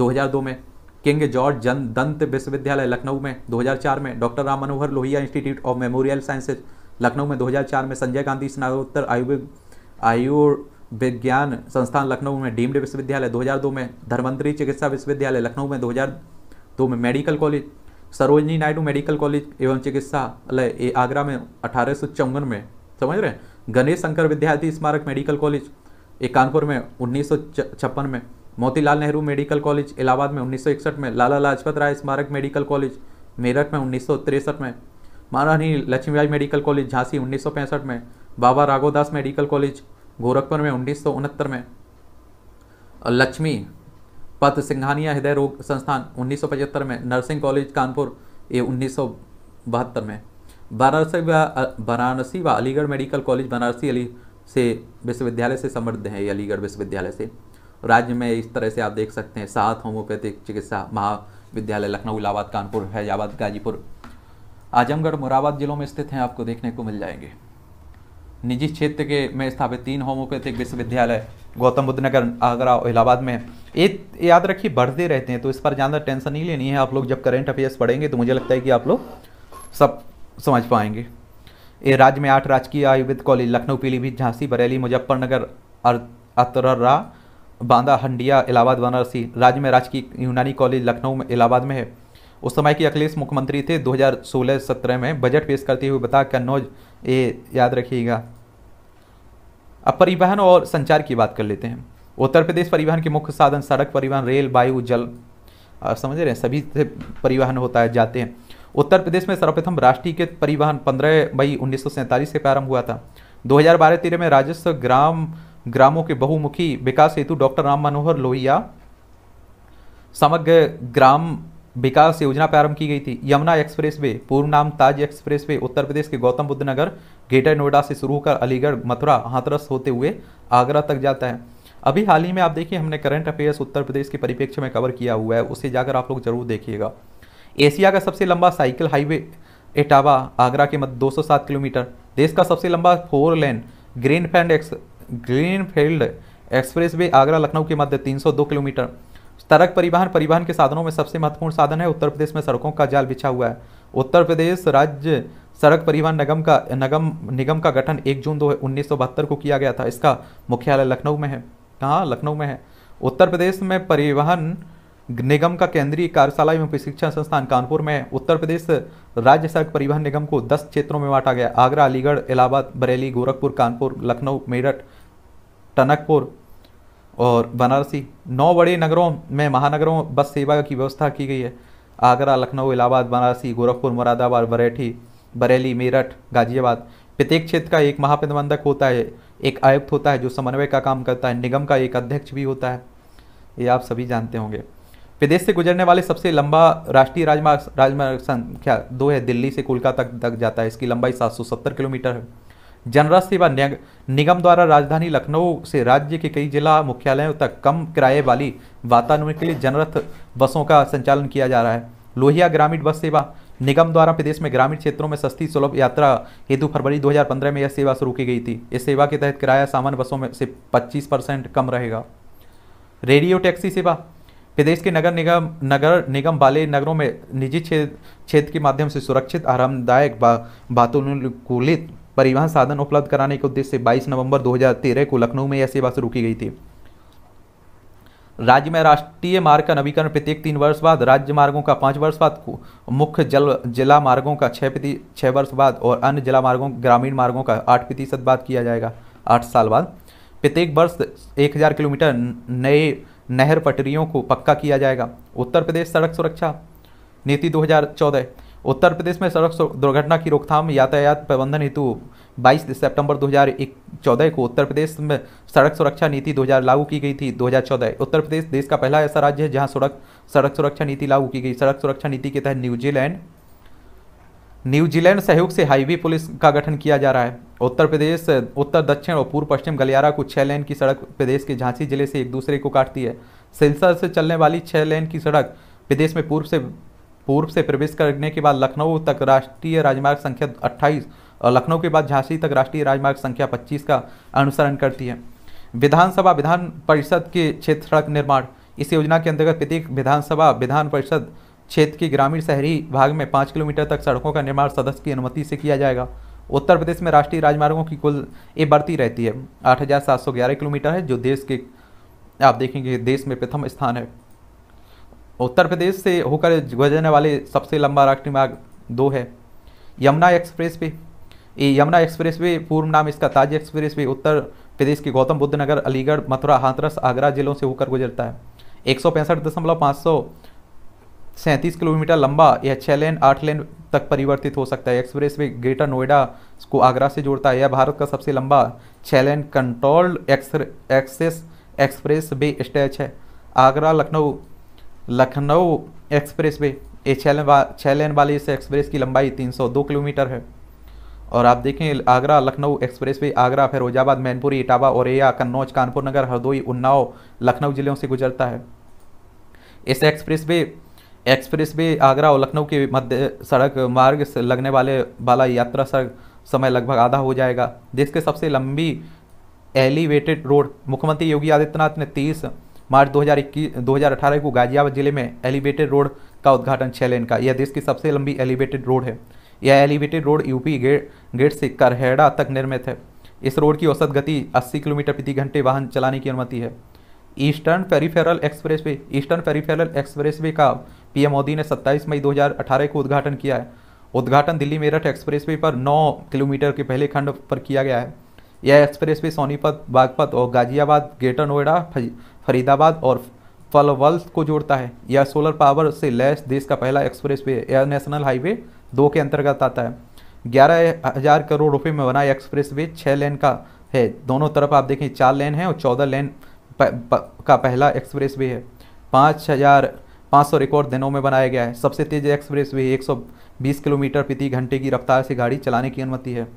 A: 2002 में किंग जॉर्ज जन दंत विश्वविद्यालय लखनऊ में 2004 में doctor Ram Manohar Lohia institute of memorial sciences Lucknow में 2004 में संजय गांधी स्नातोत्तर आयुर्वेद आयु विज्ञान संस्थान लखनऊ में डीम्ड विश्वविद्यालय 2002 में धर्मंतरी चिकित्सा विश्वविद्यालय लखनऊ में 2002 में medical college Sarojini Naidu medical college एवं चिकित्सालय आगरा में अठारह में समझ रहे हैं गणेश शंकर विद्यार्थी स्मारक मेडिकल कॉलेज ए कानपुर में उन्नीस में मोतीलाल नेहरू मेडिकल कॉलेज इलाहाबाद में उन्नीस में लाला लाजपत राय स्मारक मेडिकल कॉलेज मेरठ में उन्नीस में महारानी लक्ष्मीबाई मेडिकल कॉलेज झांसी उन्नीस में बाबा राघोदास मेडिकल कॉलेज गोरखपुर में उन्नीस में लक्ष्मी पथ सिंघानिया हृदय रोग संस्थान 1975 में नर्सिंग कॉलेज कानपुर ये उन्नीस में वाराणसी व वाराणसी व अलीगढ़ मेडिकल कॉलेज बनारसी अली से विश्वविद्यालय से समृद्ध है ये अलीगढ़ विश्वविद्यालय से राज्य में इस तरह से आप देख सकते हैं सात होम्योपैथिक चिकित्सा महाविद्यालय लखनऊ इलाहाबाद कानपुर फैजाबाद गाजीपुर आजमगढ़ मुराबाद जिलों में स्थित हैं आपको देखने को मिल जाएंगे निजी क्षेत्र के में स्थापित तीन होम्योपैथिक तो विश्वविद्यालय गौतम बुद्ध नगर आगरा और इलाहाबाद में ये याद रखिए बढ़ते रहते हैं तो इस पर ज़्यादा टेंशन नहीं लेनी है आप लोग जब करेंट अफेयर्स पढ़ेंगे तो मुझे लगता है कि आप लोग सब समझ पाएंगे ये राज्य में आठ राजकीय आयुर्वेद कॉलेज लखनऊ पीलीभीत झांसी बरेली मुजफ्फरनगर अतर्रा बांदा हंडिया इलाहाबाद वाराणसी राज्य में राजकीय यूनानी कॉलेज लखनऊ में इलाहाबाद में है उस समय के अखिलेश मुख्यमंत्री थे 2016-17 में बजट पेश करते हुए बताया कन्नौज ये याद रखिएगा अब परिवहन और संचार की बात कर लेते हैं उत्तर प्रदेश परिवहन के मुख्य साधन सड़क परिवहन रेल वायु जल समझ रहे हैं सभी से परिवहन होता है जाते हैं उत्तर प्रदेश में सर्वप्रथम राष्ट्रीय परिवहन 15 मई उन्नीस से प्रारंभ हुआ था 2012-13 में राजस्व ग्राम ग्रामों के बहुमुखी विकास हेतु डॉक्टर राम मनोहर लोहिया समग्र ग्राम विकास योजना प्रारंभ की गई थी यमुना एक्सप्रेसवे पूर्व नाम ताज एक्सप्रेसवे उत्तर प्रदेश के गौतम बुद्ध नगर ग्रेटर नोएडा से शुरू होकर अलीगढ़ मथुरा हाथरस होते हुए आगरा तक जाता है अभी हाल ही में आप देखिए हमने करंट अफेयर्स उत्तर प्रदेश के परिप्रेक्ष्य में कवर किया हुआ है उसे जाकर आप लोग जरूर देखिएगा एशिया का सबसे लंबा साइकिल हाईवे एटावा आगरा के मध्य दो किलोमीटर देश का सबसे लंबा फोर लेन ग्रीन फैंड ex green expressway Agra Lucknow के मध्य तीन किलोमीटर सड़क परिवहन परिवहन के साधनों में सबसे महत्वपूर्ण साधन है उत्तर प्रदेश में सड़कों का जाल बिछा हुआ है उत्तर प्रदेश राज्य सड़क परिवहन निगम का निगम निगम का गठन एक जून दो उन्नीस को किया गया था इसका मुख्यालय लखनऊ में है कहाँ लखनऊ में है उत्तर प्रदेश में परिवहन निगम का केंद्रीय कार्यशाला एवं प्रशिक्षण संस्थान कानपुर में उत्तर प्रदेश राज्य सड़क परिवहन निगम को 10 क्षेत्रों में बांटा गया आगरा अलीगढ़ इलाहाबाद बरेली गोरखपुर कानपुर लखनऊ मेरठ टनकपुर और बनारसी नौ बड़े नगरों में महानगरों बस सेवा की व्यवस्था की गई है आगरा लखनऊ इलाहाबाद बनारसी गोरखपुर मुरादाबाद बरेठी बरेली मेरठ गाजियाबाद प्रत्येक क्षेत्र का एक महाप्रबंधक होता है एक आयुक्त होता है जो समन्वय का काम करता है निगम का एक अध्यक्ष भी होता है ये आप सभी जानते होंगे प्रदेश से गुजरने वाले सबसे लंबा राष्ट्रीय राजमार्ग राजमार्ग संख्या दो है दिल्ली से कोलकाता तक, तक जाता है इसकी लंबाई 770 किलोमीटर है जनरल सेवा निगम द्वारा राजधानी लखनऊ से राज्य के कई जिला मुख्यालयों तक कम किराए वाली वातानुकूल के लिए जनरथ बसों का संचालन किया जा रहा है लोहिया ग्रामीण बस सेवा निगम द्वारा प्रदेश में ग्रामीण क्षेत्रों में सस्ती सुलभ यात्रा हेतु फरवरी 2015 में यह सेवा शुरू की गई थी इस सेवा के तहत किराया सामान्य बसों में से 25 परसेंट कम रहेगा रेडियो टैक्सी सेवा प्रदेश के नगर निगम नगर निगम वाले नगरों में निजी क्षेत्र के माध्यम से सुरक्षित आरामदायक बा, परिवहन साधन उपलब्ध कराने के उद्देश्य से 22 नवंबर 2013 को लखनऊ में यह सेवा शुरू की गई थी राज्य में राष्ट्रीय मार्ग का नवीकरण प्रत्येक तीन वर्ष बाद राज्य मार्गों का पाँच वर्ष बाद मुख्य जल जिला मार्गों का छः प्रति छः वर्ष बाद और अन्य जिला मार्गों ग्रामीण मार्गों का आठ प्रतिशत बाद किया जाएगा आठ साल बाद प्रत्येक वर्ष एक हज़ार किलोमीटर नए नहर पटरियों को पक्का किया जाएगा उत्तर प्रदेश सड़क सुरक्षा नीति दो उत्तर प्रदेश में सड़क दुर्घटना की रोकथाम यातायात प्रबंधन हेतु 22 सितंबर 2014 को उत्तर प्रदेश में सड़क सुरक्षा नीति 2000 लागू की गई थी 2014 उत्तर प्रदेश देश का पहला ऐसा राज्य है जहां सड़क सड़क सुरक्षा नीति लागू की गई सड़क सुरक्षा नीति के तहत न्यूजीलैंड न्यूजीलैंड सहयोग से हाईवे पुलिस का गठन किया जा रहा है उत्तर प्रदेश उत्तर दक्षिण और पूर्व पश्चिम गलियारा को छः लेन की सड़क प्रदेश के झांसी जिले से एक दूसरे को काटती है सिलसर से चलने वाली छः लेन की सड़क प्रदेश में पूर्व से पूर्व से प्रवेश करने के बाद लखनऊ तक राष्ट्रीय राजमार्ग संख्या अट्ठाईस और लखनऊ के बाद झांसी तक राष्ट्रीय राजमार्ग संख्या पच्चीस का अनुसरण करती है विधानसभा विधान परिषद के क्षेत्र सड़क निर्माण इस योजना के अंतर्गत प्रत्येक विधानसभा विधान परिषद क्षेत्र के ग्रामीण शहरी भाग में पाँच किलोमीटर तक सड़कों का निर्माण सदस्य की अनुमति से किया जाएगा उत्तर प्रदेश में राष्ट्रीय राजमार्गों की कुल ये बढ़ती रहती है आठ किलोमीटर है जो देश के आप देखेंगे देश में प्रथम स्थान है उत्तर प्रदेश से होकर गुजरने वाले सबसे लंबा राष्ट्रीय मार्ग दो है यमुना एक्सप्रेस वे ये यमुना एक्सप्रेस वे पूर्व नाम इसका ताज एक्सप्रेस वे उत्तर प्रदेश के गौतम बुद्ध नगर अलीगढ़ मथुरा हाथरस आगरा जिलों से होकर गुजरता है एक सौ पैंसठ दशमलव पाँच सौ सैंतीस किलोमीटर लंबा यह छः लेन आठ लेन तक परिवर्तित हो सकता है एक्सप्रेस वे ग्रेटर नोएडा को आगरा से जोड़ता है यह भारत का सबसे लंबा छः lane controlled access expressway स्टैच है आगरा लखनऊ लखनऊ एक्सप्रेस वे ये छः लेन वाली इस एक्सप्रेस की लंबाई 302 किलोमीटर है और आप देखें आगरा लखनऊ एक्सप्रेस वे आगरा फिरोजाबाद मैनपुरी इटावा औरैया कन्नौज कानपुर नगर हरदोई उन्नाव लखनऊ जिलों से गुजरता है इस expressway expressway Agra और लखनऊ के मध्य सड़क मार्ग से लगने वाले वाला यात्रा सड़क समय लगभग आधा हो जाएगा देश के सबसे लंबी एलिवेटेड रोड मुख्यमंत्री योगी आदित्यनाथ ने तीस मार्च 2021 2018 को गाजियाबाद जिले में एलिवेटेड रोड का उद्घाटन छः लेन का यह देश की सबसे लंबी एलिवेटेड रोड है यह elevated road UP gate gate से करहेड़ा तक निर्मित है इस रोड की औसत गति 80 किलोमीटर प्रति घंटे वाहन चलाने की अनुमति है eastern peripheral expressway eastern peripheral expressway का पीएम मोदी ने 27 मई 2018 को उद्घाटन किया है उद्घाटन दिल्ली मेरठ एक्सप्रेस वे पर 9 किलोमीटर के पहले खंड पर किया गया है यह एक्सप्रेस वे सोनीपत बागपत और गाजियाबाद ग्रेटर नोएडा फरीदाबाद और फलवल्स को जोड़ता है यह सोलर पावर से लैस देश का पहला एक्सप्रेस वे या नेशनल हाईवे दो के अंतर्गत आता है ग्यारह हजार करोड़ रुपए में बना एक्सप्रेस वे छः लेन का है दोनों तरफ आप देखें चार लेन है और चौदह लेन का पहला एक्सप्रेस वे है पाँच हजार पाँच सौ रिकॉर्ड दिनों में बनाया गया है सबसे तेज एक्सप्रेस वे एक सौ बीस किलोमीटर प्रति घंटे की रफ्तार से गाड़ी चलाने की अनुमति है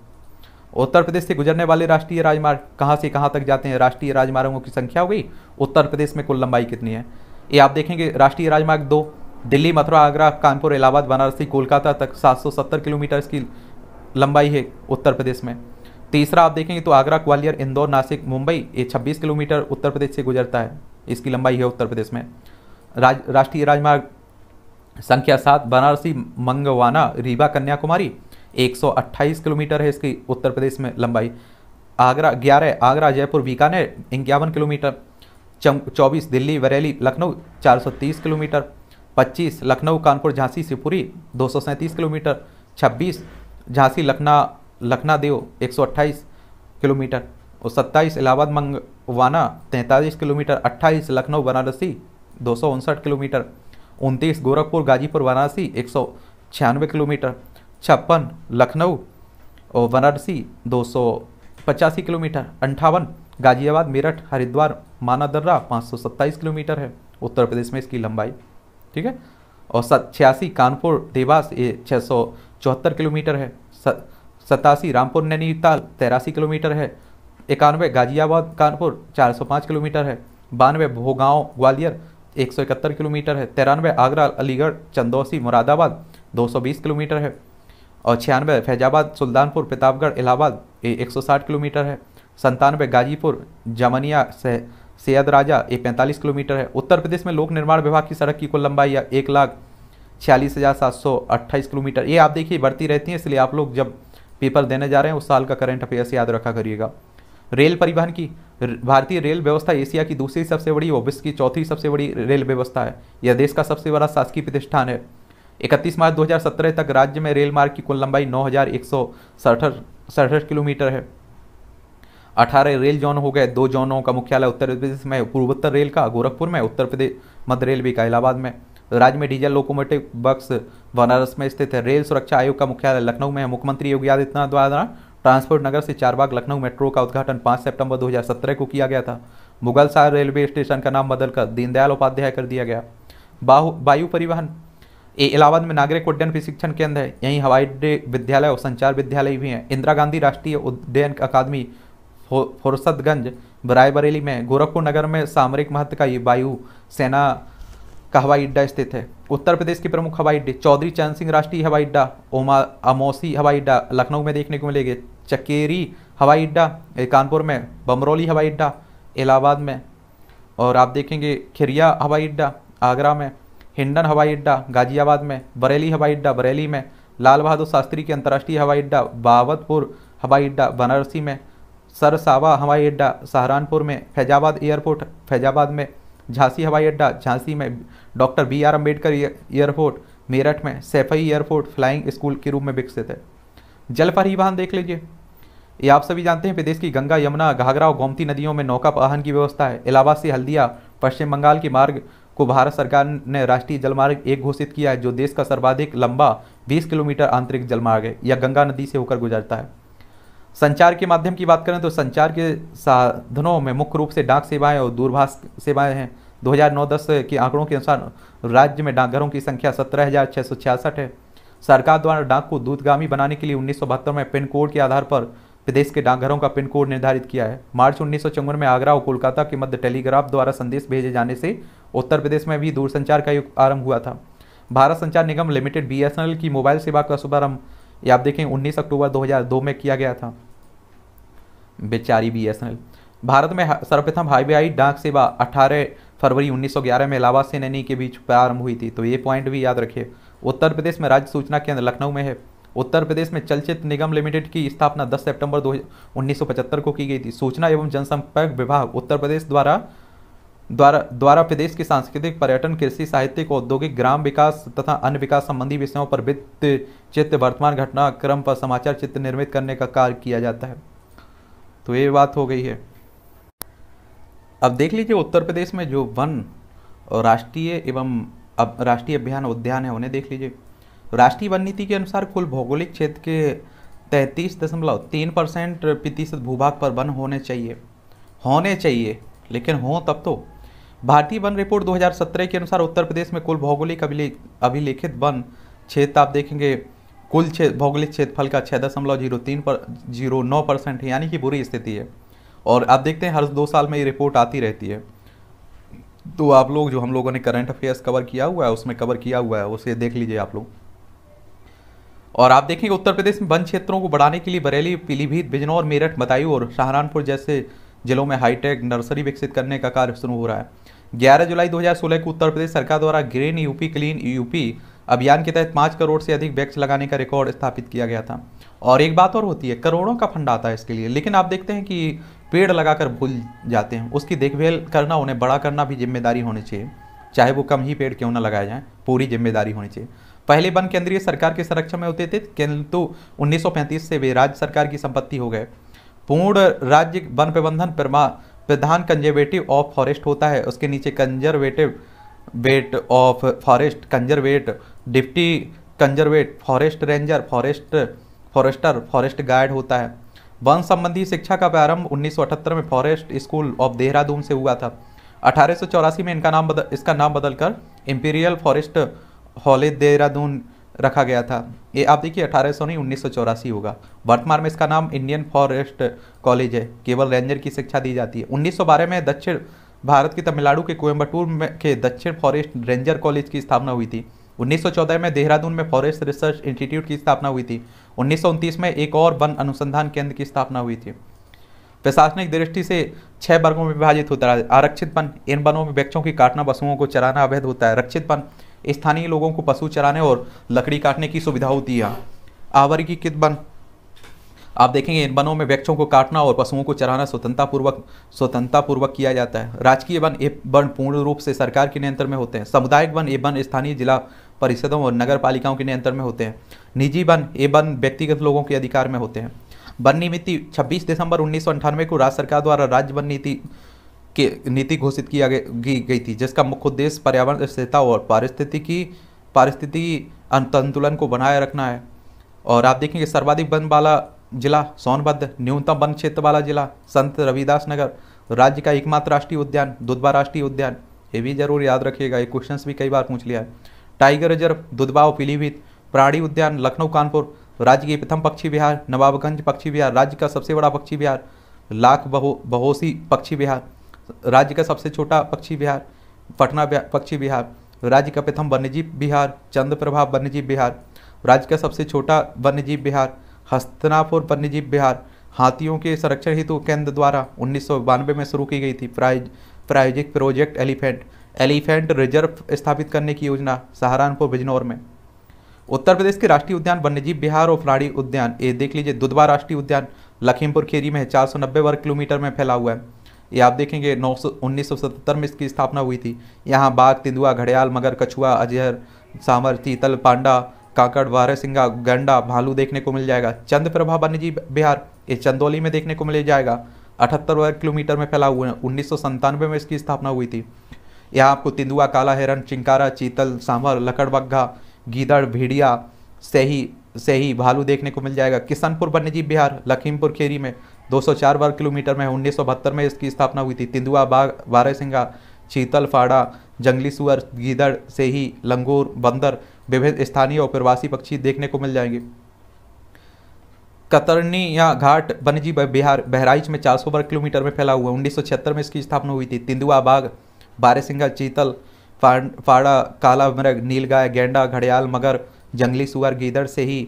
A: उत्तर प्रदेश से गुजरने वाले राष्ट्रीय राजमार्ग कहाँ से कहाँ तक जाते हैं राष्ट्रीय राजमार्गों की संख्या हो गई उत्तर प्रदेश में कुल लंबाई कितनी है ये आप देखेंगे राष्ट्रीय राजमार्ग दो दिल्ली मथुरा आगरा कानपुर इलाहाबाद बनारसी कोलकाता तक 770 किलोमीटर की लंबाई है उत्तर प्रदेश में तीसरा आप देखेंगे तो आगरा ग्वालियर इंदौर नासिक मुंबई ये छब्बीस किलोमीटर उत्तर प्रदेश से गुजरता है इसकी लंबाई है उत्तर प्रदेश में राज राष्ट्रीय राजमार्ग संख्या सात बनारसी मंगवाना रीवा कन्याकुमारी 128 किलोमीटर है इसकी उत्तर प्रदेश में लंबाई आगरा ग्यारह आगरा जयपुर बीकानेर इक्यावन किलोमीटर चौबीस दिल्ली बरेली लखनऊ 430 किलोमीटर 25 लखनऊ कानपुर झांसी शिवपुरी दो किलोमीटर 26 झांसी लखना लखना सौ 128 किलोमीटर और 27 इलाहाबाद मंगवाना 43 किलोमीटर 28 लखनऊ वाराणसी दो किलोमीटर 29 गोरखपुर गाजीपुर वाराणसी एक किलोमीटर छप्पन लखनऊ और वाराणसी दो सौ पचासी किलोमीटर अंठावन गाजियाबाद मेरठ हरिद्वार मानादर्रा पाँच सौ सत्ताईस किलोमीटर है उत्तर प्रदेश में इसकी लंबाई ठीक है और सत छियासी कानपुर देवास ये छः सौ चौहत्तर किलोमीटर है सतासी रामपुर नैनीताल तेरासी किलोमीटर है इक्यानवे गाजियाबाद कानपुर चार सौ पाँच किलोमीटर है बानवे भोगाँव ग्वालियर एक सौ इकहत्तर किलोमीटर है तिरानवे आगरा अलीगढ़ चंदौसी मुरादाबाद दो सौ बीस किलोमीटर है और छियानवे फैजाबाद सुल्तानपुर प्रतापगढ़ इलाहाबाद ये 160 किलोमीटर है संतानवे गाजीपुर जमनिया से सैयद राजा ये 45 किलोमीटर है उत्तर प्रदेश में लोक निर्माण विभाग की सड़क की कुल लंबाई या एक लाख छियालीस हज़ार सात सौ अट्ठाईस किलोमीटर ये आप देखिए बढ़ती रहती है इसलिए आप लोग जब पेपर देने जा रहे हैं उस साल का करंट अफेयर्स याद रखा करिएगा रेल परिवहन की भारतीय रेल व्यवस्था एशिया की दूसरी सबसे बड़ी और विश्व की चौथी सबसे बड़ी रेल व्यवस्था है यह देश का सबसे बड़ा शासकीय प्रतिष्ठान है इकतीस मार्च 2017 तक राज्य में रेल मार्ग की कुल लंबाई नौ किलोमीटर है 18 रेल जोन हो गए दो जोनों का मुख्यालय उत्तर प्रदेश में पूर्वोत्तर रेल का गोरखपुर में उत्तर प्रदेश मध्य रेलवे का इलाहाबाद में राज्य में डीजल लोकोमोटिव बक्स बनारस में स्थित है रेल सुरक्षा आयोग का मुख्यालय लखनऊ में है मुख्यमंत्री योगी आदित्यनाथ द्वारा ट्रांसपोर्ट नगर से चारबाग लखनऊ मेट्रो का उद्घाटन 5 सितंबर 2017 को किया गया था मुगल रेलवे स्टेशन का नाम बदलकर दीनदयाल उपाध्याय कर दिया गया वायु परिवहन ये इलाहाबाद में नागरिक उड्डयन प्रशिक्षण केंद्र है यहीं हवाई अड्डे विद्यालय और संचार विद्यालय भी हैं इंदिरा गांधी राष्ट्रीय उड्डयन अकादमी फुरसतगंज बरायबरेली में गोरखपुर नगर में सामरिक महत्व का ये वायु सेना का हवाई अड्डा स्थित है उत्तर प्रदेश के प्रमुख हवाई अड्डे चौधरी चरण सिंह राष्ट्रीय हवाई अड्डा ओमा अमौसी हवाई अड्डा लखनऊ में देखने को मिलेगी चकेरी हवाई अड्डा कानपुर में बमरौली हवाई अड्डा इलाहाबाद में और आप देखेंगे खिरिया हवाई अड्डा आगरा में हिंडन हवाई अड्डा गाजियाबाद में बरेली हवाई अड्डा बरेली में लाल बहादुर शास्त्री के अंतर्राष्ट्रीय हवाई अड्डा बावतपुर हवाई अड्डा बनारसी में सरसावा हवाई अड्डा सहारनपुर में फैजाबाद एयरपोर्ट फैजाबाद में झांसी हवाई अड्डा झांसी में doctor B R Ambedkar airport Meerut में सैफई एयरपोर्ट फ्लाइंग स्कूल के रूप में विकसित है जल परिवहन देख लीजिए ये आप सभी जानते हैं प्रदेश की गंगा यमुना घाघरा और गोमती नदियों में नौका वाहन की व्यवस्था है इलाहाबाद से हल्दिया पश्चिम बंगाल के मार्ग को भारत सरकार ने राष्ट्रीय जलमार्ग एक घोषित किया है जो देश का सर्वाधिक लंबा 20 किलोमीटर आंतरिक जलमार्ग है या गंगा नदी से होकर गुजरता है संचार के माध्यम की बात करें तो संचार के साधनों में मुख्य रूप से डाक सेवाएं और दूरभाष सेवाएं हैं 2009-10 के आंकड़ों के अनुसार राज्य में डाकघरों की संख्या सत्रह है सरकार द्वारा डाक को दूतगामी बनाने के लिए उन्नीस में पिन कोड के आधार पर प्रदेश के डाकघरों का पिन कोड निर्धारित किया है मार्च उन्नीस में आगरा और कोलकाता के मध्य टेलीग्राफ द्वारा संदेश भेजे जाने से उत्तर प्रदेश में भी दूरसंचार का युग आरंभ हुआ था भारत संचार निगम लिमिटेड बी की मोबाइल सेवा का शुभारंभ ये आप देखें उन्नीस अक्टूबर दो में किया गया था बेचारी बी भारत में सर्वप्रथम हाईवे आई डाक सेवा अठारह फरवरी 1911 में इलाहाबाद से नैनी के बीच प्रारंभ हुई थी तो ये पॉइंट भी याद रखिए उत्तर प्रदेश में राज्य सूचना केंद्र लखनऊ में है उत्तर प्रदेश में चलचित्र निगम लिमिटेड की स्थापना 10 सितंबर दो 1975 को की गई थी सूचना एवं जनसंपर्क विभाग उत्तर प्रदेश द्वारा द्वारा द्वारा प्रदेश की सांस्कृतिक पर्यटन कृषि साहित्यिक औद्योगिक ग्राम विकास तथा अन्य विकास संबंधी विषयों पर वित्त चित्र वर्तमान घटनाक्रम पर समाचार चित्र निर्मित करने का कार्य किया जाता है तो ये बात हो गई है अब देख लीजिए उत्तर प्रदेश में जो वन और राष्ट्रीय एवं अब राष्ट्रीय अभियान उद्यान है उन्हें देख लीजिए राष्ट्रीय वन नीति के अनुसार कुल भौगोलिक क्षेत्र के तैंतीस दशमलव तीन परसेंट प्रतिशत भूभाग पर वन होने चाहिए होने चाहिए लेकिन हों तब तो भारतीय वन रिपोर्ट 2017 के अनुसार उत्तर प्रदेश में कुल भौगोलिक अभिलेखित वन क्षेत्र आप देखेंगे कुल क्षे भौगोलिक क्षेत्रफल का छः दशमलव जीरो तीन पर जीरो नौ परसेंट है यानी कि बुरी स्थिति है और आप देखते हैं हर दो साल में ये रिपोर्ट आती रहती है तो आप लोग जो हम लोगों ने करंट अफेयर्स कवर किया हुआ है उसमें कवर किया हुआ है उसे देख लीजिए आप लोग और आप देखेंगे उत्तर प्रदेश में वन क्षेत्रों को बढ़ाने के लिए बरेली पीलीभीत बिजनौर मेरठ बदायूं और सहारनपुर जैसे जिलों में हाईटेक नर्सरी विकसित करने का कार्य शुरू हो रहा है 11 जुलाई 2016 को उत्तर प्रदेश सरकार द्वारा ग्रीन यूपी क्लीन यूपी अभियान के तहत पाँच करोड़ से अधिक वैक्स लगाने का रिकॉर्ड स्थापित किया गया था और एक बात और होती है करोड़ों का फंड आता है इसके लिए लेकिन आप देखते हैं कि पेड़ लगाकर भूल जाते हैं उसकी देखभाल करना उन्हें बड़ा करना भी जिम्मेदारी होनी चाहिए चाहे वो कम ही पेड़ क्यों ना लगाए जाएँ पूरी जिम्मेदारी होनी चाहिए पहले वन केंद्रीय सरकार के संरक्षण में होते थे किंतु उन्नीस से वे राज्य सरकार की संपत्ति हो गए पूर्ण राज्य वन प्रबंधन प्रधान कंजर्वेटिव ऑफ फॉरेस्ट होता है उसके नीचे कंजर्वेटिव वेट of forest conservator deputy conservator forest ranger forest forester forest guard होता है वन संबंधी शिक्षा का प्रारंभ 1978 में फॉरेस्ट स्कूल ऑफ देहरादून से हुआ था अठारह में इनका नाम बदल इसका नाम बदलकर इंपीरियल फॉरेस्ट हॉलेज देहरादून रखा गया था ये आप देखिए अठारह सौ नहीं उन्नीस होगा वर्तमान में इसका नाम इंडियन फॉरेस्ट कॉलेज है केवल रेंजर की शिक्षा दी जाती है 1912 में दक्षिण भारत के तमिलनाडु के कोयम्बटूर में के दक्षिण फॉरेस्ट रेंजर कॉलेज की स्थापना हुई थी 1914 में देहरादून में फॉरेस्ट रिसर्च इंस्टीट्यूट की स्थापना हुई थी उन्नीस में एक और वन अनुसंधान केंद्र की स्थापना हुई थी प्रशासनिक दृष्टि से छह वर्गों में विभाजित होता है आरक्षित वन इन वनों में वृक्षों की काटना पशुओं को चराना अवैध होता है रक्षित वन स्थानीय लोगों को पशु चराने और लकड़ी काटने की सुविधा होती है आवर्गीकृत वन आप देखेंगे इन वनों में वृक्षों को काटना और पशुओं को चराना स्वतंत्रतापूर्वक स्वतंत्रतापूर्वक किया जाता है राजकीय वन ये वन पूर्ण रूप से सरकार के नियंत्रण में होते हैं सामुदायिक वन ये वन स्थानीय जिला परिषदों और नगर पालिकाओं के नियंत्रण में होते हैं निजी वन ये वन व्यक्तिगत लोगों के अधिकार में होते हैं वन नीति छब्बीस दिसंबर उन्नीस को राज्य सरकार द्वारा राज्य वन नीति की नीति घोषित किया गई थी जिसका मुख्य उद्देश्य पर्यावरण स्थिरता और पारिस्थितिकी पारिस्थितिकी संतुलन को बनाए रखना है और आप देखेंगे सर्वाधिक वन वाला जिला सोनभद्र न्यूनतम वन क्षेत्र वाला जिला संत रविदास नगर राज्य का एकमात्र राष्ट्रीय उद्यान दुधवा राष्ट्रीय उद्यान ये भी जरूर याद रखिएगा ये क्वेश्चन भी कई बार पूछ लिया है टाइगर रिजर्व दुधवा और पीलीभीत प्राणी उद्यान लखनऊ कानपुर राज्य के प्रथम पक्षी विहार नवाबगंज पक्षी विहार राज्य का सबसे बड़ा पक्षी विहार लाख बहो बहोसी पक्षी विहार राज्य का सबसे छोटा पक्षी विहार पटना पक्षी विहार राज्य का प्रथम वन्यजीव विहार चंद्रप्रभा वन्यजीव विहार राज्य का सबसे छोटा वन्यजीव विहार हस्तनापुर वन्यजीव विहार हाथियों के संरक्षण हेतु केंद्र द्वारा उन्नीस में शुरू की गई थी प्रायोजिक प्रोजेक्ट एलिफेंट एलिफेंट रिजर्व स्थापित करने की योजना सहारनपुर बिजनौर में उत्तर प्रदेश के राष्ट्रीय उद्यान वन्यजीव बिहार और प्राणी उद्यान ये देख लीजिए दुधवा राष्ट्रीय उद्यान लखीमपुर खेरी में चार सौ नब्बे वर्ग किलोमीटर में फैला हुआ है ये आप देखेंगे नौ सौ में इसकी स्थापना हुई थी यहाँ बाघ तिंदुआ घड़ियाल मगर कछुआ अजहर सामर तीतल पांडा काकड़ वारसिंगा गंडा भालू देखने को मिल जाएगा चंद वन्य वन्यजीव बिहार ये चंदौली में देखने को मिल जाएगा अठहत्तर वर्ग किलोमीटर में फैला हुआ है उन्नीस में इसकी स्थापना हुई थी यहाँ आपको तिंदुआ काला हिरन चिंकारा चीतल सांभर लकड़बग्घा गीदड़ भेड़िया सही सही भालू देखने को मिल जाएगा किशनपुर वन्यजीव बिहार लखीमपुर खेरी में 204 वर्ग किलोमीटर में उन्नीस में इसकी स्थापना हुई थी तिंदुआ बाग बारहसिंगा चीतल फाड़ा जंगली सुअर गीदड़ से ही लंगूर बंदर विभिन्न स्थानीय और प्रवासी पक्षी देखने को मिल जाएंगे कतरनी या घाट वन्यजीव बिहार बहराइच में 400 वर्ग किलोमीटर में फैला हुआ उन्नीस में इसकी स्थापना हुई थी तिंदुआ बाग बारहसिंगा चीतल फाड़ा काला मृग नीलगाय गेंडा घड़ियाल मगर जंगली सुअर गीदड़ से ही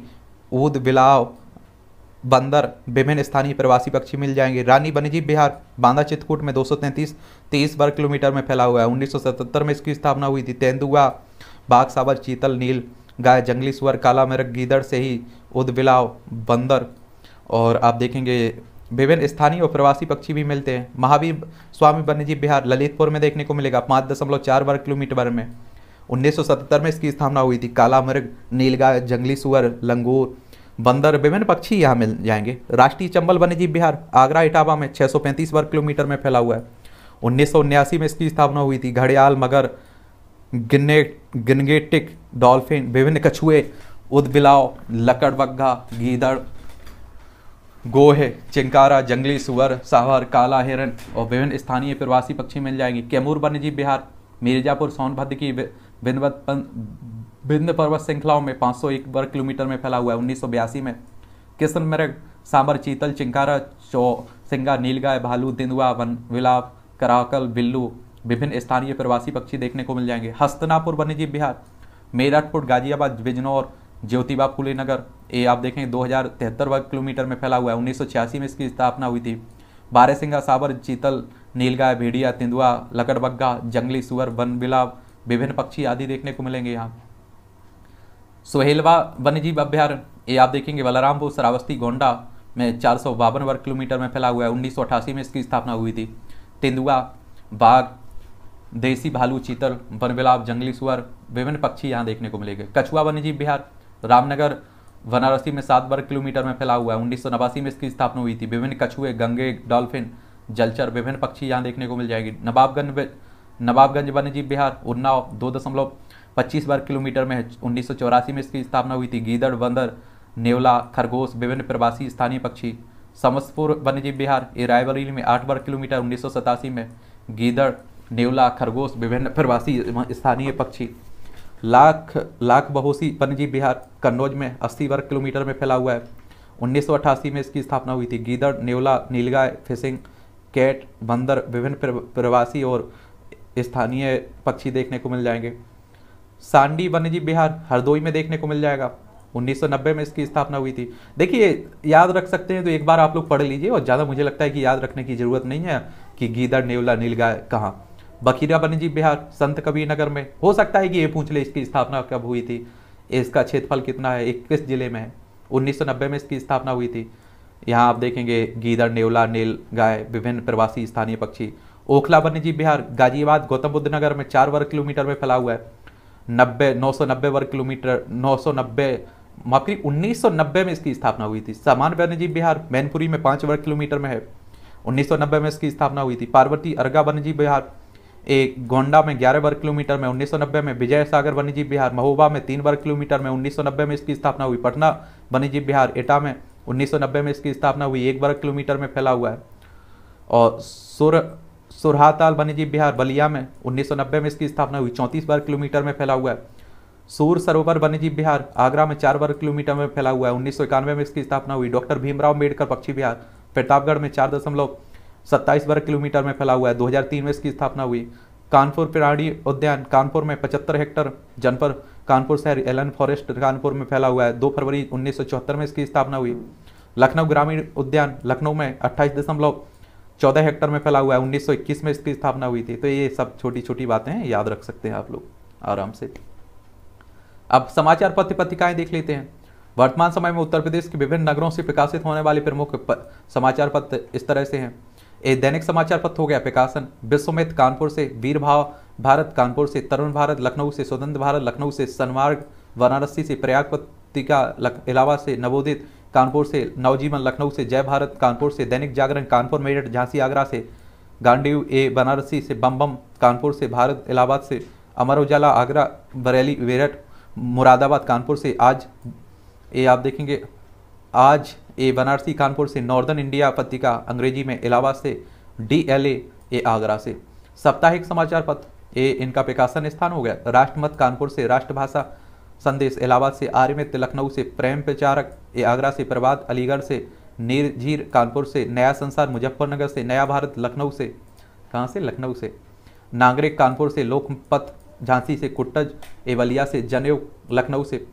A: ऊद बिलाव बंदर विभिन्न स्थानीय प्रवासी पक्षी मिल जाएंगे रानी वन्यजीव बिहार बांदा चित्रकूट में 233 30 वर्ग किलोमीटर में फैला हुआ है 1977 में इसकी स्थापना हुई थी तेंदुआ बाघ सावर चीतल नील गाय जंगली सुअर काला मृग गीदड़ से ही उदबिलाव बंदर और आप देखेंगे विभिन्न स्थानीय और प्रवासी पक्षी भी मिलते हैं महावीर स्वामी वन्यजीव बिहार ललितपुर में देखने को मिलेगा पाँच दशमलव चार वर्ग किलोमीटर में 1977 में इसकी स्थापना हुई थी काला मृग नीलगा जंगली सुअर लंगूर बंदर विभिन्न पक्षी यहाँ मिल जाएंगे राष्ट्रीय चंबल वन्यजीव बिहार आगरा इटावा में 635 वर्ग किलोमीटर में फैला हुआ है उन्नीस में इसकी स्थापना हुई थी घड़ियाल मगर गिन्ने गिनगेटिक डॉल्फिन विभिन्न कछुए उदबिलाव लकड़बग्घा गीदड़ गोहे चिंकारा जंगली सुअर सावर काला हिरन और विभिन्न स्थानीय प्रवासी पक्षी मिल जाएंगे कैमूर वन्यजीव बिहार मिर्जापुर सोनभद्र की भिन्न पर्वत श्रृंखलाओं में 501 वर्ग किलोमीटर में फैला हुआ है उन्नीस में किशन मृग सांबर चीतल चिंकारा चो सिंगा नीलगाय भालू दिंदुआ वन विलाप कराकल बिल्लू विभिन्न स्थानीय प्रवासी पक्षी देखने को मिल जाएंगे हस्तनापुर वन्यजीव बिहार मेरठपुर गाजियाबाद बिजनौर ज्योतिबा फुले नगर ये आप देखेंगे दो वर्ग किलोमीटर में फैला हुआ है उन्नीस में इसकी स्थापना हुई थी सिंगा साबर चीतल नीलगाय भेड़िया तेंदुआ लकड़बग्गा जंगली सुअर वन विलाप विभिन्न पक्षी आदि देखने को मिलेंगे यहाँ सुहेलवा वन्यजीव अभ्यारण्य ये आप देखेंगे बलरामपुर श्रावस्ती गोंडा में चार सौ बावन वर्ग किलोमीटर में फैला हुआ है उन्नीस में इसकी स्थापना हुई थी तेंदुआ बाघ देसी भालू चीतल बनबिलाब जंगली सुअर विभिन्न पक्षी यहाँ देखने को मिलेंगे कछुआ वन्यजीव बिहार रामनगर वनारसी में सात वर्ग किलोमीटर में फैला हुआ है उन्नीस में इसकी स्थापना हुई थी विभिन्न कछुए गंगे डॉल्फिन जलचर विभिन्न पक्षी यहाँ देखने को मिल जाएगी नवाबगंज नवाबगंज वन्यजीव बिहार उन्नाव दो दशमलव पच्चीस वर्ग किलोमीटर में उन्नीस में इसकी स्थापना हुई थी गीदड़ बंदर नेवला खरगोश विभिन्न प्रवासी स्थानीय पक्षी समस्तपुर वन्यजीव बिहार ये रायबरेली में आठ वर्ग किलोमीटर उन्नीस में गीदड़ नेवला खरगोश विभिन्न प्रवासी स्थानीय पक्षी लाख लाख बहोसी वन्यजीव बिहार कन्नौज में अस्सी वर्ग किलोमीटर में फैला हुआ है उन्नीस में इसकी स्थापना हुई थी गीदड़ नेवला नीलगाय फिशिंग कैट बंदर विभिन्न प्रवासी और स्थानीय पक्षी देखने को मिल जाएंगे सांडी वन्यजीव बिहार हरदोई में देखने को मिल जाएगा 1990 में इसकी स्थापना हुई थी देखिए याद रख सकते हैं तो एक बार आप लोग पढ़ लीजिए और ज़्यादा मुझे लगता है कि याद रखने की ज़रूरत नहीं है कि गीदड़ नेवला नीलगा कहाँ बखीरा वन्यजीव बिहार संत कबीर नगर में हो सकता है कि ये पूछ ले इसकी स्थापना कब हुई थी इसका क्षेत्रफल कितना है इक्कीस जिले में है 1990 में इसकी स्थापना हुई थी यहाँ आप देखेंगे गीदड़ नेवला नील गाय विभिन्न प्रवासी स्थानीय पक्षी ओखला वन्यजीव बिहार गाजियाबाद गौतम बुद्ध नगर में चार वर्ग किलोमीटर में फैला हुआ है नब्बे नौ सौ नब्बे वर्ग किलोमीटर नौ सौ नब्बे माफ करिए उन्नीस सौ नब्बे में इसकी स्थापना हुई थी सामान वन्यजीव बिहार मैनपुरी में पाँच वर्ग किलोमीटर में है उन्नीस सौ नब्बे में इसकी स्थापना हुई थी पार्वती अर्गा वन्यजीव बिहार एक गोंडा में ग्यारह वर्ग किलोमीटर में 1990 में विजय सागर वन्यजीव बिहार महोबा में तीन वर्ग किलोमीटर में 1990 में इसकी स्थापना हुई पटना वन्यजीव बिहार एटा में 1990 में इसकी स्थापना हुई एक वर्ग किलोमीटर में फैला हुआ है और सोलह सुरहाताल वन्यजीव बिहार बलिया में 1990 में इसकी स्थापना हुई 34 वर्ग किलोमीटर में फैला हुआ है सूर सरोवर वन्यजीव बिहार आगरा में चार वर्ग किलोमीटर में फैला हुआ है उन्नीस में इसकी स्थापना हुई डॉक्टर भीमराव अम्बेडकर पक्षी बिहार प्रतापगढ़ में चार दशमलव सत्ताईस वर्ग किलोमीटर में फैला हुआ है 2003 में इसकी स्थापना हुई कानपुर प्राणी उद्यान कानपुर में पचहत्तर हेक्टर जनपद कानपुर शहर एलन फॉरेस्ट कानपुर में फैला हुआ है दो फरवरी उन्नीस में इसकी स्थापना हुई लखनऊ ग्रामीण उद्यान लखनऊ में अट्ठाईस दशमलव चौदह हेक्टर में फैला हुआ है उन्नीस में इसकी स्थापना हुई थी तो ये सब छोटी छोटी बातें हैं याद रख सकते हैं आप लोग आराम से अब समाचार पत्र पत्रिकाएं देख लेते हैं वर्तमान समय में उत्तर प्रदेश के विभिन्न नगरों से प्रकाशित होने वाले प्रमुख समाचार पत्र इस तरह से हैं ए दैनिक समाचार पत्र हो गया प्रकाशन विश्वमित कानपुर से वीर भाव भारत कानपुर से तरुण भारत लखनऊ से स्वतंत्र भारत लखनऊ से सनमार्ग वाराणसी से प्रयाग पत्रिका इलाहाबाद से नवोदित कानपुर से नवजीवन लखनऊ से जय भारत कानपुर से दैनिक जागरण कानपुर मेरठ झांसी आगरा से गांडीव ए बनारसी से बम बम कानपुर से भारत इलाहाबाद से अमर उजाला आगरा बरेली मेरठ मुरादाबाद कानपुर से आज ये आप देखेंगे आज ए बनारसी कानपुर से नॉर्दर्न इंडिया पत्रिका अंग्रेजी में इलाहाबाद से डी एल ए आगरा से साप्ताहिक समाचार पत्र ए इनका प्रकाशन स्थान हो गया राष्ट्रमत कानपुर से राष्ट्रभाषा संदेश इलाहाबाद से आर्य मित्र लखनऊ से प्रेम प्रचारक आगरा से प्रभात अलीगढ़ से नीरझीर कानपुर से नया संसार मुजफ्फरनगर से नया भारत लखनऊ से कहाँ से लखनऊ से नागरिक कानपुर से लोकपथ झांसी से कुट्टज एवलिया से जनयोग लखनऊ से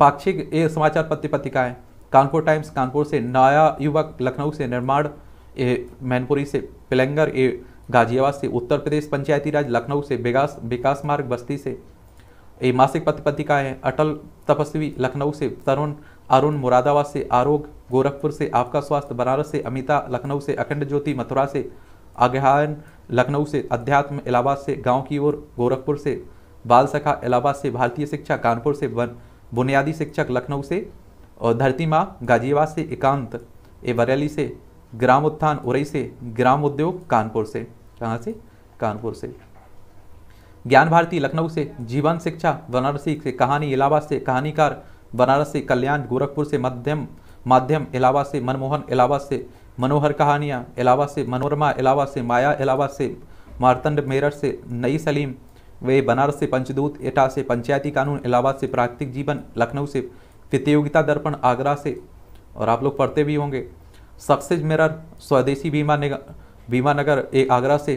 A: पाक्षिक ए समाचार पत्र पत्रिकाएँ कानपुर टाइम्स कानपुर से नया युवक लखनऊ से निर्माण मैनपुरी से पिलंगर ए गाजियाबाद से उत्तर प्रदेश पंचायती राज लखनऊ से विकास विकास मार्ग बस्ती से ये मासिक पत्रपत्रिकाएँ अटल तपस्वी लखनऊ से तरुण अरुण मुरादाबाद से आरोग गोरखपुर से आपका स्वास्थ्य बनारस से अमिता लखनऊ से अखंड ज्योति मथुरा से अज्ञान लखनऊ से अध्यात्म इलाहाबाद से गांव की ओर गोरखपुर से बाल सखा इलाहाबाद से भारतीय शिक्षा कानपुर से वन बुनियादी शिक्षक लखनऊ से और धरती माँ गाजियाबाद से एकांत ए बरेली से ग्राम उत्थान उरई से ग्राम उद्योग कानपुर से कहाँ से कानपुर से ज्ञान भारती लखनऊ से जीवन शिक्षा बनारसी से कहानी इलाहाबाद से कहानीकार बनारस से कल्याण गोरखपुर से मध्यम माध्यम इलाहाबाद से मनमोहन इलाहाबाद से मनोहर कहानियाँ इलाहाबाद से मनोरमा इलाहाबाद से माया इलाहाबाद से मारतंड मेरठ से नई सलीम वे बनारस से पंचदूत एटा से पंचायती कानून इलाहाबाद से प्राकृतिक जीवन लखनऊ से प्रतियोगिता दर्पण आगरा से और आप लोग पढ़ते भी होंगे सक्सेस मेरर स्वदेशी बीमा निगम बीमा नगर ए आगरा से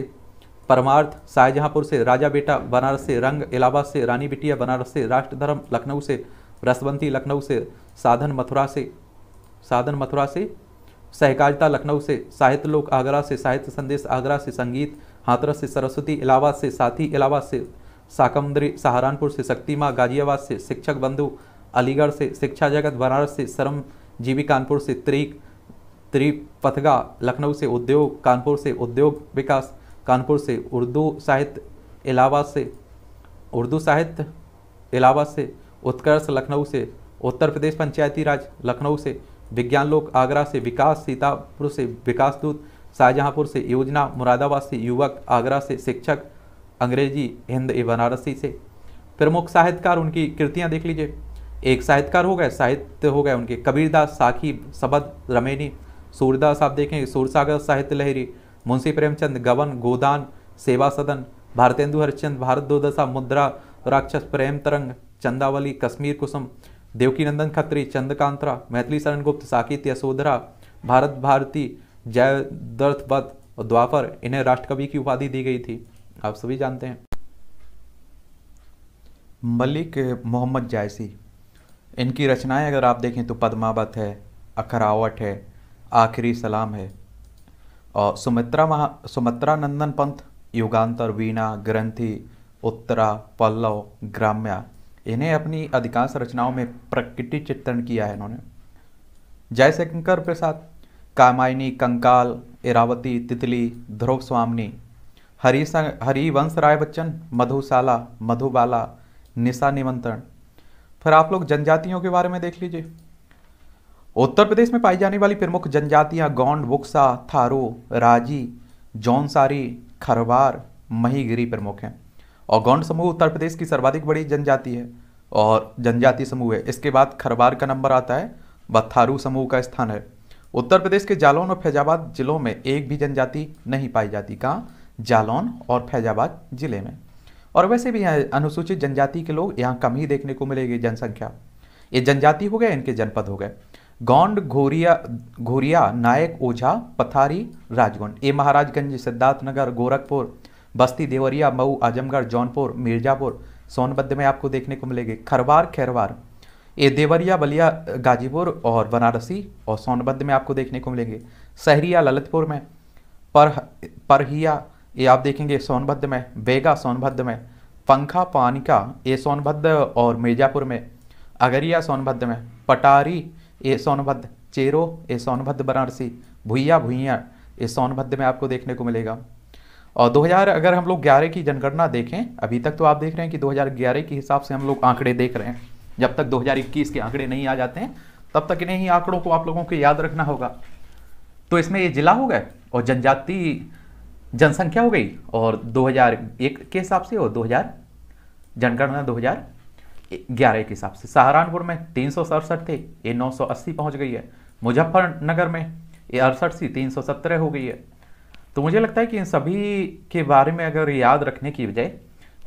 A: परमार्थ शाहजहांपुर से राजा बेटा बनारस से रंग इलाहाबाद से रानी बिटिया बनारस से राष्ट्रधर्म लखनऊ से रसवंती लखनऊ से साधन मथुरा से साधन मथुरा से सहकारिता लखनऊ से साहित्य लोक आगरा से साहित्य संदेश आगरा से संगीत हाथरस से सरस्वती इलाहाबाद से साथी इलाहाबाद से साकम्बरी सहारनपुर से माँ गाजियाबाद से शिक्षक बंधु अलीगढ़ से शिक्षा जगत बनारस से श्रम जीवी कानपुर से त्रिक त्रिपथगा लखनऊ से उद्योग कानपुर से उद्योग विकास कानपुर से उर्दू साहित्य इलाहाबाद से उर्दू साहित्य इलाहाबाद से उत्कर्ष लखनऊ से उत्तर प्रदेश पंचायती राज लखनऊ से विज्ञान लोक आगरा से विकास सीतापुर से विकास दूत शाहजहाँपुर से योजना मुरादाबाद से युवक आगरा से शिक्षक अंग्रेजी हिंद ए बनारसी से प्रमुख साहित्यकार उनकी कृतियाँ देख लीजिए एक साहित्यकार हो गए साहित्य हो गए उनके कबीरदास साखी सबद रमेनी सूरदास आप देखें सूरसागर साहित्य लहरी मुंशी प्रेमचंद गवन गोदान सेवा सदन भारतेंदु हरिश्चंद भारत दो दशा मुद्रा राक्षस प्रेम तरंग चंदावली कश्मीर कुसुम देवकीनंदन खत्री चंद्रकांतरा मैथिली शरण गुप्त साकित यशोधरा भारत भारती जयदर्थ बद और द्वापर इन्हें राष्ट्रकवि की उपाधि दी गई थी आप सभी जानते हैं मलिक मोहम्मद जायसी इनकी रचनाएं अगर आप देखें तो पद्मावत है अखरावट है आखिरी सलाम है और सुमित्रा महा सुमित्रा नंदन पंथ युगांतर वीणा ग्रंथि उत्तरा पल्लव ग्राम्या इन्हें अपनी अधिकांश रचनाओं में प्रकृति चित्रण किया है इन्होंने जयशंकर प्रसाद कामायनी कंकाल इरावती तितली ध्रुव स्वामनी हरी हरिवंश राय बच्चन मधुशाला मधुबाला निशा निमंत्रण फिर आप लोग जनजातियों के बारे में देख लीजिए उत्तर प्रदेश में पाई जाने वाली प्रमुख जनजातियां गौंड बुक्सा थारू राजी जौनसारी खरवार महीगिरी प्रमुख हैं और गौंड समूह उत्तर प्रदेश की सर्वाधिक बड़ी जनजाति है और जनजाति समूह है इसके बाद खरवार का नंबर आता है व थारू समूह का स्थान है उत्तर प्रदेश के जालौन और फैजाबाद जिलों में एक भी जनजाति नहीं पाई जाती कहाँ जालौन और फैजाबाद जिले में और वैसे भी यहाँ अनुसूचित जनजाति के लोग यहाँ कम ही देखने को मिलेगी जनसंख्या ये जनजाति हो गए इनके जनपद हो गए गौंड घोरिया घोरिया नायक ओझा पथारी राजगौंड ए महाराजगंज सिद्धार्थनगर गोरखपुर बस्ती देवरिया मऊ आजमगढ़ जौनपुर मिर्जापुर सोनभद्र में आपको देखने को मिलेंगे खरवार खैरवार ये देवरिया बलिया गाजीपुर और बनारसी और सोनभद्र में आपको देखने को मिलेंगे सहरिया ललितपुर में पर परहिया ये आप देखेंगे सोनभद्र में वेगा सोनभद्र में पंखा पानिका ये सोनभद्र और मिर्जापुर में अगरिया सोनभद्र में पटारी ए सोनभद्र चेरो ए सोनभद्र बनारसी भुइया भुइया ए सोनभद्र में आपको देखने को मिलेगा और 2000 अगर हम लोग 11 की जनगणना देखें अभी तक तो आप देख रहे हैं कि 2011 के हिसाब से हम लोग आंकड़े देख रहे हैं जब तक 2021 के आंकड़े नहीं आ जाते हैं तब तक ही आंकड़ों को आप लोगों को याद रखना होगा तो इसमें ये जिला हो गए और जनजाति जनसंख्या हो गई और 2001 के हिसाब से और 2000 जनगणना 2000 ग्यारह के हिसाब से सहारनपुर में तीन सौ सड़सठ थे ये नौ सौ अस्सी पहुँच गई है मुजफ्फरनगर में ये अड़सठ सी तीन सौ सत्रह हो गई है तो मुझे लगता है कि इन सभी के बारे में अगर याद रखने की बजाय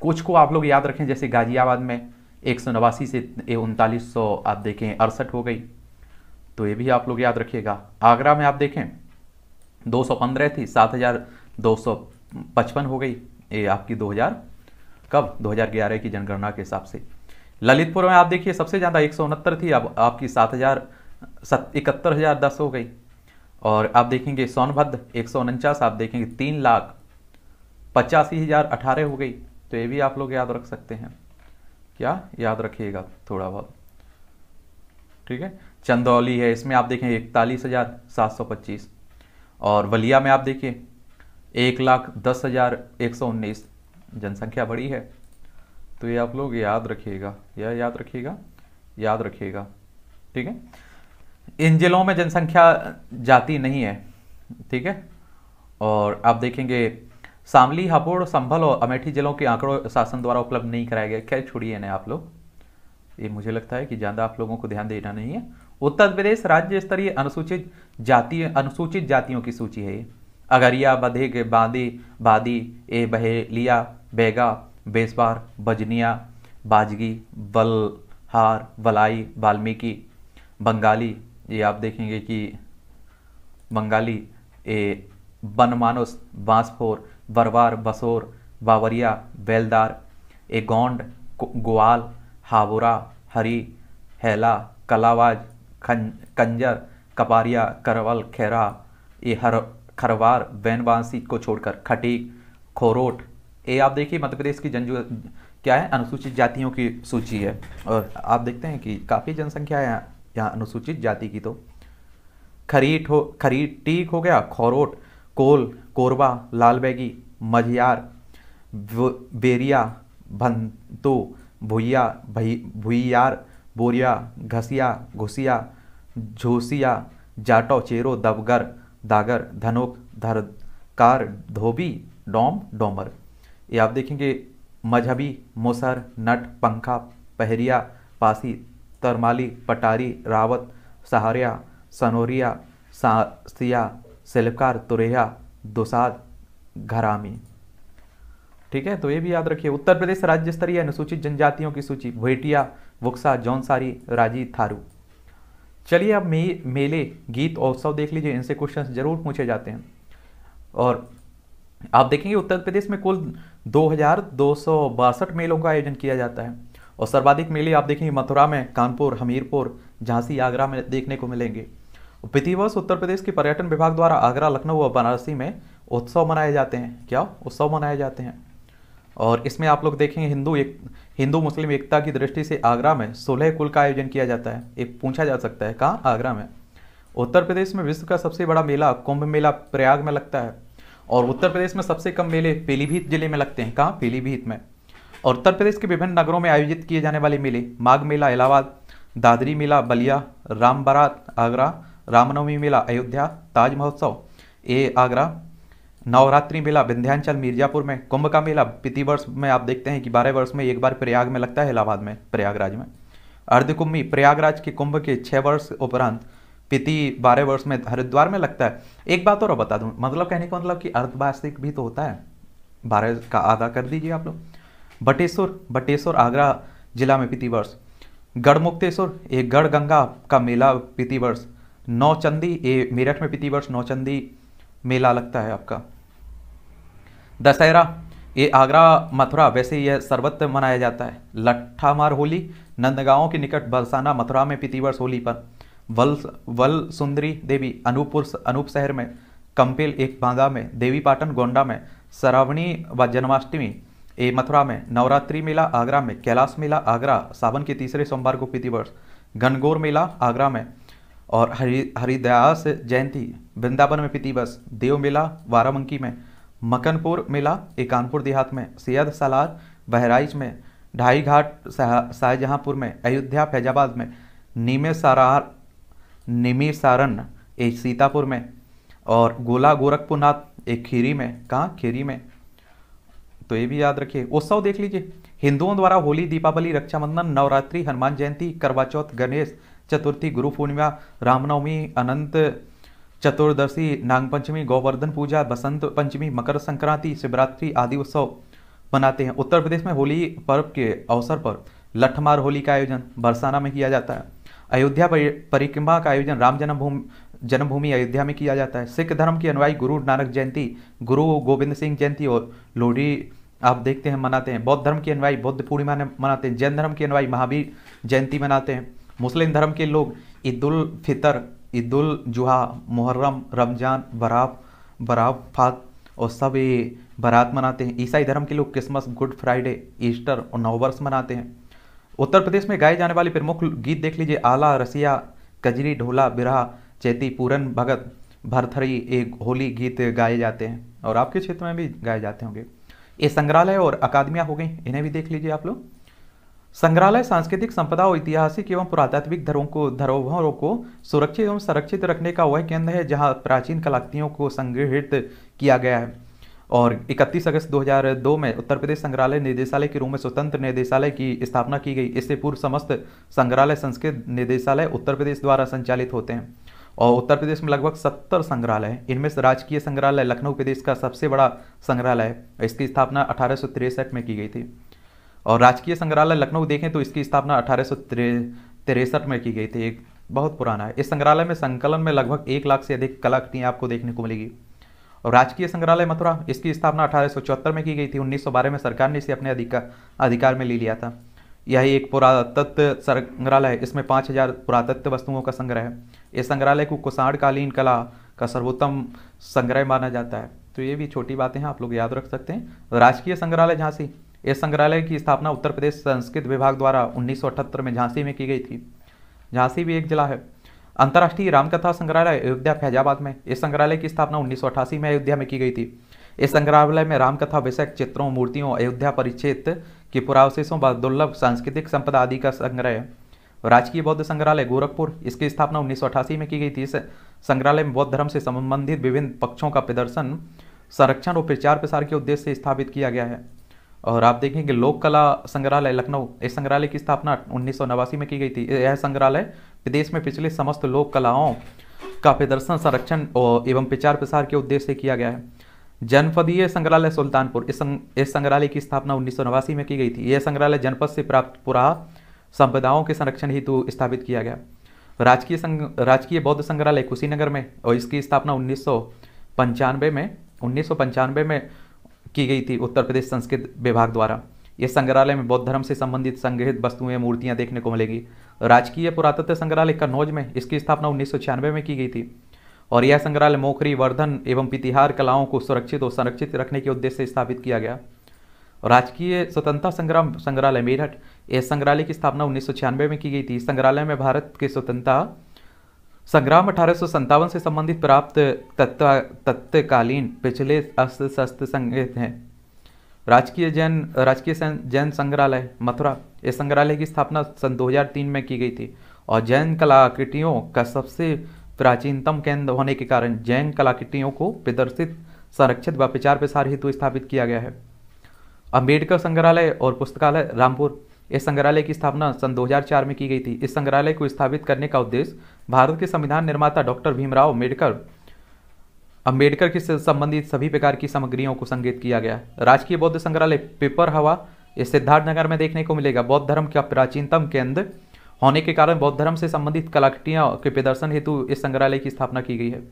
A: कुछ को आप लोग याद रखें जैसे गाजियाबाद में एक सौ नवासी से उनतालीस सौ आप देखें अड़सठ हो गई तो ये भी आप लोग याद रखिएगा आगरा में आप देखें दो सौ पंद्रह थी सात हज़ार दो सौ पचपन हो गई ये आपकी दो हज़ार कब दो हज़ार ग्यारह की जनगणना के हिसाब से ललितपुर में आप देखिए सबसे ज़्यादा एक थी अब आपकी सात हज़ार इकहत्तर हज़ार दस हो गई और आप देखेंगे सोनभद्र एक सौ उनचास आप देखेंगे तीन लाख पचासी हज़ार अठारह हो गई तो ये भी आप लोग याद रख सकते हैं क्या याद रखिएगा थोड़ा बहुत ठीक है चंदौली है इसमें आप देखें इकतालीस हज़ार सात सौ पच्चीस और बलिया में आप देखिए एक लाख दस हज़ार एक सौ उन्नीस जनसंख्या बड़ी है तो ये आप लोग याद रखिएगा या याद रखिएगा याद रखिएगा ठीक है इन जिलों में जनसंख्या जाती नहीं है ठीक है और आप देखेंगे सामली हापुड़ संभल और अमेठी जिलों के आंकड़ों शासन द्वारा उपलब्ध नहीं कराया गया क्या छोड़िए ना आप लोग ये मुझे लगता है कि ज़्यादा आप लोगों को ध्यान देना नहीं है उत्तर प्रदेश राज्य स्तरीय अनुसूचित जाति अनुसूचित जातियों की सूची है अगरिया बधेग बांदी बादी ए बहेलिया बेगा बेसबार बजनिया बाजगी बलहार वलाई वाल्मीकि बंगाली ये आप देखेंगे कि बंगाली ए बनमानस बांसफोर बरवार बसोर बावरिया बेलदार ए गोंड ग्वाल हावोरा हरी हैला कलावाज खं कंजर कपारिया करवल खेरा ये हर खरवार बैनबांसी को छोड़कर खटीक खोरोट ए आप देखिए मध्य प्रदेश की जनजो क्या है अनुसूचित जातियों की सूची है और आप देखते हैं कि काफ़ी जनसंख्या है यहाँ अनुसूचित जाति की तो खरीट हो खरीट टीक हो गया खोरोट कोल कोरबा लाल बैगी मझियार बेरिया भंतो भुइया भुइयार बोरिया घसिया घुसिया झोसिया जाटो चेरो दबगर दागर धनोक धरकार धोबी डोम डोमर ये आप देखेंगे मजहबी मुसर नट पंखा पहरिया पासी तरमाली पटारी रावत सहारिया सनोरिया सासिया सिलकार तुरैया दुसाद घरामी ठीक है तो ये भी याद रखिए उत्तर प्रदेश राज्य स्तरीय अनुसूचित जनजातियों की सूची भेटिया वुक्सा जौनसारी राजी थारू चलिए अब मे मेले गीत और उत्सव देख लीजिए इनसे क्वेश्चन जरूर पूछे जाते हैं और आप देखेंगे उत्तर प्रदेश में कुल दो हज़ार मेलों का आयोजन किया जाता है और सर्वाधिक मेले आप देखेंगे मथुरा में कानपुर हमीरपुर झांसी आगरा में देखने को मिलेंगे प्रतिवर्ष वर्ष उत्तर प्रदेश के पर्यटन विभाग द्वारा आगरा लखनऊ और बनारसी में उत्सव मनाए जाते हैं क्या उत्सव मनाए जाते हैं और इसमें आप लोग देखेंगे हिंदू एक हिंदू मुस्लिम एकता की दृष्टि से आगरा में सोलह कुल का आयोजन किया जाता है एक पूछा जा सकता है कहाँ आगरा में उत्तर प्रदेश में विश्व का सबसे बड़ा मेला कुंभ मेला प्रयाग में लगता है और उत्तर प्रदेश में सबसे कम मेले पीलीभीत जिले में लगते हैं कहाँ पीलीभीत में और उत्तर प्रदेश के विभिन्न नगरों में आयोजित किए जाने वाले मेले माघ मेला इलाहाबाद दादरी मेला बलिया राम बारात आगरा रामनवमी मेला अयोध्या ताज महोत्सव ए आगरा नवरात्रि मेला विंध्याचल मिर्जापुर में कुंभ का मेला प्रति वर्ष में आप देखते हैं कि बारह वर्ष में एक बार प्रयाग में लगता है इलाहाबाद में प्रयागराज में अर्धकुंभी प्रयागराज के कुंभ के छः वर्ष उपरांत पिति बारह वर्ष में हरिद्वार में लगता है एक बात और बता दूँ मतलब कहने का मतलब कि अर्धवार्षिक भी तो होता है बारह का आधा कर दीजिए आप लोग बटेश्वर बटेश्वर आगरा जिला में पिति वर्ष गढ़ मुक्तेश्वर ये गढ़ गंगा का मेला पिति वर्ष नौचंदी ये मेरठ में पिति वर्ष नौचंदी मेला लगता है आपका दशहरा ये आगरा मथुरा वैसे यह सर्वत्र मनाया जाता है लट्ठामार होली नंदगांव के निकट बरसाना मथुरा में पितिवर्ष होली पर वल वल सुंदरी देवी अनूपपुर अनूप शहर में कंपिल एक बांगा में देवी पाटन गोंडा में सरावणी व जन्माष्टमी ए मथुरा में नवरात्रि मेला आगरा में कैलाश मेला आगरा सावन के तीसरे सोमवार को प्रति वर्ष घनगोर मेला आगरा में और हरि हरिदयास जयंती वृंदावन में प्रतिवर्ष देव मेला वाराबंकी में मकनपुर मेला एकानपुर देहात में सैयद सलार बहराइच में ढाई घाट शाहजहाँपुर में अयोध्या फैजाबाद में नीमे सरार निमिर सारण एक सीतापुर में और गोला गोरखपुरनाथ एक खीरी में कहाँ खीरी में तो ये भी याद रखिए उत्सव देख लीजिए हिंदुओं द्वारा होली दीपावली रक्षाबंधन नवरात्रि हनुमान जयंती करवा चौथ गणेश चतुर्थी गुरु पूर्णिमा रामनवमी अनंत चतुर्दशी नागपंचमी गोवर्धन पूजा बसंत पंचमी मकर संक्रांति शिवरात्रि आदि उत्सव मनाते हैं उत्तर प्रदेश में होली पर्व के अवसर पर लठमार होली का आयोजन बरसाना में किया जाता है अयोध्या परिक्रमा का आयोजन राम जन्मभूमि जन्मभूमि अयोध्या में किया जाता है सिख धर्म की अनुयायी गुरु नानक जयंती गुरु गोविंद सिंह जयंती और लोहड़ी आप देखते हैं मनाते हैं बौद्ध धर्म की अनुयायी बौद्ध पूर्णिमा मनाते हैं जैन धर्म की अनुयायी महावीर जयंती मनाते हैं मुस्लिम धर्म के लोग ईद उल फितर ईद उल जुहा मुहर्रम रमजान बराब बराब फात और सब ये बारात मनाते हैं ईसाई धर्म के लोग क्रिसमस गुड फ्राइडे ईस्टर और नववर्ष मनाते हैं उत्तर प्रदेश में गाए जाने वाले प्रमुख गीत देख लीजिए आला रसिया कजरी ढोला बिरा चैती पूरन भगत भरथरी एक होली गीत गाए जाते हैं और आपके क्षेत्र में भी गाए जाते होंगे ये संग्रहालय और अकादमिया हो गई इन्हें भी देख लीजिए आप लोग संग्रहालय सांस्कृतिक संपदा और ऐतिहासिक एवं पुरातात्विक धरों को धरोहरों को सुरक्षित एवं संरक्षित रखने का वह केंद्र है जहां प्राचीन कलाकृतियों को संग्रहित किया गया है और 31 अगस्त 2002 में उत्तर प्रदेश संग्रहालय निदेशालय के रूप में स्वतंत्र निदेशालय की स्थापना की गई इससे पूर्व समस्त संग्रहालय संस्कृत निदेशालय उत्तर प्रदेश द्वारा संचालित होते हैं और उत्तर प्रदेश में लगभग सत्तर संग्रहालय हैं इनमें से राजकीय संग्रहालय लखनऊ प्रदेश का सबसे बड़ा संग्रहालय इसकी स्थापना अठारह में की गई थी और राजकीय संग्रहालय लखनऊ देखें तो इसकी स्थापना अठारह में की गई थी एक बहुत पुराना है इस संग्रहालय में संकलन में लगभग एक लाख से अधिक कलाकृतियाँ आपको देखने को मिलेगी और राजकीय संग्रहालय मथुरा इसकी स्थापना अठारह में की गई थी उन्नीस में सरकार ने इसे अपने अधिकार अधिकार में ले लिया था यह एक पुरातत्व संग्रहालय है इसमें पाँच हजार पुरातत्व वस्तुओं का संग्रह है इस संग्रहालय को कुषाणकालीन कला का सर्वोत्तम संग्रह माना जाता है तो ये भी छोटी बातें हैं आप लोग याद रख सकते हैं राजकीय संग्रहालय झांसी इस संग्रहालय की स्थापना उत्तर प्रदेश संस्कृत विभाग द्वारा उन्नीस में झांसी में की गई थी झांसी भी एक जिला है अंतर्राष्ट्रीय रामकथा संग्रहालय अयोध्या फैजाबाद में इस संग्रहालय की स्थापना उन्नीस में अयोध्या में की गई थी इस संग्रहालय में रामकथा विषयक चित्रों मूर्तियों अयोध्या परिचित के पुरावशेषों व दुर्लभ सांस्कृतिक संपदा आदि का संग्रह राजकीय बौद्ध संग्रहालय गोरखपुर इसकी स्थापना उन्नीस में की गई थी इस संग्रहालय में बौद्ध धर्म से संबंधित विभिन्न पक्षों का प्रदर्शन संरक्षण और प्रचार प्रसार के उद्देश्य से स्थापित किया गया है और आप देखेंगे लोक कला संग्रहालय लखनऊ इस संग्रहालय की स्थापना उन्नीस में की गई थी यह संग्रहालय प्रदेश में पिछले समस्त लोक कलाओं का प्रदर्शन संरक्षण एवं प्रचार प्रसार के उद्देश्य से किया गया है जनपदीय संग्रहालय सुल्तानपुर इस संग्रहालय की स्थापना उन्नीस में की गई थी यह संग्रहालय जनपद से प्राप्त पुरा संपदाओं के संरक्षण हेतु स्थापित किया गया राजकीय संग राजकीय बौद्ध संग्रहालय कुशीनगर में और इसकी स्थापना उन्नीस में उन्नीस में की गई थी उत्तर प्रदेश संस्कृत विभाग द्वारा ये संग्रहालय में बौद्ध धर्म से संबंधित संग्रहित वस्तुएं मूर्तियां देखने को मिलेगी राजकीय पुरातत्व संग्रहालय कन्नौज में इसकी स्थापना उन्नीस में की गई थी और यह संग्रहालय मोखरी वर्धन एवं पितिहार कलाओं को सुरक्षित और संरक्षित रखने के उद्देश्य से स्थापित किया गया राजकीय स्वतंत्रता संग्राम संग्रहालय मेरठ इस संग्रहालय की स्थापना उन्नीस में की गई थी संग्रहालय में भारत के स्वतंत्रता संग्राम अठारह से संबंधित प्राप्त तत्वकालीन पिछले अस्त्र शस्त्र संग्रहित हैं राजकीय जैन राजकीय जैन संग्रहालय मथुरा इस संग्रहालय की स्थापना सन 2003 में की गई थी और जैन कलाकृतियों का सबसे प्राचीनतम केंद्र होने के कारण जैन कलाकृतियों को प्रदर्शित संरक्षित व प्रचार प्रसार हेतु स्थापित किया गया है अम्बेडकर संग्रहालय और पुस्तकालय रामपुर इस संग्रहालय की स्थापना सन 2004 में की गई थी इस संग्रहालय को स्थापित करने का उद्देश्य भारत के संविधान निर्माता डॉक्टर भीमराव अम्बेडकर अंबेडकर के संबंधित सभी प्रकार की सामग्रियों को संगीत किया गया राजकीय बौद्ध संग्रहालय पेपर हवा सिद्धार्थ नगर में देखने को मिलेगा बौद्ध धर्म का प्राचीनतम केंद्र होने के कारण बौद्ध धर्म से संबंधित कलाकृतियाँ के प्रदर्शन हेतु इस संग्रहालय की स्थापना की गई है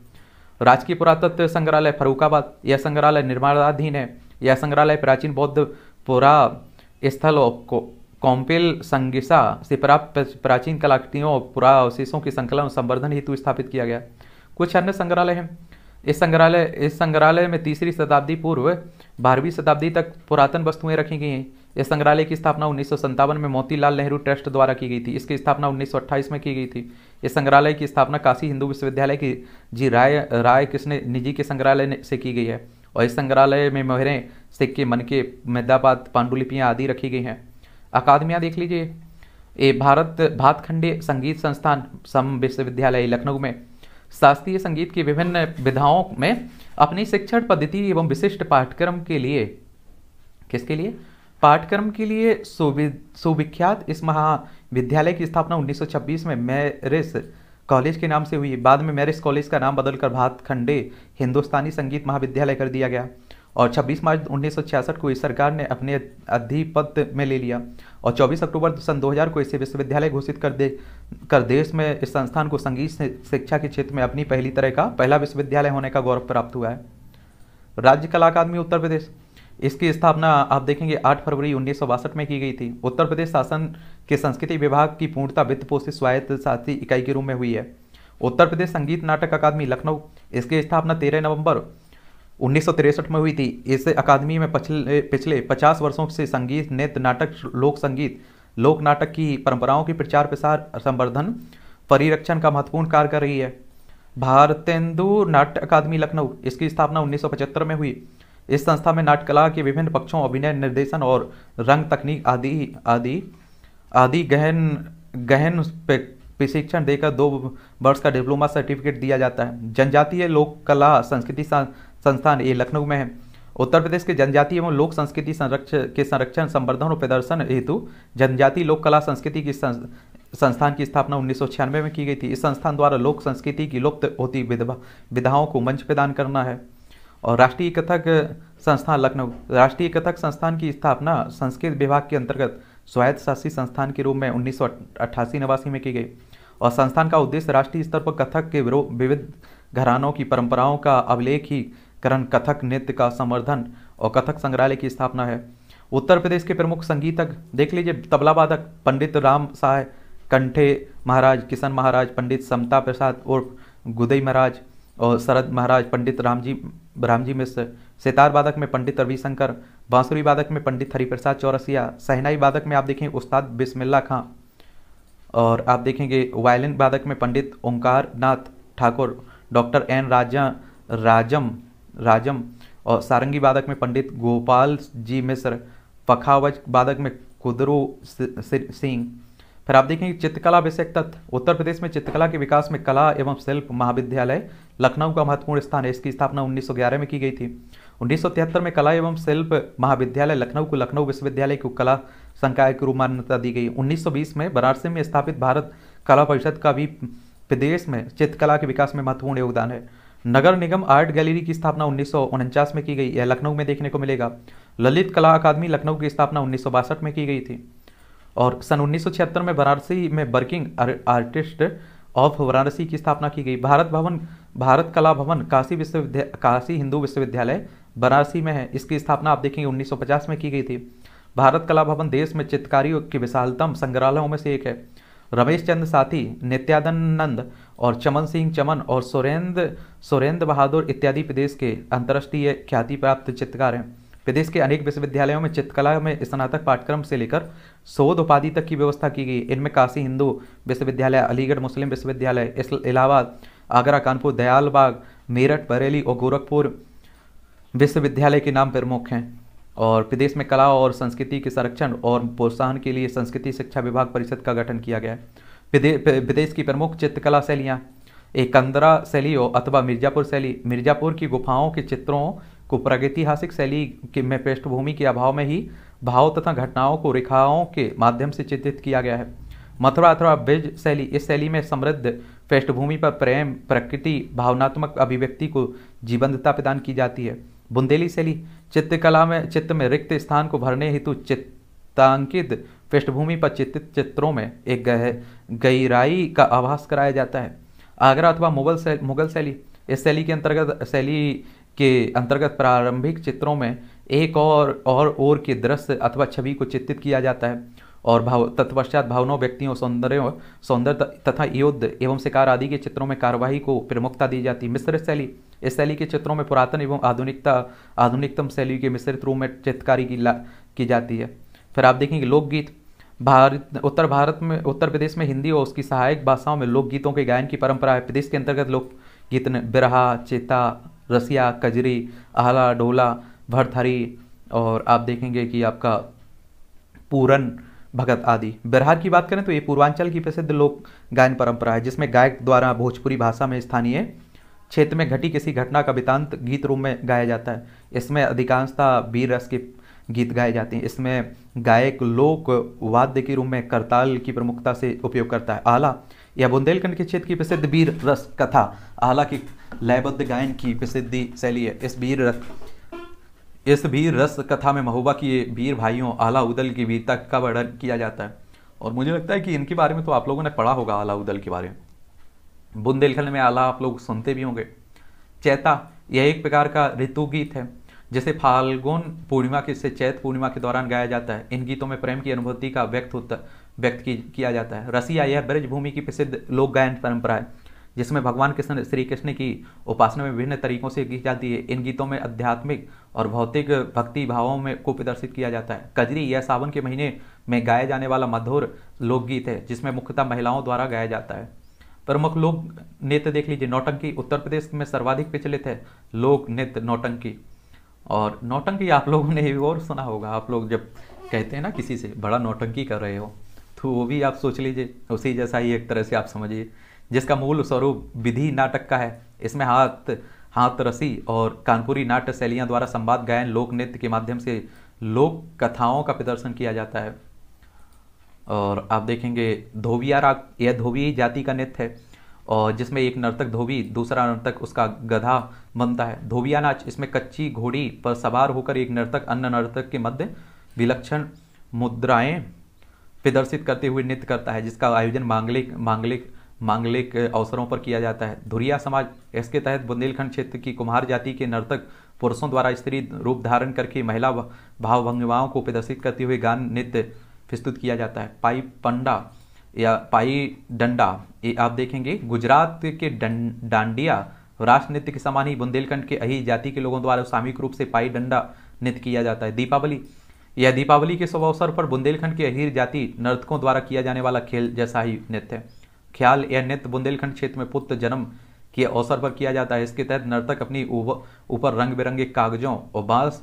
A: राजकीय पुरातत्व संग्रहालय फरूखाबाद यह संग्रहालय निर्माणाधीन है यह संग्रहालय प्राचीन बौद्ध पुरा स्थलों को कॉम्पिल संगिसा से प्राप्त प्राचीन कलाकृतियों और अवशेषों के संकलन संवर्धन हेतु स्थापित किया गया कुछ अन्य संग्रहालय हैं इस संग्रहालय इस संग्रहालय में तीसरी शताब्दी पूर्व बारहवीं शताब्दी तक पुरातन वस्तुएं रखी गई हैं इस संग्रहालय की स्थापना उन्नीस में मोतीलाल नेहरू ट्रस्ट द्वारा की गई थी इसकी स्थापना उन्नीस में की गई थी इस संग्रहालय की स्थापना काशी हिंदू विश्वविद्यालय की जी राय राय कृष्ण निजी के संग्रहालय से की गई है और इस संग्रहालय में मोहरें सिक्के मनके मैदाबाद पांडुलिपियाँ आदि रखी गई हैं अकादमियाँ देख लीजिए ये भारत भातखंडे संगीत संस्थान सम विश्वविद्यालय लखनऊ में शास्त्रीय संगीत की विभिन्न विधाओं में अपनी शिक्षण पद्धति एवं विशिष्ट पाठ्यक्रम के लिए किसके लिए पाठ्यक्रम के लिए सुविख्यात इस महाविद्यालय की स्थापना 1926 में मैरिस कॉलेज के नाम से हुई बाद में मैरिस कॉलेज का नाम बदलकर भातखंडे हिंदुस्तानी संगीत महाविद्यालय कर दिया गया और 26 मार्च 1966 को इस सरकार ने अपने अधिपत्य में ले लिया और 24 अक्टूबर सन 2000 को इसे विश्वविद्यालय घोषित कर दे कर देश में इस संस्थान को संगीत शिक्षा के क्षेत्र में अपनी पहली तरह का पहला विश्वविद्यालय होने का गौरव प्राप्त हुआ है राज्य कला अकादमी उत्तर प्रदेश इसकी स्थापना आप देखेंगे 8 फरवरी उन्नीस में की गई थी उत्तर प्रदेश शासन के संस्कृति विभाग की पूर्णता वित्त पोषित स्वायत्त शासी इकाई के रूप में हुई है उत्तर प्रदेश संगीत नाटक अकादमी लखनऊ इसकी स्थापना 13 नवंबर उन्नीस में हुई थी इस अकादमी में पिछले पिछले 50 वर्षों से संगीत नृत्य नाटक लोक संगीत लोक नाटक की परंपराओं की प्रचार प्रसार संवर्धन परिरक्षण का महत्वपूर्ण कार्य कर रही है भारतेंदु नाट्य अकादमी लखनऊ इसकी स्थापना उन्नीस में हुई इस संस्था में नाट्यकला के विभिन्न पक्षों अभिनय निर्देशन और रंग तकनीक आदि आदि आदि गहन गहन प्रशिक्षण देकर दो वर्ष का डिप्लोमा सर्टिफिकेट दिया जाता है जनजातीय लोक कला संस्कृति संस्थान ये लखनऊ में है उत्तर प्रदेश के जनजाति एवं लोक संस्कृति संरक्षण के संरक्षण संवर्धन और प्रदर्शन हेतु जनजाति लोक कला संस्कृति की संस्थान की स्थापना उन्नीस में की गई थी इस संस्थान द्वारा लोक संस्कृति की लुप्त होती विधवा विधाओं को मंच प्रदान करना है और राष्ट्रीय कथक संस्थान लखनऊ राष्ट्रीय कथक संस्थान की स्थापना संस्कृत विभाग के अंतर्गत स्वायत्त शासी संस्थान के रूप में उन्नीस सौ में की गई और संस्थान का उद्देश्य राष्ट्रीय स्तर पर कथक के विविध घरानों की परंपराओं का अभिलेख ही करण कथक नृत्य का संवर्धन और कथक संग्रहालय की स्थापना है उत्तर प्रदेश के प्रमुख संगीतक देख लीजिए तबला वादक पंडित राम साय कंठे महाराज किशन महाराज पंडित समता प्रसाद उर्फ गुदई महाराज और शरद महाराज पंडित रामजी रामजी मिश्र सितार वादक में पंडित रविशंकर बांसुरी वादक में पंडित हरिप्रसाद चौरसिया सहनाई वादक में आप देखें उस्ताद बिस्मिल्ला खां और आप देखेंगे वायलिन वादक में पंडित ओंकार नाथ ठाकुर डॉक्टर एन राजा राजम राजम और सारंगी वादक में पंडित गोपाल जी मिश्र पखावज वादक में कुदरू सिंह फिर आप देखेंगे चित्रकला विषयक तत्व उत्तर प्रदेश में चित्रकला के विकास में कला एवं शिल्प महाविद्यालय लखनऊ का महत्वपूर्ण स्थान है इसकी स्थापना 1911 में की गई थी 1973 में कला एवं शिल्प महाविद्यालय लखनऊ को लखनऊ विश्वविद्यालय को कला संकाय के रूप मान्यता दी गई 1920 में बनारसी में स्थापित भारत कला परिषद का भी प्रदेश में चित्रकला के विकास में महत्वपूर्ण योगदान है नगर निगम आर्ट गैलरी की स्थापना उन्नीस में की गई यह लखनऊ में देखने को मिलेगा ललित कला अकादमी लखनऊ की स्थापना उन्नीस में की गई थी और सन उन्नीस में वाराणसी में वर्किंग आर्टिस्ट ऑफ वाराणसी की स्थापना की गई भारत भवन भारत कला भवन काशी विश्वविद्यालय काशी हिंदू विश्वविद्यालय वाराणसी में है इसकी स्थापना आप देखेंगे 1950 में की गई थी भारत कला भवन देश में चित्रकारियों के विशालतम संग्रहालयों में से एक है रमेश चंद साथी नित्यानंद और चमन सिंह चमन और सुरेंद्र सुरेंद्र बहादुर इत्यादि प्रदेश के अंतर्राष्ट्रीय ख्याति प्राप्त चित्रकार हैं प्रदेश के अनेक विश्वविद्यालयों में चित्रकला में स्नातक पाठ्यक्रम से लेकर शोध उपाधि तक की व्यवस्था की गई इनमें काशी हिंदू विश्वविद्यालय अलीगढ़ मुस्लिम विश्वविद्यालय इलाहाबाद आगरा कानपुर दयालबाग मेरठ बरेली और गोरखपुर विश्वविद्यालय के नाम प्रमुख हैं और प्रदेश में कला और संस्कृति के संरक्षण और प्रोत्साहन के लिए संस्कृति शिक्षा विभाग परिषद का गठन किया गया है विदेश की प्रमुख चित्रकला शैलियाँ एकंदरा शैली अथवा मिर्जापुर शैली मिर्जापुर की गुफाओं के चित्रों को प्रागैतिहासिक शैली के में पृष्ठभूमि के अभाव में ही भाव तथा घटनाओं को रेखाओं के माध्यम से चित्रित किया गया है मथुरा अथवा ब्रिज शैली इस शैली में समृद्ध पृष्ठभूमि पर प्रेम प्रकृति भावनात्मक अभिव्यक्ति को जीवंतता प्रदान की जाती है बुंदेली शैली चित्रकला में चित्त में रिक्त स्थान को भरने हेतु चित्तांकित पृष्ठभूमि पर चित्रित चित्रों में एक गहराई का आभास कराया जाता है आगरा अथवा मुगल शैली मुगल शैली इस शैली के अंतर्गत शैली के अंतर्गत प्रारंभिक चित्रों में एक और और ओर के दृश्य अथवा छवि को चित्रित किया जाता है और भाव तत्पश्चात भावनाओं व्यक्तियों सौंदर्य सौंदर्य तथा युद्ध एवं शिकार आदि के चित्रों में कार्यवाही को प्रमुखता दी जाती है मिश्र शैली इस शैली के चित्रों में पुरातन एवं आधुनिकता आधुनिकतम शैली के मिश्रित रूप में चित्रकारी की की जाती है फिर आप देखेंगे लोकगीत भारत उत्तर भारत में उत्तर प्रदेश में हिंदी और उसकी सहायक भाषाओं में लोकगीतों के गायन की परंपरा है प्रदेश के अंतर्गत लोकगीत बिरहा चेता रसिया कजरी आहला डोला भरथरी और आप देखेंगे कि आपका पूरन भगत आदि बिरहार की बात करें तो ये पूर्वांचल की प्रसिद्ध लोक गायन परंपरा है जिसमें गायक द्वारा भोजपुरी भाषा में स्थानीय क्षेत्र में घटी किसी घटना का वृतांत गीत रूप में गाया जाता है इसमें अधिकांशता वीर रस के गीत गाए जाते हैं इसमें गायक लोक वाद्य के रूप में करताल की प्रमुखता से उपयोग करता है आला यह बुंदेलखंड के क्षेत्र की प्रसिद्ध वीर रस कथा आला की लयबद्ध गायन की प्रसिद्धि शैली है इस वीर रस इस वीर रस कथा में महुबा की वीर भाइयों आला उदल की वीरता का वर्णन किया जाता है और मुझे लगता है कि इनके बारे में तो आप लोगों ने पढ़ा होगा आला उदल के बारे में बुंदेलखंड में आला आप लोग सुनते भी होंगे चैता यह एक प्रकार का ऋतु गीत है जैसे फाल्गुन पूर्णिमा के से चैत पूर्णिमा के दौरान गाया जाता है इन गीतों में प्रेम की अनुभूति का व्यक्त होता व्यक्त की, किया जाता है रसिया यह ब्रजभूमि की प्रसिद्ध लोक गायन परंपरा है जिसमें भगवान कृष्ण श्री कृष्ण की उपासना में विभिन्न तरीकों से की जाती है इन गीतों में आध्यात्मिक और भौतिक भक्ति भावों में को प्रदर्शित किया जाता है कजरी यह सावन के महीने में गाया जाने वाला मधुर लोकगीत है जिसमें मुख्यतः महिलाओं द्वारा गाया जाता है प्रमुख लोक नृत्य देख लीजिए नौटंकी उत्तर प्रदेश में सर्वाधिक प्रचलित है लोक नृत्य नौटंकी और नौटंकी आप लोगों ने भी और सुना होगा आप लोग जब कहते हैं ना किसी से बड़ा नौटंकी कर रहे हो तो वो भी आप सोच लीजिए उसी जैसा ही एक तरह से आप समझिए जिसका मूल स्वरूप विधि नाटक का है इसमें हाथ हाथ रसी और कानपुरी नाट्य शैलियाँ द्वारा संवाद गायन लोक नृत्य के माध्यम से लोक कथाओं का प्रदर्शन किया जाता है और आप देखेंगे धोविया राग यह धोबी जाति का नृत्य है और जिसमें एक नर्तक धोबी दूसरा नर्तक उसका गधा बनता है धोबिया नाच इसमें कच्ची घोड़ी पर सवार होकर एक नर्तक अन्य नर्तक के मध्य विलक्षण मुद्राएं प्रदर्शित करते हुए नृत्य करता है जिसका आयोजन मांगलिक मांगलिक मांगलिक अवसरों पर किया जाता है धुरिया समाज इसके तहत बुंदेलखंड क्षेत्र की कुम्हार जाति के नर्तक पुरुषों द्वारा स्त्री रूप धारण करके महिला भावभंगिमाओं को प्रदर्शित करते हुए गान नृत्य प्रस्तुत किया जाता है पाई पंडा या पाई डंडा ये आप देखेंगे गुजरात के डांडिया राष्ट्र नृत्य के समान ही बुंदेलखंड के अही जाति के लोगों द्वारा सामूहिक रूप से पाई डंडा नृत्य किया जाता है दीपावली यह दीपावली के शुभ अवसर पर बुंदेलखंड के अहिर जाति नर्तकों द्वारा किया जाने वाला खेल जैसा ही नृत्य है ख्याल यह नृत्य बुंदेलखंड क्षेत्र में पुत्र जन्म के अवसर पर किया जाता है इसके तहत नर्तक अपनी ऊपर रंग बिरंगे कागजों और बांस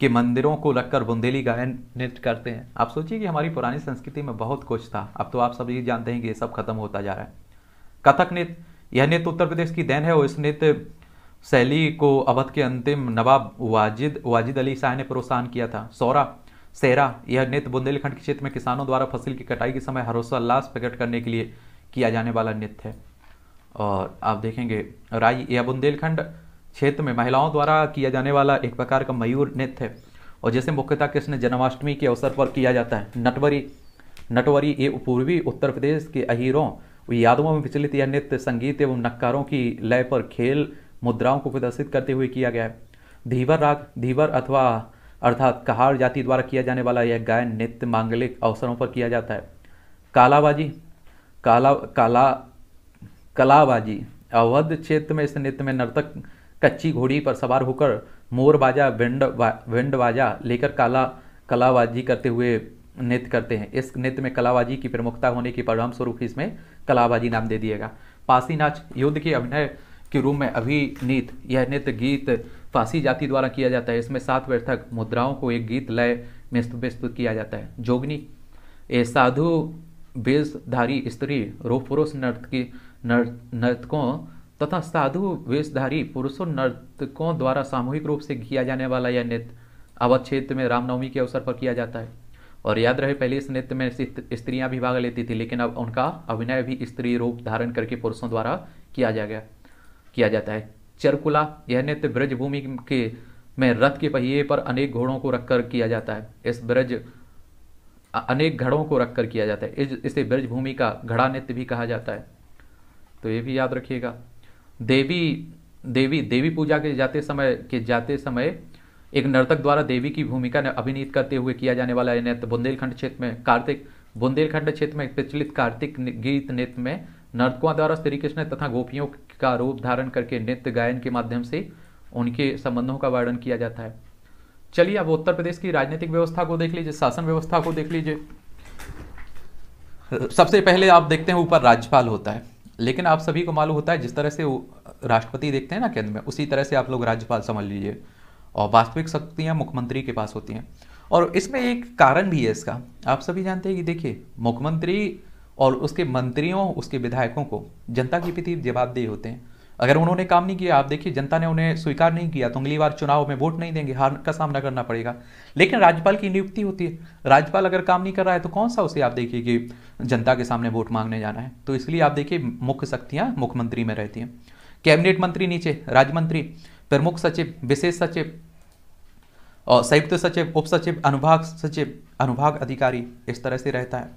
A: कि मंदिरों को रखकर बुंदेली गायन नृत्य करते हैं आप सोचिए कि हमारी पुरानी संस्कृति में बहुत कुछ था अब तो आप सब ये जानते हैं कि ये सब खत्म होता जा रहा है कथक नृत्य यह नृत्य उत्तर प्रदेश की देन है और इस नृत्य शैली को अवध के अंतिम नवाब वाजिद वाजिद अली शाह ने प्रोत्साहन किया था सौरा सेहरा यह नृत्य बुंदेलखंड के क्षेत्र में किसानों द्वारा फसल की कटाई के समय हरोसोल्लास प्रकट करने के लिए किया जाने वाला नृत्य है और आप देखेंगे राई यह बुंदेलखंड क्षेत्र में महिलाओं द्वारा किया जाने वाला एक प्रकार का मयूर नृत्य है और जैसे मुख्यतः कृष्ण जन्माष्टमी के अवसर पर किया जाता है नटवरी नटवरी ये पूर्वी उत्तर प्रदेश के अहीरों यादवों में विचलित यह नृत्य संगीत एवं नक्कारों की लय पर खेल मुद्राओं को प्रदर्शित करते हुए किया गया है धीवर राग धीवर अथवा अर्थात कहार जाति द्वारा किया जाने वाला यह गायन नृत्य मांगलिक अवसरों पर किया जाता है कालाबाजी काला काला कलाबाजी अवध क्षेत्र में इस नृत्य में नर्तक कच्ची घोड़ी पर सवार होकर मोर बाजा विंड विंड बाजा लेकर काला कलाबाजी करते हुए नृत्य करते हैं इस नृत्य में कलाबाजी की प्रमुखता होने के परिणाम स्वरूप इसमें कलाबाजी नाम दे दिएगा पासी नाच युद्ध के अभिनय के रूप में अभिनीत यह नृत्य गीत फांसी जाति द्वारा किया जाता है इसमें सात व्यर्थक मुद्राओं को एक गीत लय में प्रस्तुत किया जाता है जोगनी ए साधु बेजधारी स्त्री रोपुरुष नर्तकी नर्तकों तथा साधु वेशधारी पुरुषों नर्तकों द्वारा सामूहिक रूप से किया जाने वाला यह नृत्य अवध क्षेत्र में रामनवमी के अवसर पर किया जाता है और याद रहे पहले इस नृत्य में स्त्रियां भी भाग लेती थी लेकिन अब उनका अभिनय भी स्त्री रूप धारण करके पुरुषों द्वारा किया जा गया किया जाता है चरकुला यह नृत्य ब्रजभूमि के में रथ के पहिए पर अनेक घोड़ों को रखकर किया जाता है इस ब्रज अनेक घड़ों को रखकर किया जाता है इस, इसे ब्रजभूमि का घड़ा नृत्य भी कहा जाता है तो ये भी याद रखिएगा देवी देवी देवी पूजा के जाते समय के जाते समय एक नर्तक द्वारा देवी की भूमिका ने अभिनीत करते हुए किया जाने वाला यह नृत्य बुंदेलखंड क्षेत्र में कार्तिक बुंदेलखंड क्षेत्र में प्रचलित कार्तिक गीत नृत्य में नर्तकों द्वारा श्री कृष्ण तथा गोपियों का रूप धारण करके नृत्य गायन के माध्यम से उनके संबंधों का वर्णन किया जाता है चलिए अब उत्तर प्रदेश की राजनीतिक व्यवस्था को देख लीजिए शासन व्यवस्था को देख लीजिए सबसे पहले आप देखते हैं ऊपर राज्यपाल होता है लेकिन आप सभी को मालूम होता है जिस तरह से राष्ट्रपति देखते हैं ना केंद्र में उसी तरह से आप लोग राज्यपाल समझ लीजिए और वास्तविक शक्तियाँ मुख्यमंत्री के पास होती हैं और इसमें एक कारण भी है इसका आप सभी जानते हैं कि देखिए मुख्यमंत्री और उसके मंत्रियों उसके विधायकों को जनता के प्रति जवाबदेह होते हैं अगर उन्होंने काम नहीं किया आप देखिए जनता ने उन्हें स्वीकार नहीं किया तो अगली बार चुनाव में वोट नहीं देंगे हार का सामना करना पड़ेगा लेकिन राज्यपाल की नियुक्ति होती है राज्यपाल अगर काम नहीं कर रहा है तो कौन सा उसे आप देखिए कि जनता के सामने वोट मांगने जाना है तो इसलिए आप देखिए मुख्य शक्तियाँ मुख्यमंत्री में रहती हैं कैबिनेट मंत्री नीचे राज्य मंत्री प्रमुख सचिव विशेष सचिव और संयुक्त सचिव उप सचिव अनुभाग सचिव अनुभाग अधिकारी इस तरह से रहता है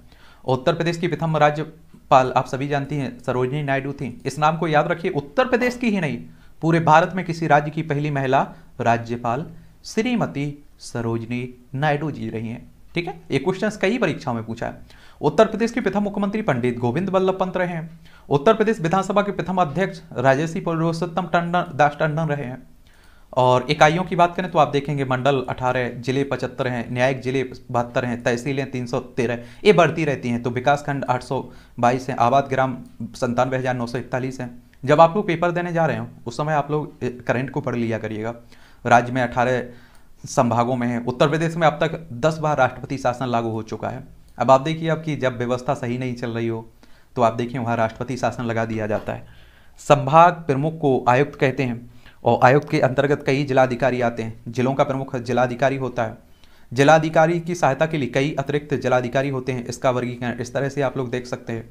A: उत्तर प्रदेश की प्रथम राज्य पाल आप सभी जानती हैं सरोजनी नायडू थी इस नाम को याद रखिए उत्तर प्रदेश की ही नहीं पूरे भारत में किसी राज्य की पहली महिला राज्यपाल श्रीमती सरोजनी नायडू जी रही हैं ठीक है ये क्वेश्चन कई परीक्षाओं में पूछा है उत्तर प्रदेश के प्रथम मुख्यमंत्री पंडित गोविंद वल्लभ पंत रहे हैं उत्तर प्रदेश विधानसभा के प्रथम अध्यक्ष राजेशी पुरुषोत्तम टंडन दास टंडन रहे हैं और इकाइयों की बात करें तो आप देखेंगे मंडल 18 जिले 75 हैं न्यायिक जिले बहत्तर हैं तहसीलें 313 ये बढ़ती रहती हैं तो विकासखंड 822 हैं आबाद ग्राम संतानवे हज़ार नौ सौ इकतालीस हैं जब आप लोग पेपर देने जा रहे हो उस समय आप लोग करंट को पढ़ लिया करिएगा राज्य में अठारह संभागों में है उत्तर प्रदेश में अब तक दस बार राष्ट्रपति शासन लागू हो चुका है अब आप देखिए अब कि जब व्यवस्था सही नहीं चल रही हो तो आप देखिए वहाँ राष्ट्रपति शासन लगा दिया जाता है संभाग प्रमुख को आयुक्त कहते हैं और आयोग के अंतर्गत कई जिलाधिकारी आते हैं जिलों का प्रमुख जिलाधिकारी होता है जिलाधिकारी की सहायता के लिए कई अतिरिक्त जिलाधिकारी होते हैं इसका वर्गीकरण इस तरह से आप लोग देख सकते हैं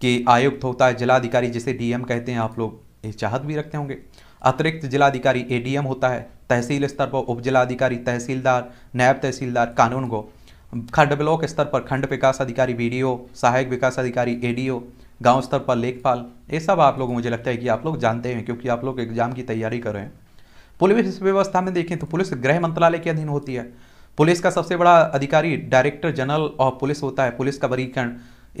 A: कि आयुक्त होता है जिलाधिकारी जिसे डीएम कहते हैं आप लोग ये चाहत भी रखते होंगे अतिरिक्त जिलाधिकारी एडीएम होता है तहसील स्तर पर उप जिलाधिकारी तहसीलदार नायब तहसीलदार कानून को खंड ब्लॉक स्तर पर खंड विकास अधिकारी बी सहायक विकास अधिकारी एडीओ गांव स्तर पर लेखपाल ये सब आप लोग मुझे लगता है कि आप लोग जानते हैं क्योंकि आप लोग एग्जाम की तैयारी कर रहे हैं पुलिस व्यवस्था में देखें तो पुलिस गृह मंत्रालय के अधीन होती है पुलिस का सबसे बड़ा अधिकारी डायरेक्टर जनरल ऑफ पुलिस होता है पुलिस का वर्गीकरण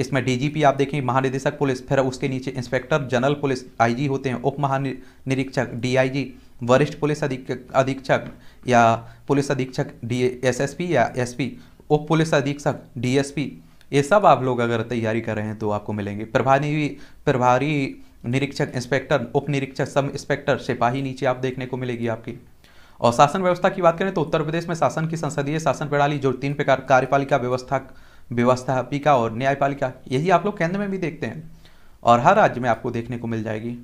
A: इसमें डीजीपी आप देखें महानिदेशक पुलिस फिर उसके नीचे इंस्पेक्टर जनरल पुलिस आईजी होते हैं उप महानिरीक्षक डीआईजी वरिष्ठ पुलिस अधीक्षक या पुलिस अधीक्षक डी या एसपी उप पुलिस अधीक्षक डीएसपी ये सब आप लोग अगर तैयारी कर रहे हैं तो आपको मिलेंगे प्रभारी प्रभारी निरीक्षक इंस्पेक्टर उप निरीक्षक सब इंस्पेक्टर सिपाही नीचे आप देखने को मिलेगी आपकी और शासन व्यवस्था की बात करें तो उत्तर प्रदेश में शासन की संसदीय शासन प्रणाली जो तीन प्रकार कार्यपालिका व्यवस्था व्यवस्थापिका और न्यायपालिका यही आप लोग केंद्र में भी देखते हैं और हर राज्य में आपको देखने को मिल जाएगी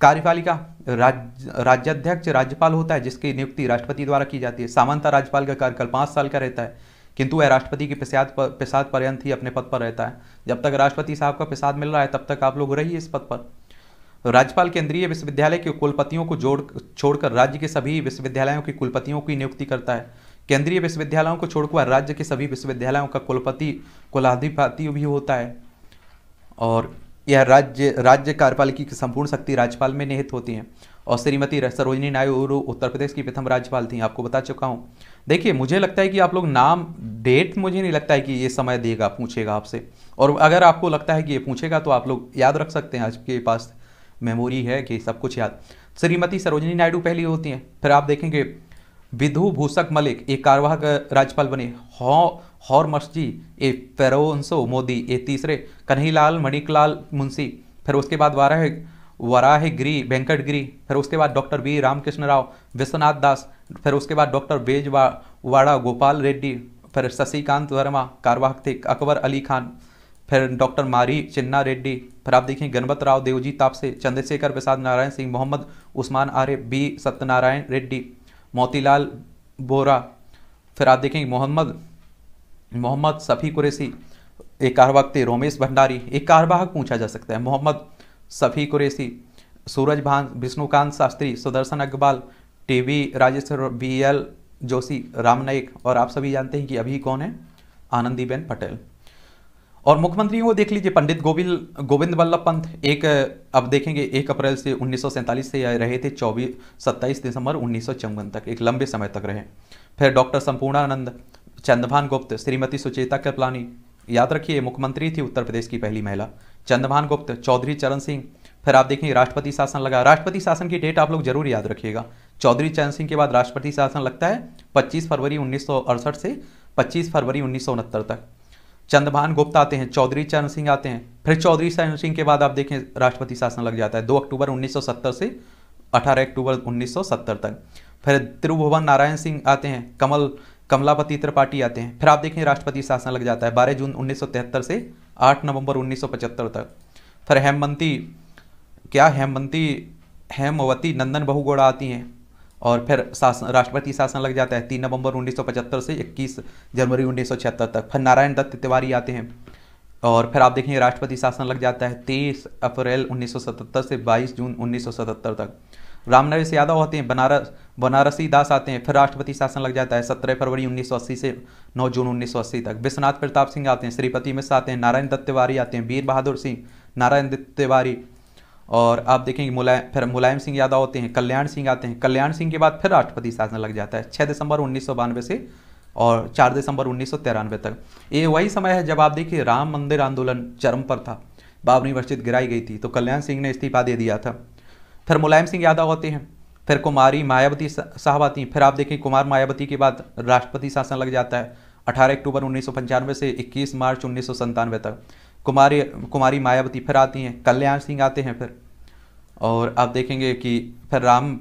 A: कार्यपालिका राज्य राज्याध्यक्ष राज्यपाल होता है जिसकी नियुक्ति राष्ट्रपति द्वारा की जाती है सामान्यतः राज्यपाल का कार्यकाल पाँच साल का रहता है किंतु वह राष्ट्रपति के पिसाद पर पिसाद पर्यंत ही अपने पद पर रहता है जब तक राष्ट्रपति साहब का पिसाद मिल रहा है तब तक आप लोग रहिए इस पद पर राज्यपाल केंद्रीय विश्वविद्यालय के कुलपतियों को जोड़ छोड़कर राज्य के सभी विश्वविद्यालयों की कुलपतियों की नियुक्ति करता है केंद्रीय विश्वविद्यालयों को छोड़कर राज्य के सभी विश्वविद्यालयों का कुलपति कुलाधिपति भी होता है और यह राज्य राज्य कार्यपालिकी की संपूर्ण शक्ति राज्यपाल में निहित होती है और श्रीमती सरोजनी नायडू उत्तर प्रदेश की प्रथम राज्यपाल थी आपको बता चुका हूँ देखिए मुझे लगता है कि आप लोग नाम डेट मुझे नहीं लगता है कि ये समय देगा पूछेगा आपसे और अगर आपको लगता है कि ये पूछेगा तो आप लोग याद रख सकते हैं आज के पास मेमोरी है कि सब कुछ याद श्रीमती सरोजनी नायडू पहली होती हैं फिर आप देखेंगे विधु भूषक मलिक ये कारवाहक राज्यपाल बने हौ हौर मस्जी ए फेरोसो मोदी ए तीसरे कन्हैलाल मणिकलाल मुंशी फिर उसके बाद वारा है वराहगिरी वेंकटगिरी फिर उसके बाद डॉक्टर वी रामकृष्ण राव विश्वनाथ दास फिर उसके बाद डॉक्टर वाड़ा गोपाल रेड्डी फिर शशिकांत वर्मा थे अकबर अली खान फिर डॉक्टर मारी चिन्ना रेड्डी फिर आप देखें गणपत राव देवजी तापसे चंद्रशेखर प्रसाद नारायण सिंह मोहम्मद उस्मान आर्य बी सत्यनारायण रेड्डी मोतीलाल बोरा फिर आप देखेंगे मोहम्मद मोहम्मद सफ़ी कुरैसी एक कारवाहक थे रोमेश भंडारी एक कारवाहक पूछा जा सकता है Mohammad सफ़ी Qureshi Suraj Bhan Vishnukant Shastri Sudarshan Agarwal T V Rajeshwar B L Joshi Ram Naik और आप सभी जानते हैं कि अभी कौन है आनंदीबेन पटेल और मुख्यमंत्री वो देख लीजिए पंडित गोविंद गोविंद वल्लभ पंत एक अब देखेंगे एक अप्रैल से उन्नीस से रहे थे चौबीस सत्ताईस दिसंबर उन्नीस तक एक लंबे समय तक रहे फिर डॉक्टर संपूर्णानंद चंद्रभान गुप्त श्रीमती सुचेता कृपलानी याद रखिए मुख्यमंत्री थी उत्तर प्रदेश की पहली महिला चंद्रभान गुप्त चौधरी चरण सिंह फिर आप देखेंगे राष्ट्रपति शासन लगा राष्ट्रपति शासन की डेट आप लोग जरूर याद रखिएगा चौधरी चरण सिंह के बाद राष्ट्रपति शासन लगता है 25 फरवरी उन्नीस से 25 फरवरी उन्नीस तक चंद्रभान गुप्त आते हैं चौधरी चरण सिंह आते हैं फिर चौधरी चरण सिंह के बाद आप देखें राष्ट्रपति शासन लग जाता है 2 अक्टूबर 1970 से 18 अक्टूबर 1970 तक फिर त्रिभुवन नारायण सिंह आते हैं कमल कमलापति त्रिपाठी आते हैं फिर आप देखें राष्ट्रपति शासन लग जाता है बारह जून उन्नीस से आठ नवंबर पचहत्तर तक फिर हेमवंती क्या हेमवंती हेमवती नंदन बहुगौड़ा आती हैं और फिर शासन राष्ट्रपति शासन लग जाता है तीन नवंबर 1975 से 21 जनवरी छिहत्तर तक फिर नारायण दत्त तिवारी आते हैं और फिर आप देखेंगे राष्ट्रपति शासन लग जाता है तेईस अप्रैल 1977 से 22 जून 1977 तक रामनरेश यादव होते हैं बनारस बनारसी दास आते हैं फिर राष्ट्रपति शासन लग जाता है सत्रह फरवरी 1980 से 9 जून 1980 तक विश्वनाथ प्रताप सिंह आते हैं श्रीपति मिश्र आते हैं नारायण दत्त तिवारी आते हैं वीर बहादुर सिंह नारायण दत्त तिवारी और आप देखेंगे मुलायम फिर मुलायम सिंह यादव होते हैं कल्याण सिंह आते हैं कल्याण सिंह के बाद फिर राष्ट्रपति शासन लग जाता है छः दिसंबर उन्नीस से और चार दिसंबर उन्नीस तक ये वही समय है जब आप देखिए राम मंदिर आंदोलन चरम पर था बाबरी मस्जिद गिराई गई थी तो कल्याण सिंह ने इस्तीफा दे दिया था फिर मुलायम सिंह यादव होते हैं फिर कुमारी मायावती साहब आती हैं फिर आप देखें कुमार मायावती के बाद राष्ट्रपति शासन लग जाता है 18 अक्टूबर उन्नीस से 21 मार्च उन्नीस तक कुमारी कुमारी मायावती फिर आती हैं कल्याण सिंह आते हैं फिर और आप देखेंगे कि फिर राम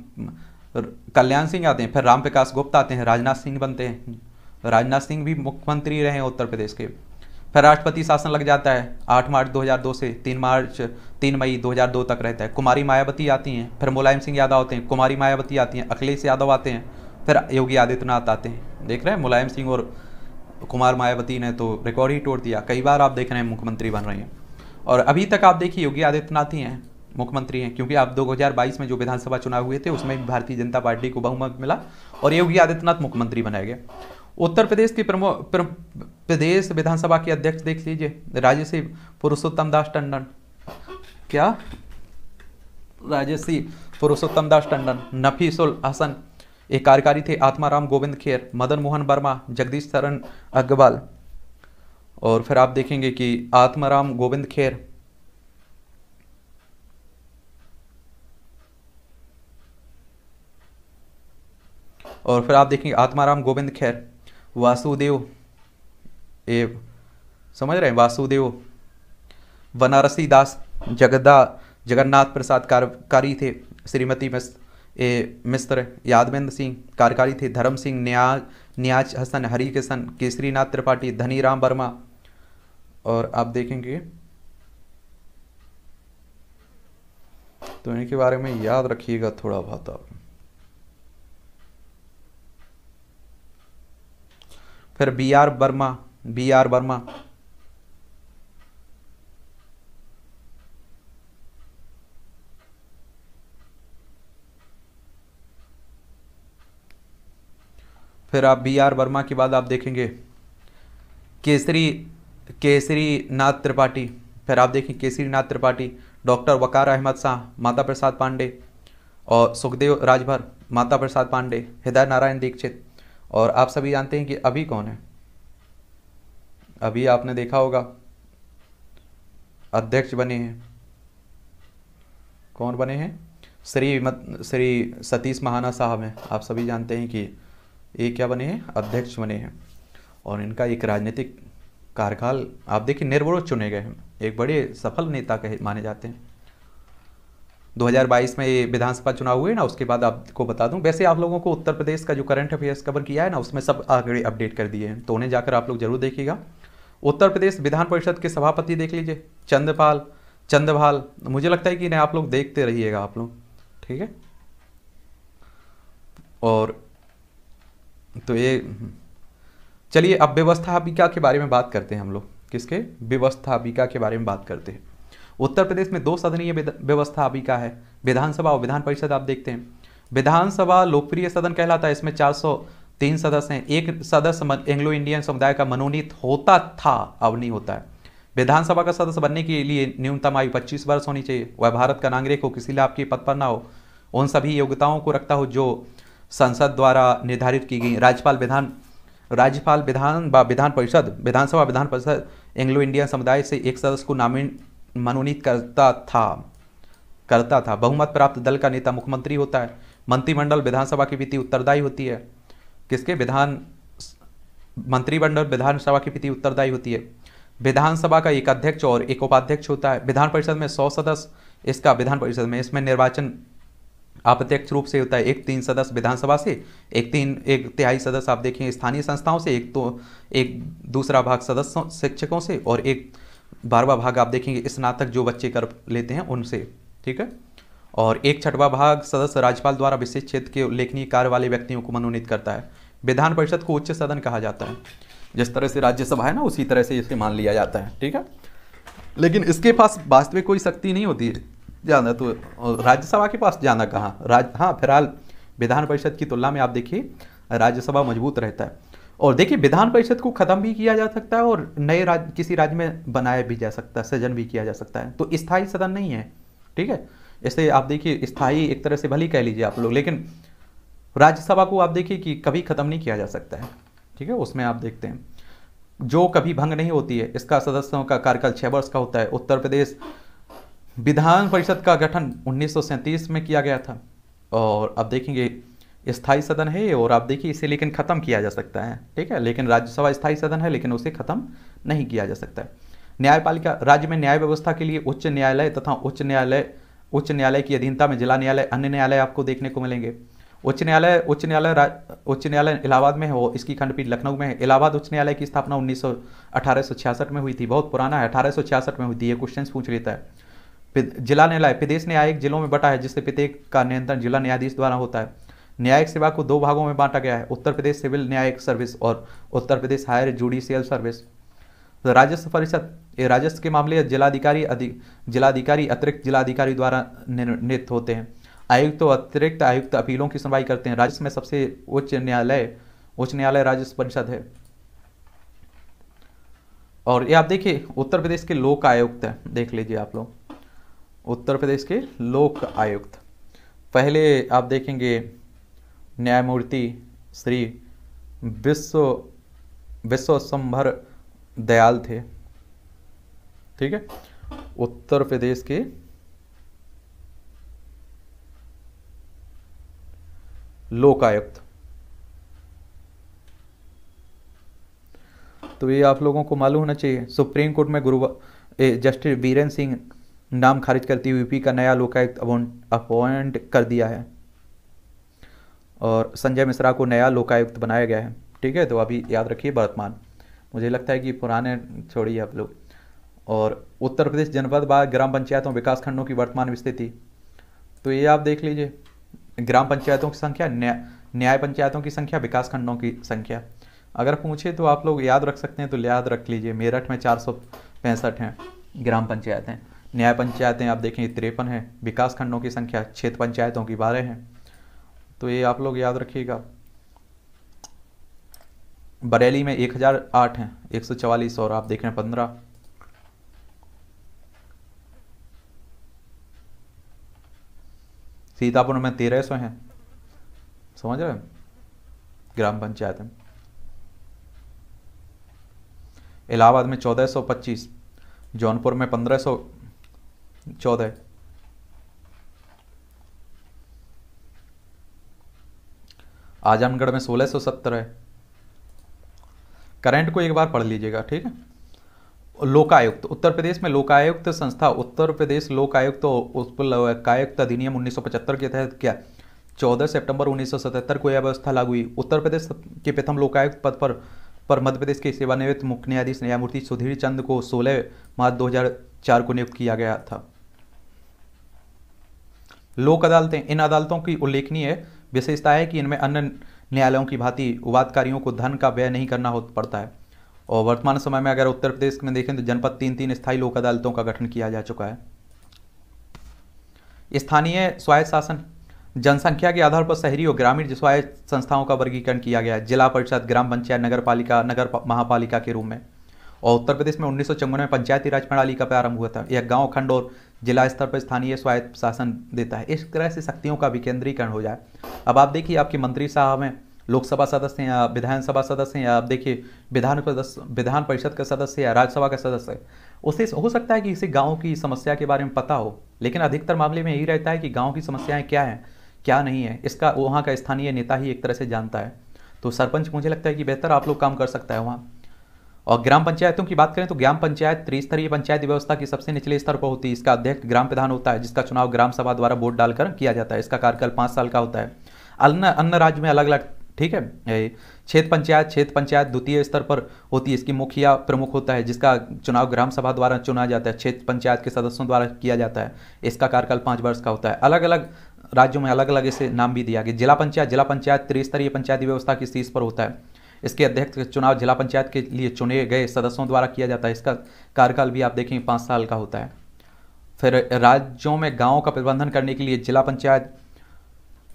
A: कल्याण सिंह आते हैं फिर राम प्रकाश गुप्ता आते हैं राजनाथ सिंह बनते हैं राजनाथ सिंह भी मुख्यमंत्री रहे हैं उत्तर प्रदेश के फिर राष्ट्रपति शासन लग जाता है आठ मार्च 2002 से तीन मार्च तीन मई 2002 तक रहता है कुमारी मायावती आती हैं फिर मुलायम सिंह यादव आते हैं कुमारी मायावती आती हैं अखिलेश यादव आते हैं फिर योगी आदित्यनाथ आते हैं देख रहे हैं मुलायम सिंह और कुमार मायावती ने तो रिकॉर्ड ही तोड़ दिया कई बार आप देख रहे हैं मुख्यमंत्री बन रहे हैं और अभी तक आप देखिए योगी आदित्यनाथ ही हैं मुख्यमंत्री हैं क्योंकि आप 2022 में जो विधानसभा चुनाव हुए थे उसमें भी भारतीय जनता पार्टी को बहुमत मिला और योगी आदित्यनाथ मुख्यमंत्री बनाए गए उत्तर प्रदेश की प्रमो प्र, प्रदेश विधानसभा के अध्यक्ष देख लीजिए राजेश पुरुषोत्तम दास टंडन क्या राजेश पुरुषोत्तम दास टंडन नफीसुल हसन एक कार्यकारी थे आत्माराम गोविंद खेर मदन मोहन वर्मा जगदीश शरण अग्रवाल और फिर आप देखेंगे कि आत्माराम गोविंद खेर और फिर आप देखेंगे आत्माराम गोविंद खैर वासुदेव ए समझ रहे हैं वासुदेव बनारसी दास जगदा जगन्नाथ प्रसाद कार्यकारी थे श्रीमती मिस ए मिस्त्र यादवेंद्र सिंह कार्यकारी थे धर्म सिंह न्या न्याज हसन किशन केसरीनाथ त्रिपाठी धनी राम वर्मा और आप देखेंगे तो इनके बारे में याद रखिएगा थोड़ा बहुत आप फिर B R Verma B R Verma फिर आप बी आर वर्मा के बाद आप देखेंगे केसरी केसरी नाथ त्रिपाठी फिर आप देखें केसरी नाथ त्रिपाठी डॉक्टर वकार अहमद शाह माता प्रसाद पांडे और सुखदेव राजभर माता प्रसाद पांडे हृदय नारायण दीक्षित और आप सभी जानते हैं कि अभी कौन है अभी आपने देखा होगा अध्यक्ष बने हैं कौन बने हैं श्री मत श्री सतीश महाना साहब हैं आप सभी जानते हैं कि ये क्या बने हैं अध्यक्ष बने हैं और इनका एक राजनीतिक कार्यकाल आप देखिए निर्विरोध चुने गए हैं एक बड़े सफल नेता कहे माने जाते हैं 2022 में विधानसभा चुनाव हुए ना उसके बाद आपको बता दूं वैसे आप लोगों को उत्तर प्रदेश का जो करंट अफेयर्स कवर किया है ना उसमें सब आगे अपडेट कर दिए हैं तो उन्हें जाकर आप लोग जरूर देखिएगा उत्तर प्रदेश विधान परिषद के सभापति देख लीजिए चंद्रपाल चंद्रभाल मुझे लगता है कि इन्हें आप लोग देखते रहिएगा आप लोग ठीक है और तो ये चलिए अब व्यवस्था अबिका के बारे में बात करते हैं हम लोग किसके व्यवस्थापिका के बारे में बात करते हैं उत्तर प्रदेश में दो सदनीय व्यवस्था अभी का है विधानसभा और विधान परिषद आप देखते हैं विधानसभा लोकप्रिय सदन कहलाता है इसमें चार तीन सदस्य हैं एक सदस्य एंग्लो इंडियन समुदाय का मनोनीत होता था अब नहीं होता है विधानसभा का सदस्य बनने के लिए न्यूनतम आयु पच्चीस वर्ष होनी चाहिए वह भारत का नागरिक हो किसी लाभ आपके पद पर ना हो उन सभी योग्यताओं को रखता हो जो संसद द्वारा निर्धारित की गई राज्यपाल विधान राज्यपाल विधान व विधान परिषद विधानसभा विधान परिषद एंग्लो इंडियन समुदाय से एक सदस्य को नामिन मनोनीत करता था करता था बहुमत प्राप्त दल का नेता मुख्यमंत्री होता है मंत्रिमंडल विधानसभा की वित्तीय उत्तरदायी होती है किसके विधान मंत्रिमंडल विधानसभा की वित्तीय उत्तरदायी होती है विधानसभा का एक अध्यक्ष और एक उपाध्यक्ष होता है विधान परिषद में सौ सदस्य इसका विधान परिषद में इसमें निर्वाचन अप्रत्यक्ष रूप से होता है एक तीन सदस्य विधानसभा से एक तीन एक तिहाई सदस्य आप देखें स्थानीय संस्थाओं से एक तो एक दूसरा भाग सदस्यों शिक्षकों से और एक बारवा भाग आप देखेंगे स्नातक जो बच्चे कर लेते हैं उनसे ठीक है और एक छठवा भाग सदस्य राज्यपाल द्वारा विशेष क्षेत्र के उल्लेखनीय कार्य वाले व्यक्तियों को मनोनीत करता है विधान परिषद को उच्च सदन कहा जाता है जिस तरह से राज्यसभा है ना उसी तरह से इसे मान लिया जाता है ठीक है लेकिन इसके पास वास्तविक कोई शक्ति नहीं होती है ज़्यादा तो राज्यसभा के पास जाना कहाँ राज हाँ फिलहाल विधान परिषद की तुलना में आप देखिए राज्यसभा मजबूत रहता है और देखिए विधान परिषद को ख़त्म भी किया जा सकता है और नए राज्य किसी राज्य में बनाया भी जा सकता है सृजन भी किया जा सकता है तो स्थायी सदन नहीं है ठीक है ऐसे आप देखिए स्थायी एक तरह से भली कह लीजिए आप लोग लेकिन राज्यसभा को आप देखिए कि कभी ख़त्म नहीं किया जा सकता है ठीक है उसमें आप देखते हैं जो कभी भंग नहीं होती है इसका सदस्यों का कार्यकाल छः वर्ष का होता है उत्तर प्रदेश विधान परिषद का गठन उन्नीस में किया गया था और अब देखेंगे स्थायी सदन है और आप देखिए इसे लेकिन ख़त्म किया जा सकता है ठीक है लेकिन राज्यसभा स्थायी सदन है लेकिन उसे ख़त्म नहीं किया जा सकता है न्यायपालिका राज्य में न्याय व्यवस्था के लिए उच्च न्यायालय तथा उच्च न्यायालय उच्च न्यायालय की अधीनता में जिला न्यायालय अन्य न्यायालय आपको देखने को मिलेंगे उच्च न्यायालय उच्च न्यायालय उच्च न्यायालय इलाहाबाद में है और इसकी खंडपीठ लखनऊ में है इलाहाबाद उच्च न्यायालय की स्थापना उन्नीस सौ में हुई थी बहुत पुराना है अठारह में हुई थी ये क्वेश्चन पूछ लेता है जिला न्यायालय प्रदेश न्यायिक जिलों में बटा है जिससे प्रत्येक का नियंत्रण जिला न्यायाधीश द्वारा होता है न्यायिक सेवा को दो भागों में बांटा गया है उत्तर प्रदेश सिविल न्यायिक सर्विस और Uttar Pradesh higher judicial service तो राजस्व परिषद ये राजस्व के मामले जिलाधिकारी अधिक जिलाधिकारी अतिरिक्त जिलाधिकारी द्वारा निर्णित होते हैं आयुक्त तो अतिरिक्त आयुक्त अपीलों की सुनवाई करते हैं राजस्व में सबसे उच्च न्यायालय उच्च न्यायालय राजस्व परिषद है और ये आप देखिए उत्तर प्रदेश के लोक आयुक्त है देख लीजिए आप लोग उत्तर प्रदेश के लोक आयुक्त पहले आप देखेंगे न्यायमूर्ति श्री विश्व विश्व संभर दयाल थे ठीक है उत्तर प्रदेश के लोकायुक्त तो ये आप लोगों को मालूम होना चाहिए सुप्रीम कोर्ट में गुरुवार जस्टिस बीरेन सिंह नाम खारिज करती यूपी का नया लोकायुक्त अपॉइंट कर दिया है और संजय मिश्रा को नया लोकायुक्त बनाया गया है ठीक है तो अभी याद रखिए वर्तमान मुझे लगता है कि पुराने छोड़िए आप लोग और उत्तर प्रदेश जनपद बाद ग्राम पंचायतों विकास खंडों की वर्तमान स्थिति तो ये आप देख लीजिए ग्राम पंचायतों की संख्या न्याय न्याय पंचायतों की संख्या विकास खंडों की संख्या अगर पूछे तो आप लोग याद रख सकते हैं तो याद रख लीजिए मेरठ में चार सौ पैंसठ हैं ग्राम पंचायतें न्याय पंचायतें आप देखें तिरपन है विकास खंडों की संख्या क्षेत्र पंचायतों की बारह हैं तो ये आप लोग याद रखिएगा बरेली में एक हजार आठ है एक सौ चवालीस और आप देख रहे हैं पंद्रह सीतापुर में तेरह सौ हैं समझ रहे ग्राम पंचायत में इलाहाबाद में चौदह सौ पच्चीस जौनपुर में पंद्रह सौ चौदह आजमगढ़ में सोलह सौ सत्तर है करंट को एक बार पढ़ लीजिएगा ठीक है लोकायुक्त उत्तर प्रदेश में लोकायुक्त संस्था उत्तर प्रदेश लोकायुक्त तो उप लोकायुक्त अधिनियम 1975 के तहत क्या 14 सितंबर 1977 को यह व्यवस्था लागू हुई उत्तर प्रदेश के प्रथम लोकायुक्त पद पर पर मध्य प्रदेश के सेवानिवृत्त मुख्य न्यायाधीश न्यायमूर्ति सुधीर चंद को 16 मार्च 2004 को नियुक्त किया गया था लोक अदालतें इन अदालतों की उल्लेखनीय है विशेषता है कि इनमें अन्य न्यायालयों की भांति उवादकारियों को धन का व्यय नहीं करना हो पड़ता है और वर्तमान समय में अगर उत्तर प्रदेश में देखें तो जनपद तीन तीन स्थायी लोक अदालतों का गठन किया जा चुका है स्थानीय स्वायत्त शासन जनसंख्या के आधार पर शहरी और ग्रामीण स्वायत्त संस्थाओं का वर्गीकरण किया गया है जिला परिषद ग्राम पंचायत नगर पालिका नगर महापालिका के रूप में और उत्तर प्रदेश में उन्नीस में पंचायती राज प्रणाली का प्रारंभ हुआ था यह गांव खंड और जिला स्तर पर स्थानीय स्वायत्त शासन देता है इस तरह से शक्तियों का विकेंद्रीकरण हो जाए अब आप देखिए आपके मंत्री साहब हैं लोकसभा सदस्य हैं या विधानसभा सदस्य हैं या आप देखिए विधान विधान परिषद का सदस्य या राज्यसभा का सदस्य उसे हो सकता है कि इसे गाँव की समस्या के बारे में पता हो लेकिन अधिकतर मामले में यही रहता है कि गाँव की समस्याएँ क्या हैं क्या नहीं है इसका वहाँ का स्थानीय नेता ही एक तरह से जानता है तो सरपंच मुझे लगता है कि बेहतर आप लोग काम कर सकता है वहाँ और ग्राम पंचायतों की बात करें तो ग्राम पंचायत त्रिस्तरीय पंचायत व्यवस्था की सबसे निचले स्तर पर होती है इसका अध्यक्ष ग्राम प्रधान होता है जिसका चुनाव ग्राम सभा द्वारा वोट डालकर किया जाता है इसका कार्यकाल पाँच साल का होता है अन्य अन्य राज्य में अलग अलग ठीक है क्षेत्र पंचायत क्षेत्र पंचायत द्वितीय स्तर पर होती है इसकी मुखिया प्रमुख होता है जिसका चुनाव ग्राम सभा द्वारा चुना जाता है क्षेत्र पंचायत के सदस्यों द्वारा किया जाता है इसका कार्यकाल पाँच वर्ष का होता है अलग अलग राज्यों में अलग अलग इसे नाम भी दिया गया जिला पंचायत जिला पंचायत त्रिस्तरीय पंचायत व्यवस्था की शीर्ष पर होता है इसके अध्यक्ष चुनाव जिला पंचायत के लिए चुने गए सदस्यों द्वारा किया जाता है इसका कार्यकाल भी आप देखें पाँच साल का होता है फिर राज्यों में गाँव का प्रबंधन करने के लिए जिला पंचायत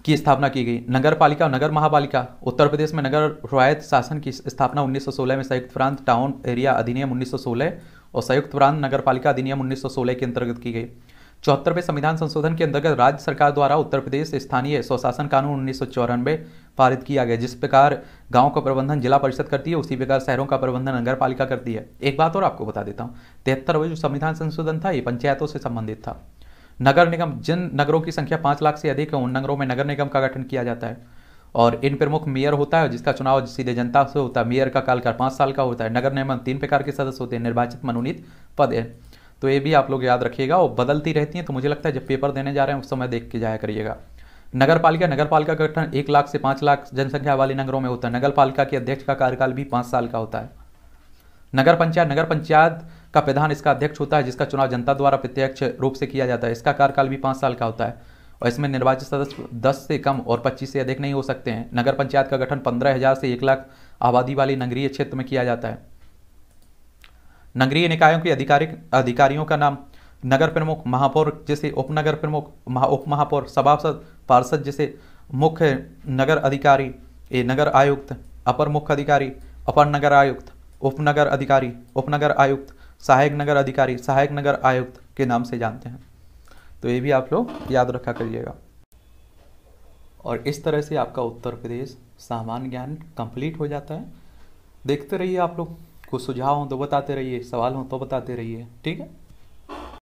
A: की स्थापना की गई नगर पालिका और नगर महापालिका उत्तर प्रदेश में नगर रवायत शासन की स्थापना 1916 में संयुक्त प्रांत टाउन एरिया अधिनियम 1916 और संयुक्त प्रांत नगर पालिका अधिनियम 1916 के अंतर्गत की गई चौहत्तरवें संविधान संशोधन के अंतर्गत राज्य सरकार द्वारा उत्तर प्रदेश स्थानीय स्वशासन कानून उन्नीस पारित किया गया जिस प्रकार गांव का प्रबंधन जिला परिषद करती है उसी प्रकार शहरों का प्रबंधन नगर पालिका करती है एक बात और आपको बता देता हूँ तिहत्तरवें जो संविधान संशोधन था ये पंचायतों से संबंधित था नगर निगम जिन नगरों की संख्या पाँच लाख से अधिक है उन नगरों में नगर निगम का गठन किया जाता है और इन प्रमुख मेयर होता है जिसका चुनाव सीधे जनता से होता है मेयर का कालकाल पाँच साल का होता है नगर निगम तीन प्रकार के सदस्य होते हैं निर्वाचित मनोनीत पद है तो ये भी आप लोग याद रखिएगा और बदलती रहती हैं तो मुझे लगता है जब पेपर देने जा रहे हैं उस समय देख के जाया करिएगा नगर पालिका नगर पालिका का गठन एक लाख से पाँच लाख जनसंख्या वाले नगरों में होता है नगर पालिका के अध्यक्ष का कार्यकाल भी पाँच साल का होता है नगर पंचायत नगर पंचायत का प्रधान इसका अध्यक्ष होता है जिसका चुनाव जनता द्वारा प्रत्यक्ष रूप से किया जाता है इसका कार्यकाल भी पाँच साल का होता है और इसमें निर्वाचित सदस्य दस से कम और पच्चीस से अधिक नहीं हो सकते हैं नगर पंचायत का गठन पंद्रह हज़ार से एक लाख आबादी वाली नगरीय क्षेत्र में किया जाता है नगरीय निकायों के अधिकारिक अधिकारियों का नाम नगर प्रमुख महापौर जैसे उपनगर प्रमुख महा उप महापौर सभासद पार्षद जैसे मुख्य नगर अधिकारी ए नगर आयुक्त अपर मुख्य अधिकारी अपर नगर आयुक्त उपनगर अधिकारी उपनगर आयुक्त सहायक नगर अधिकारी सहायक नगर आयुक्त के नाम से जानते हैं तो ये भी आप लोग याद रखा करिएगा और इस तरह से आपका उत्तर प्रदेश सामान्य ज्ञान कंप्लीट हो जाता है देखते रहिए आप लोग कुछ सुझाव हो तो बताते रहिए सवाल हो तो बताते रहिए ठीक है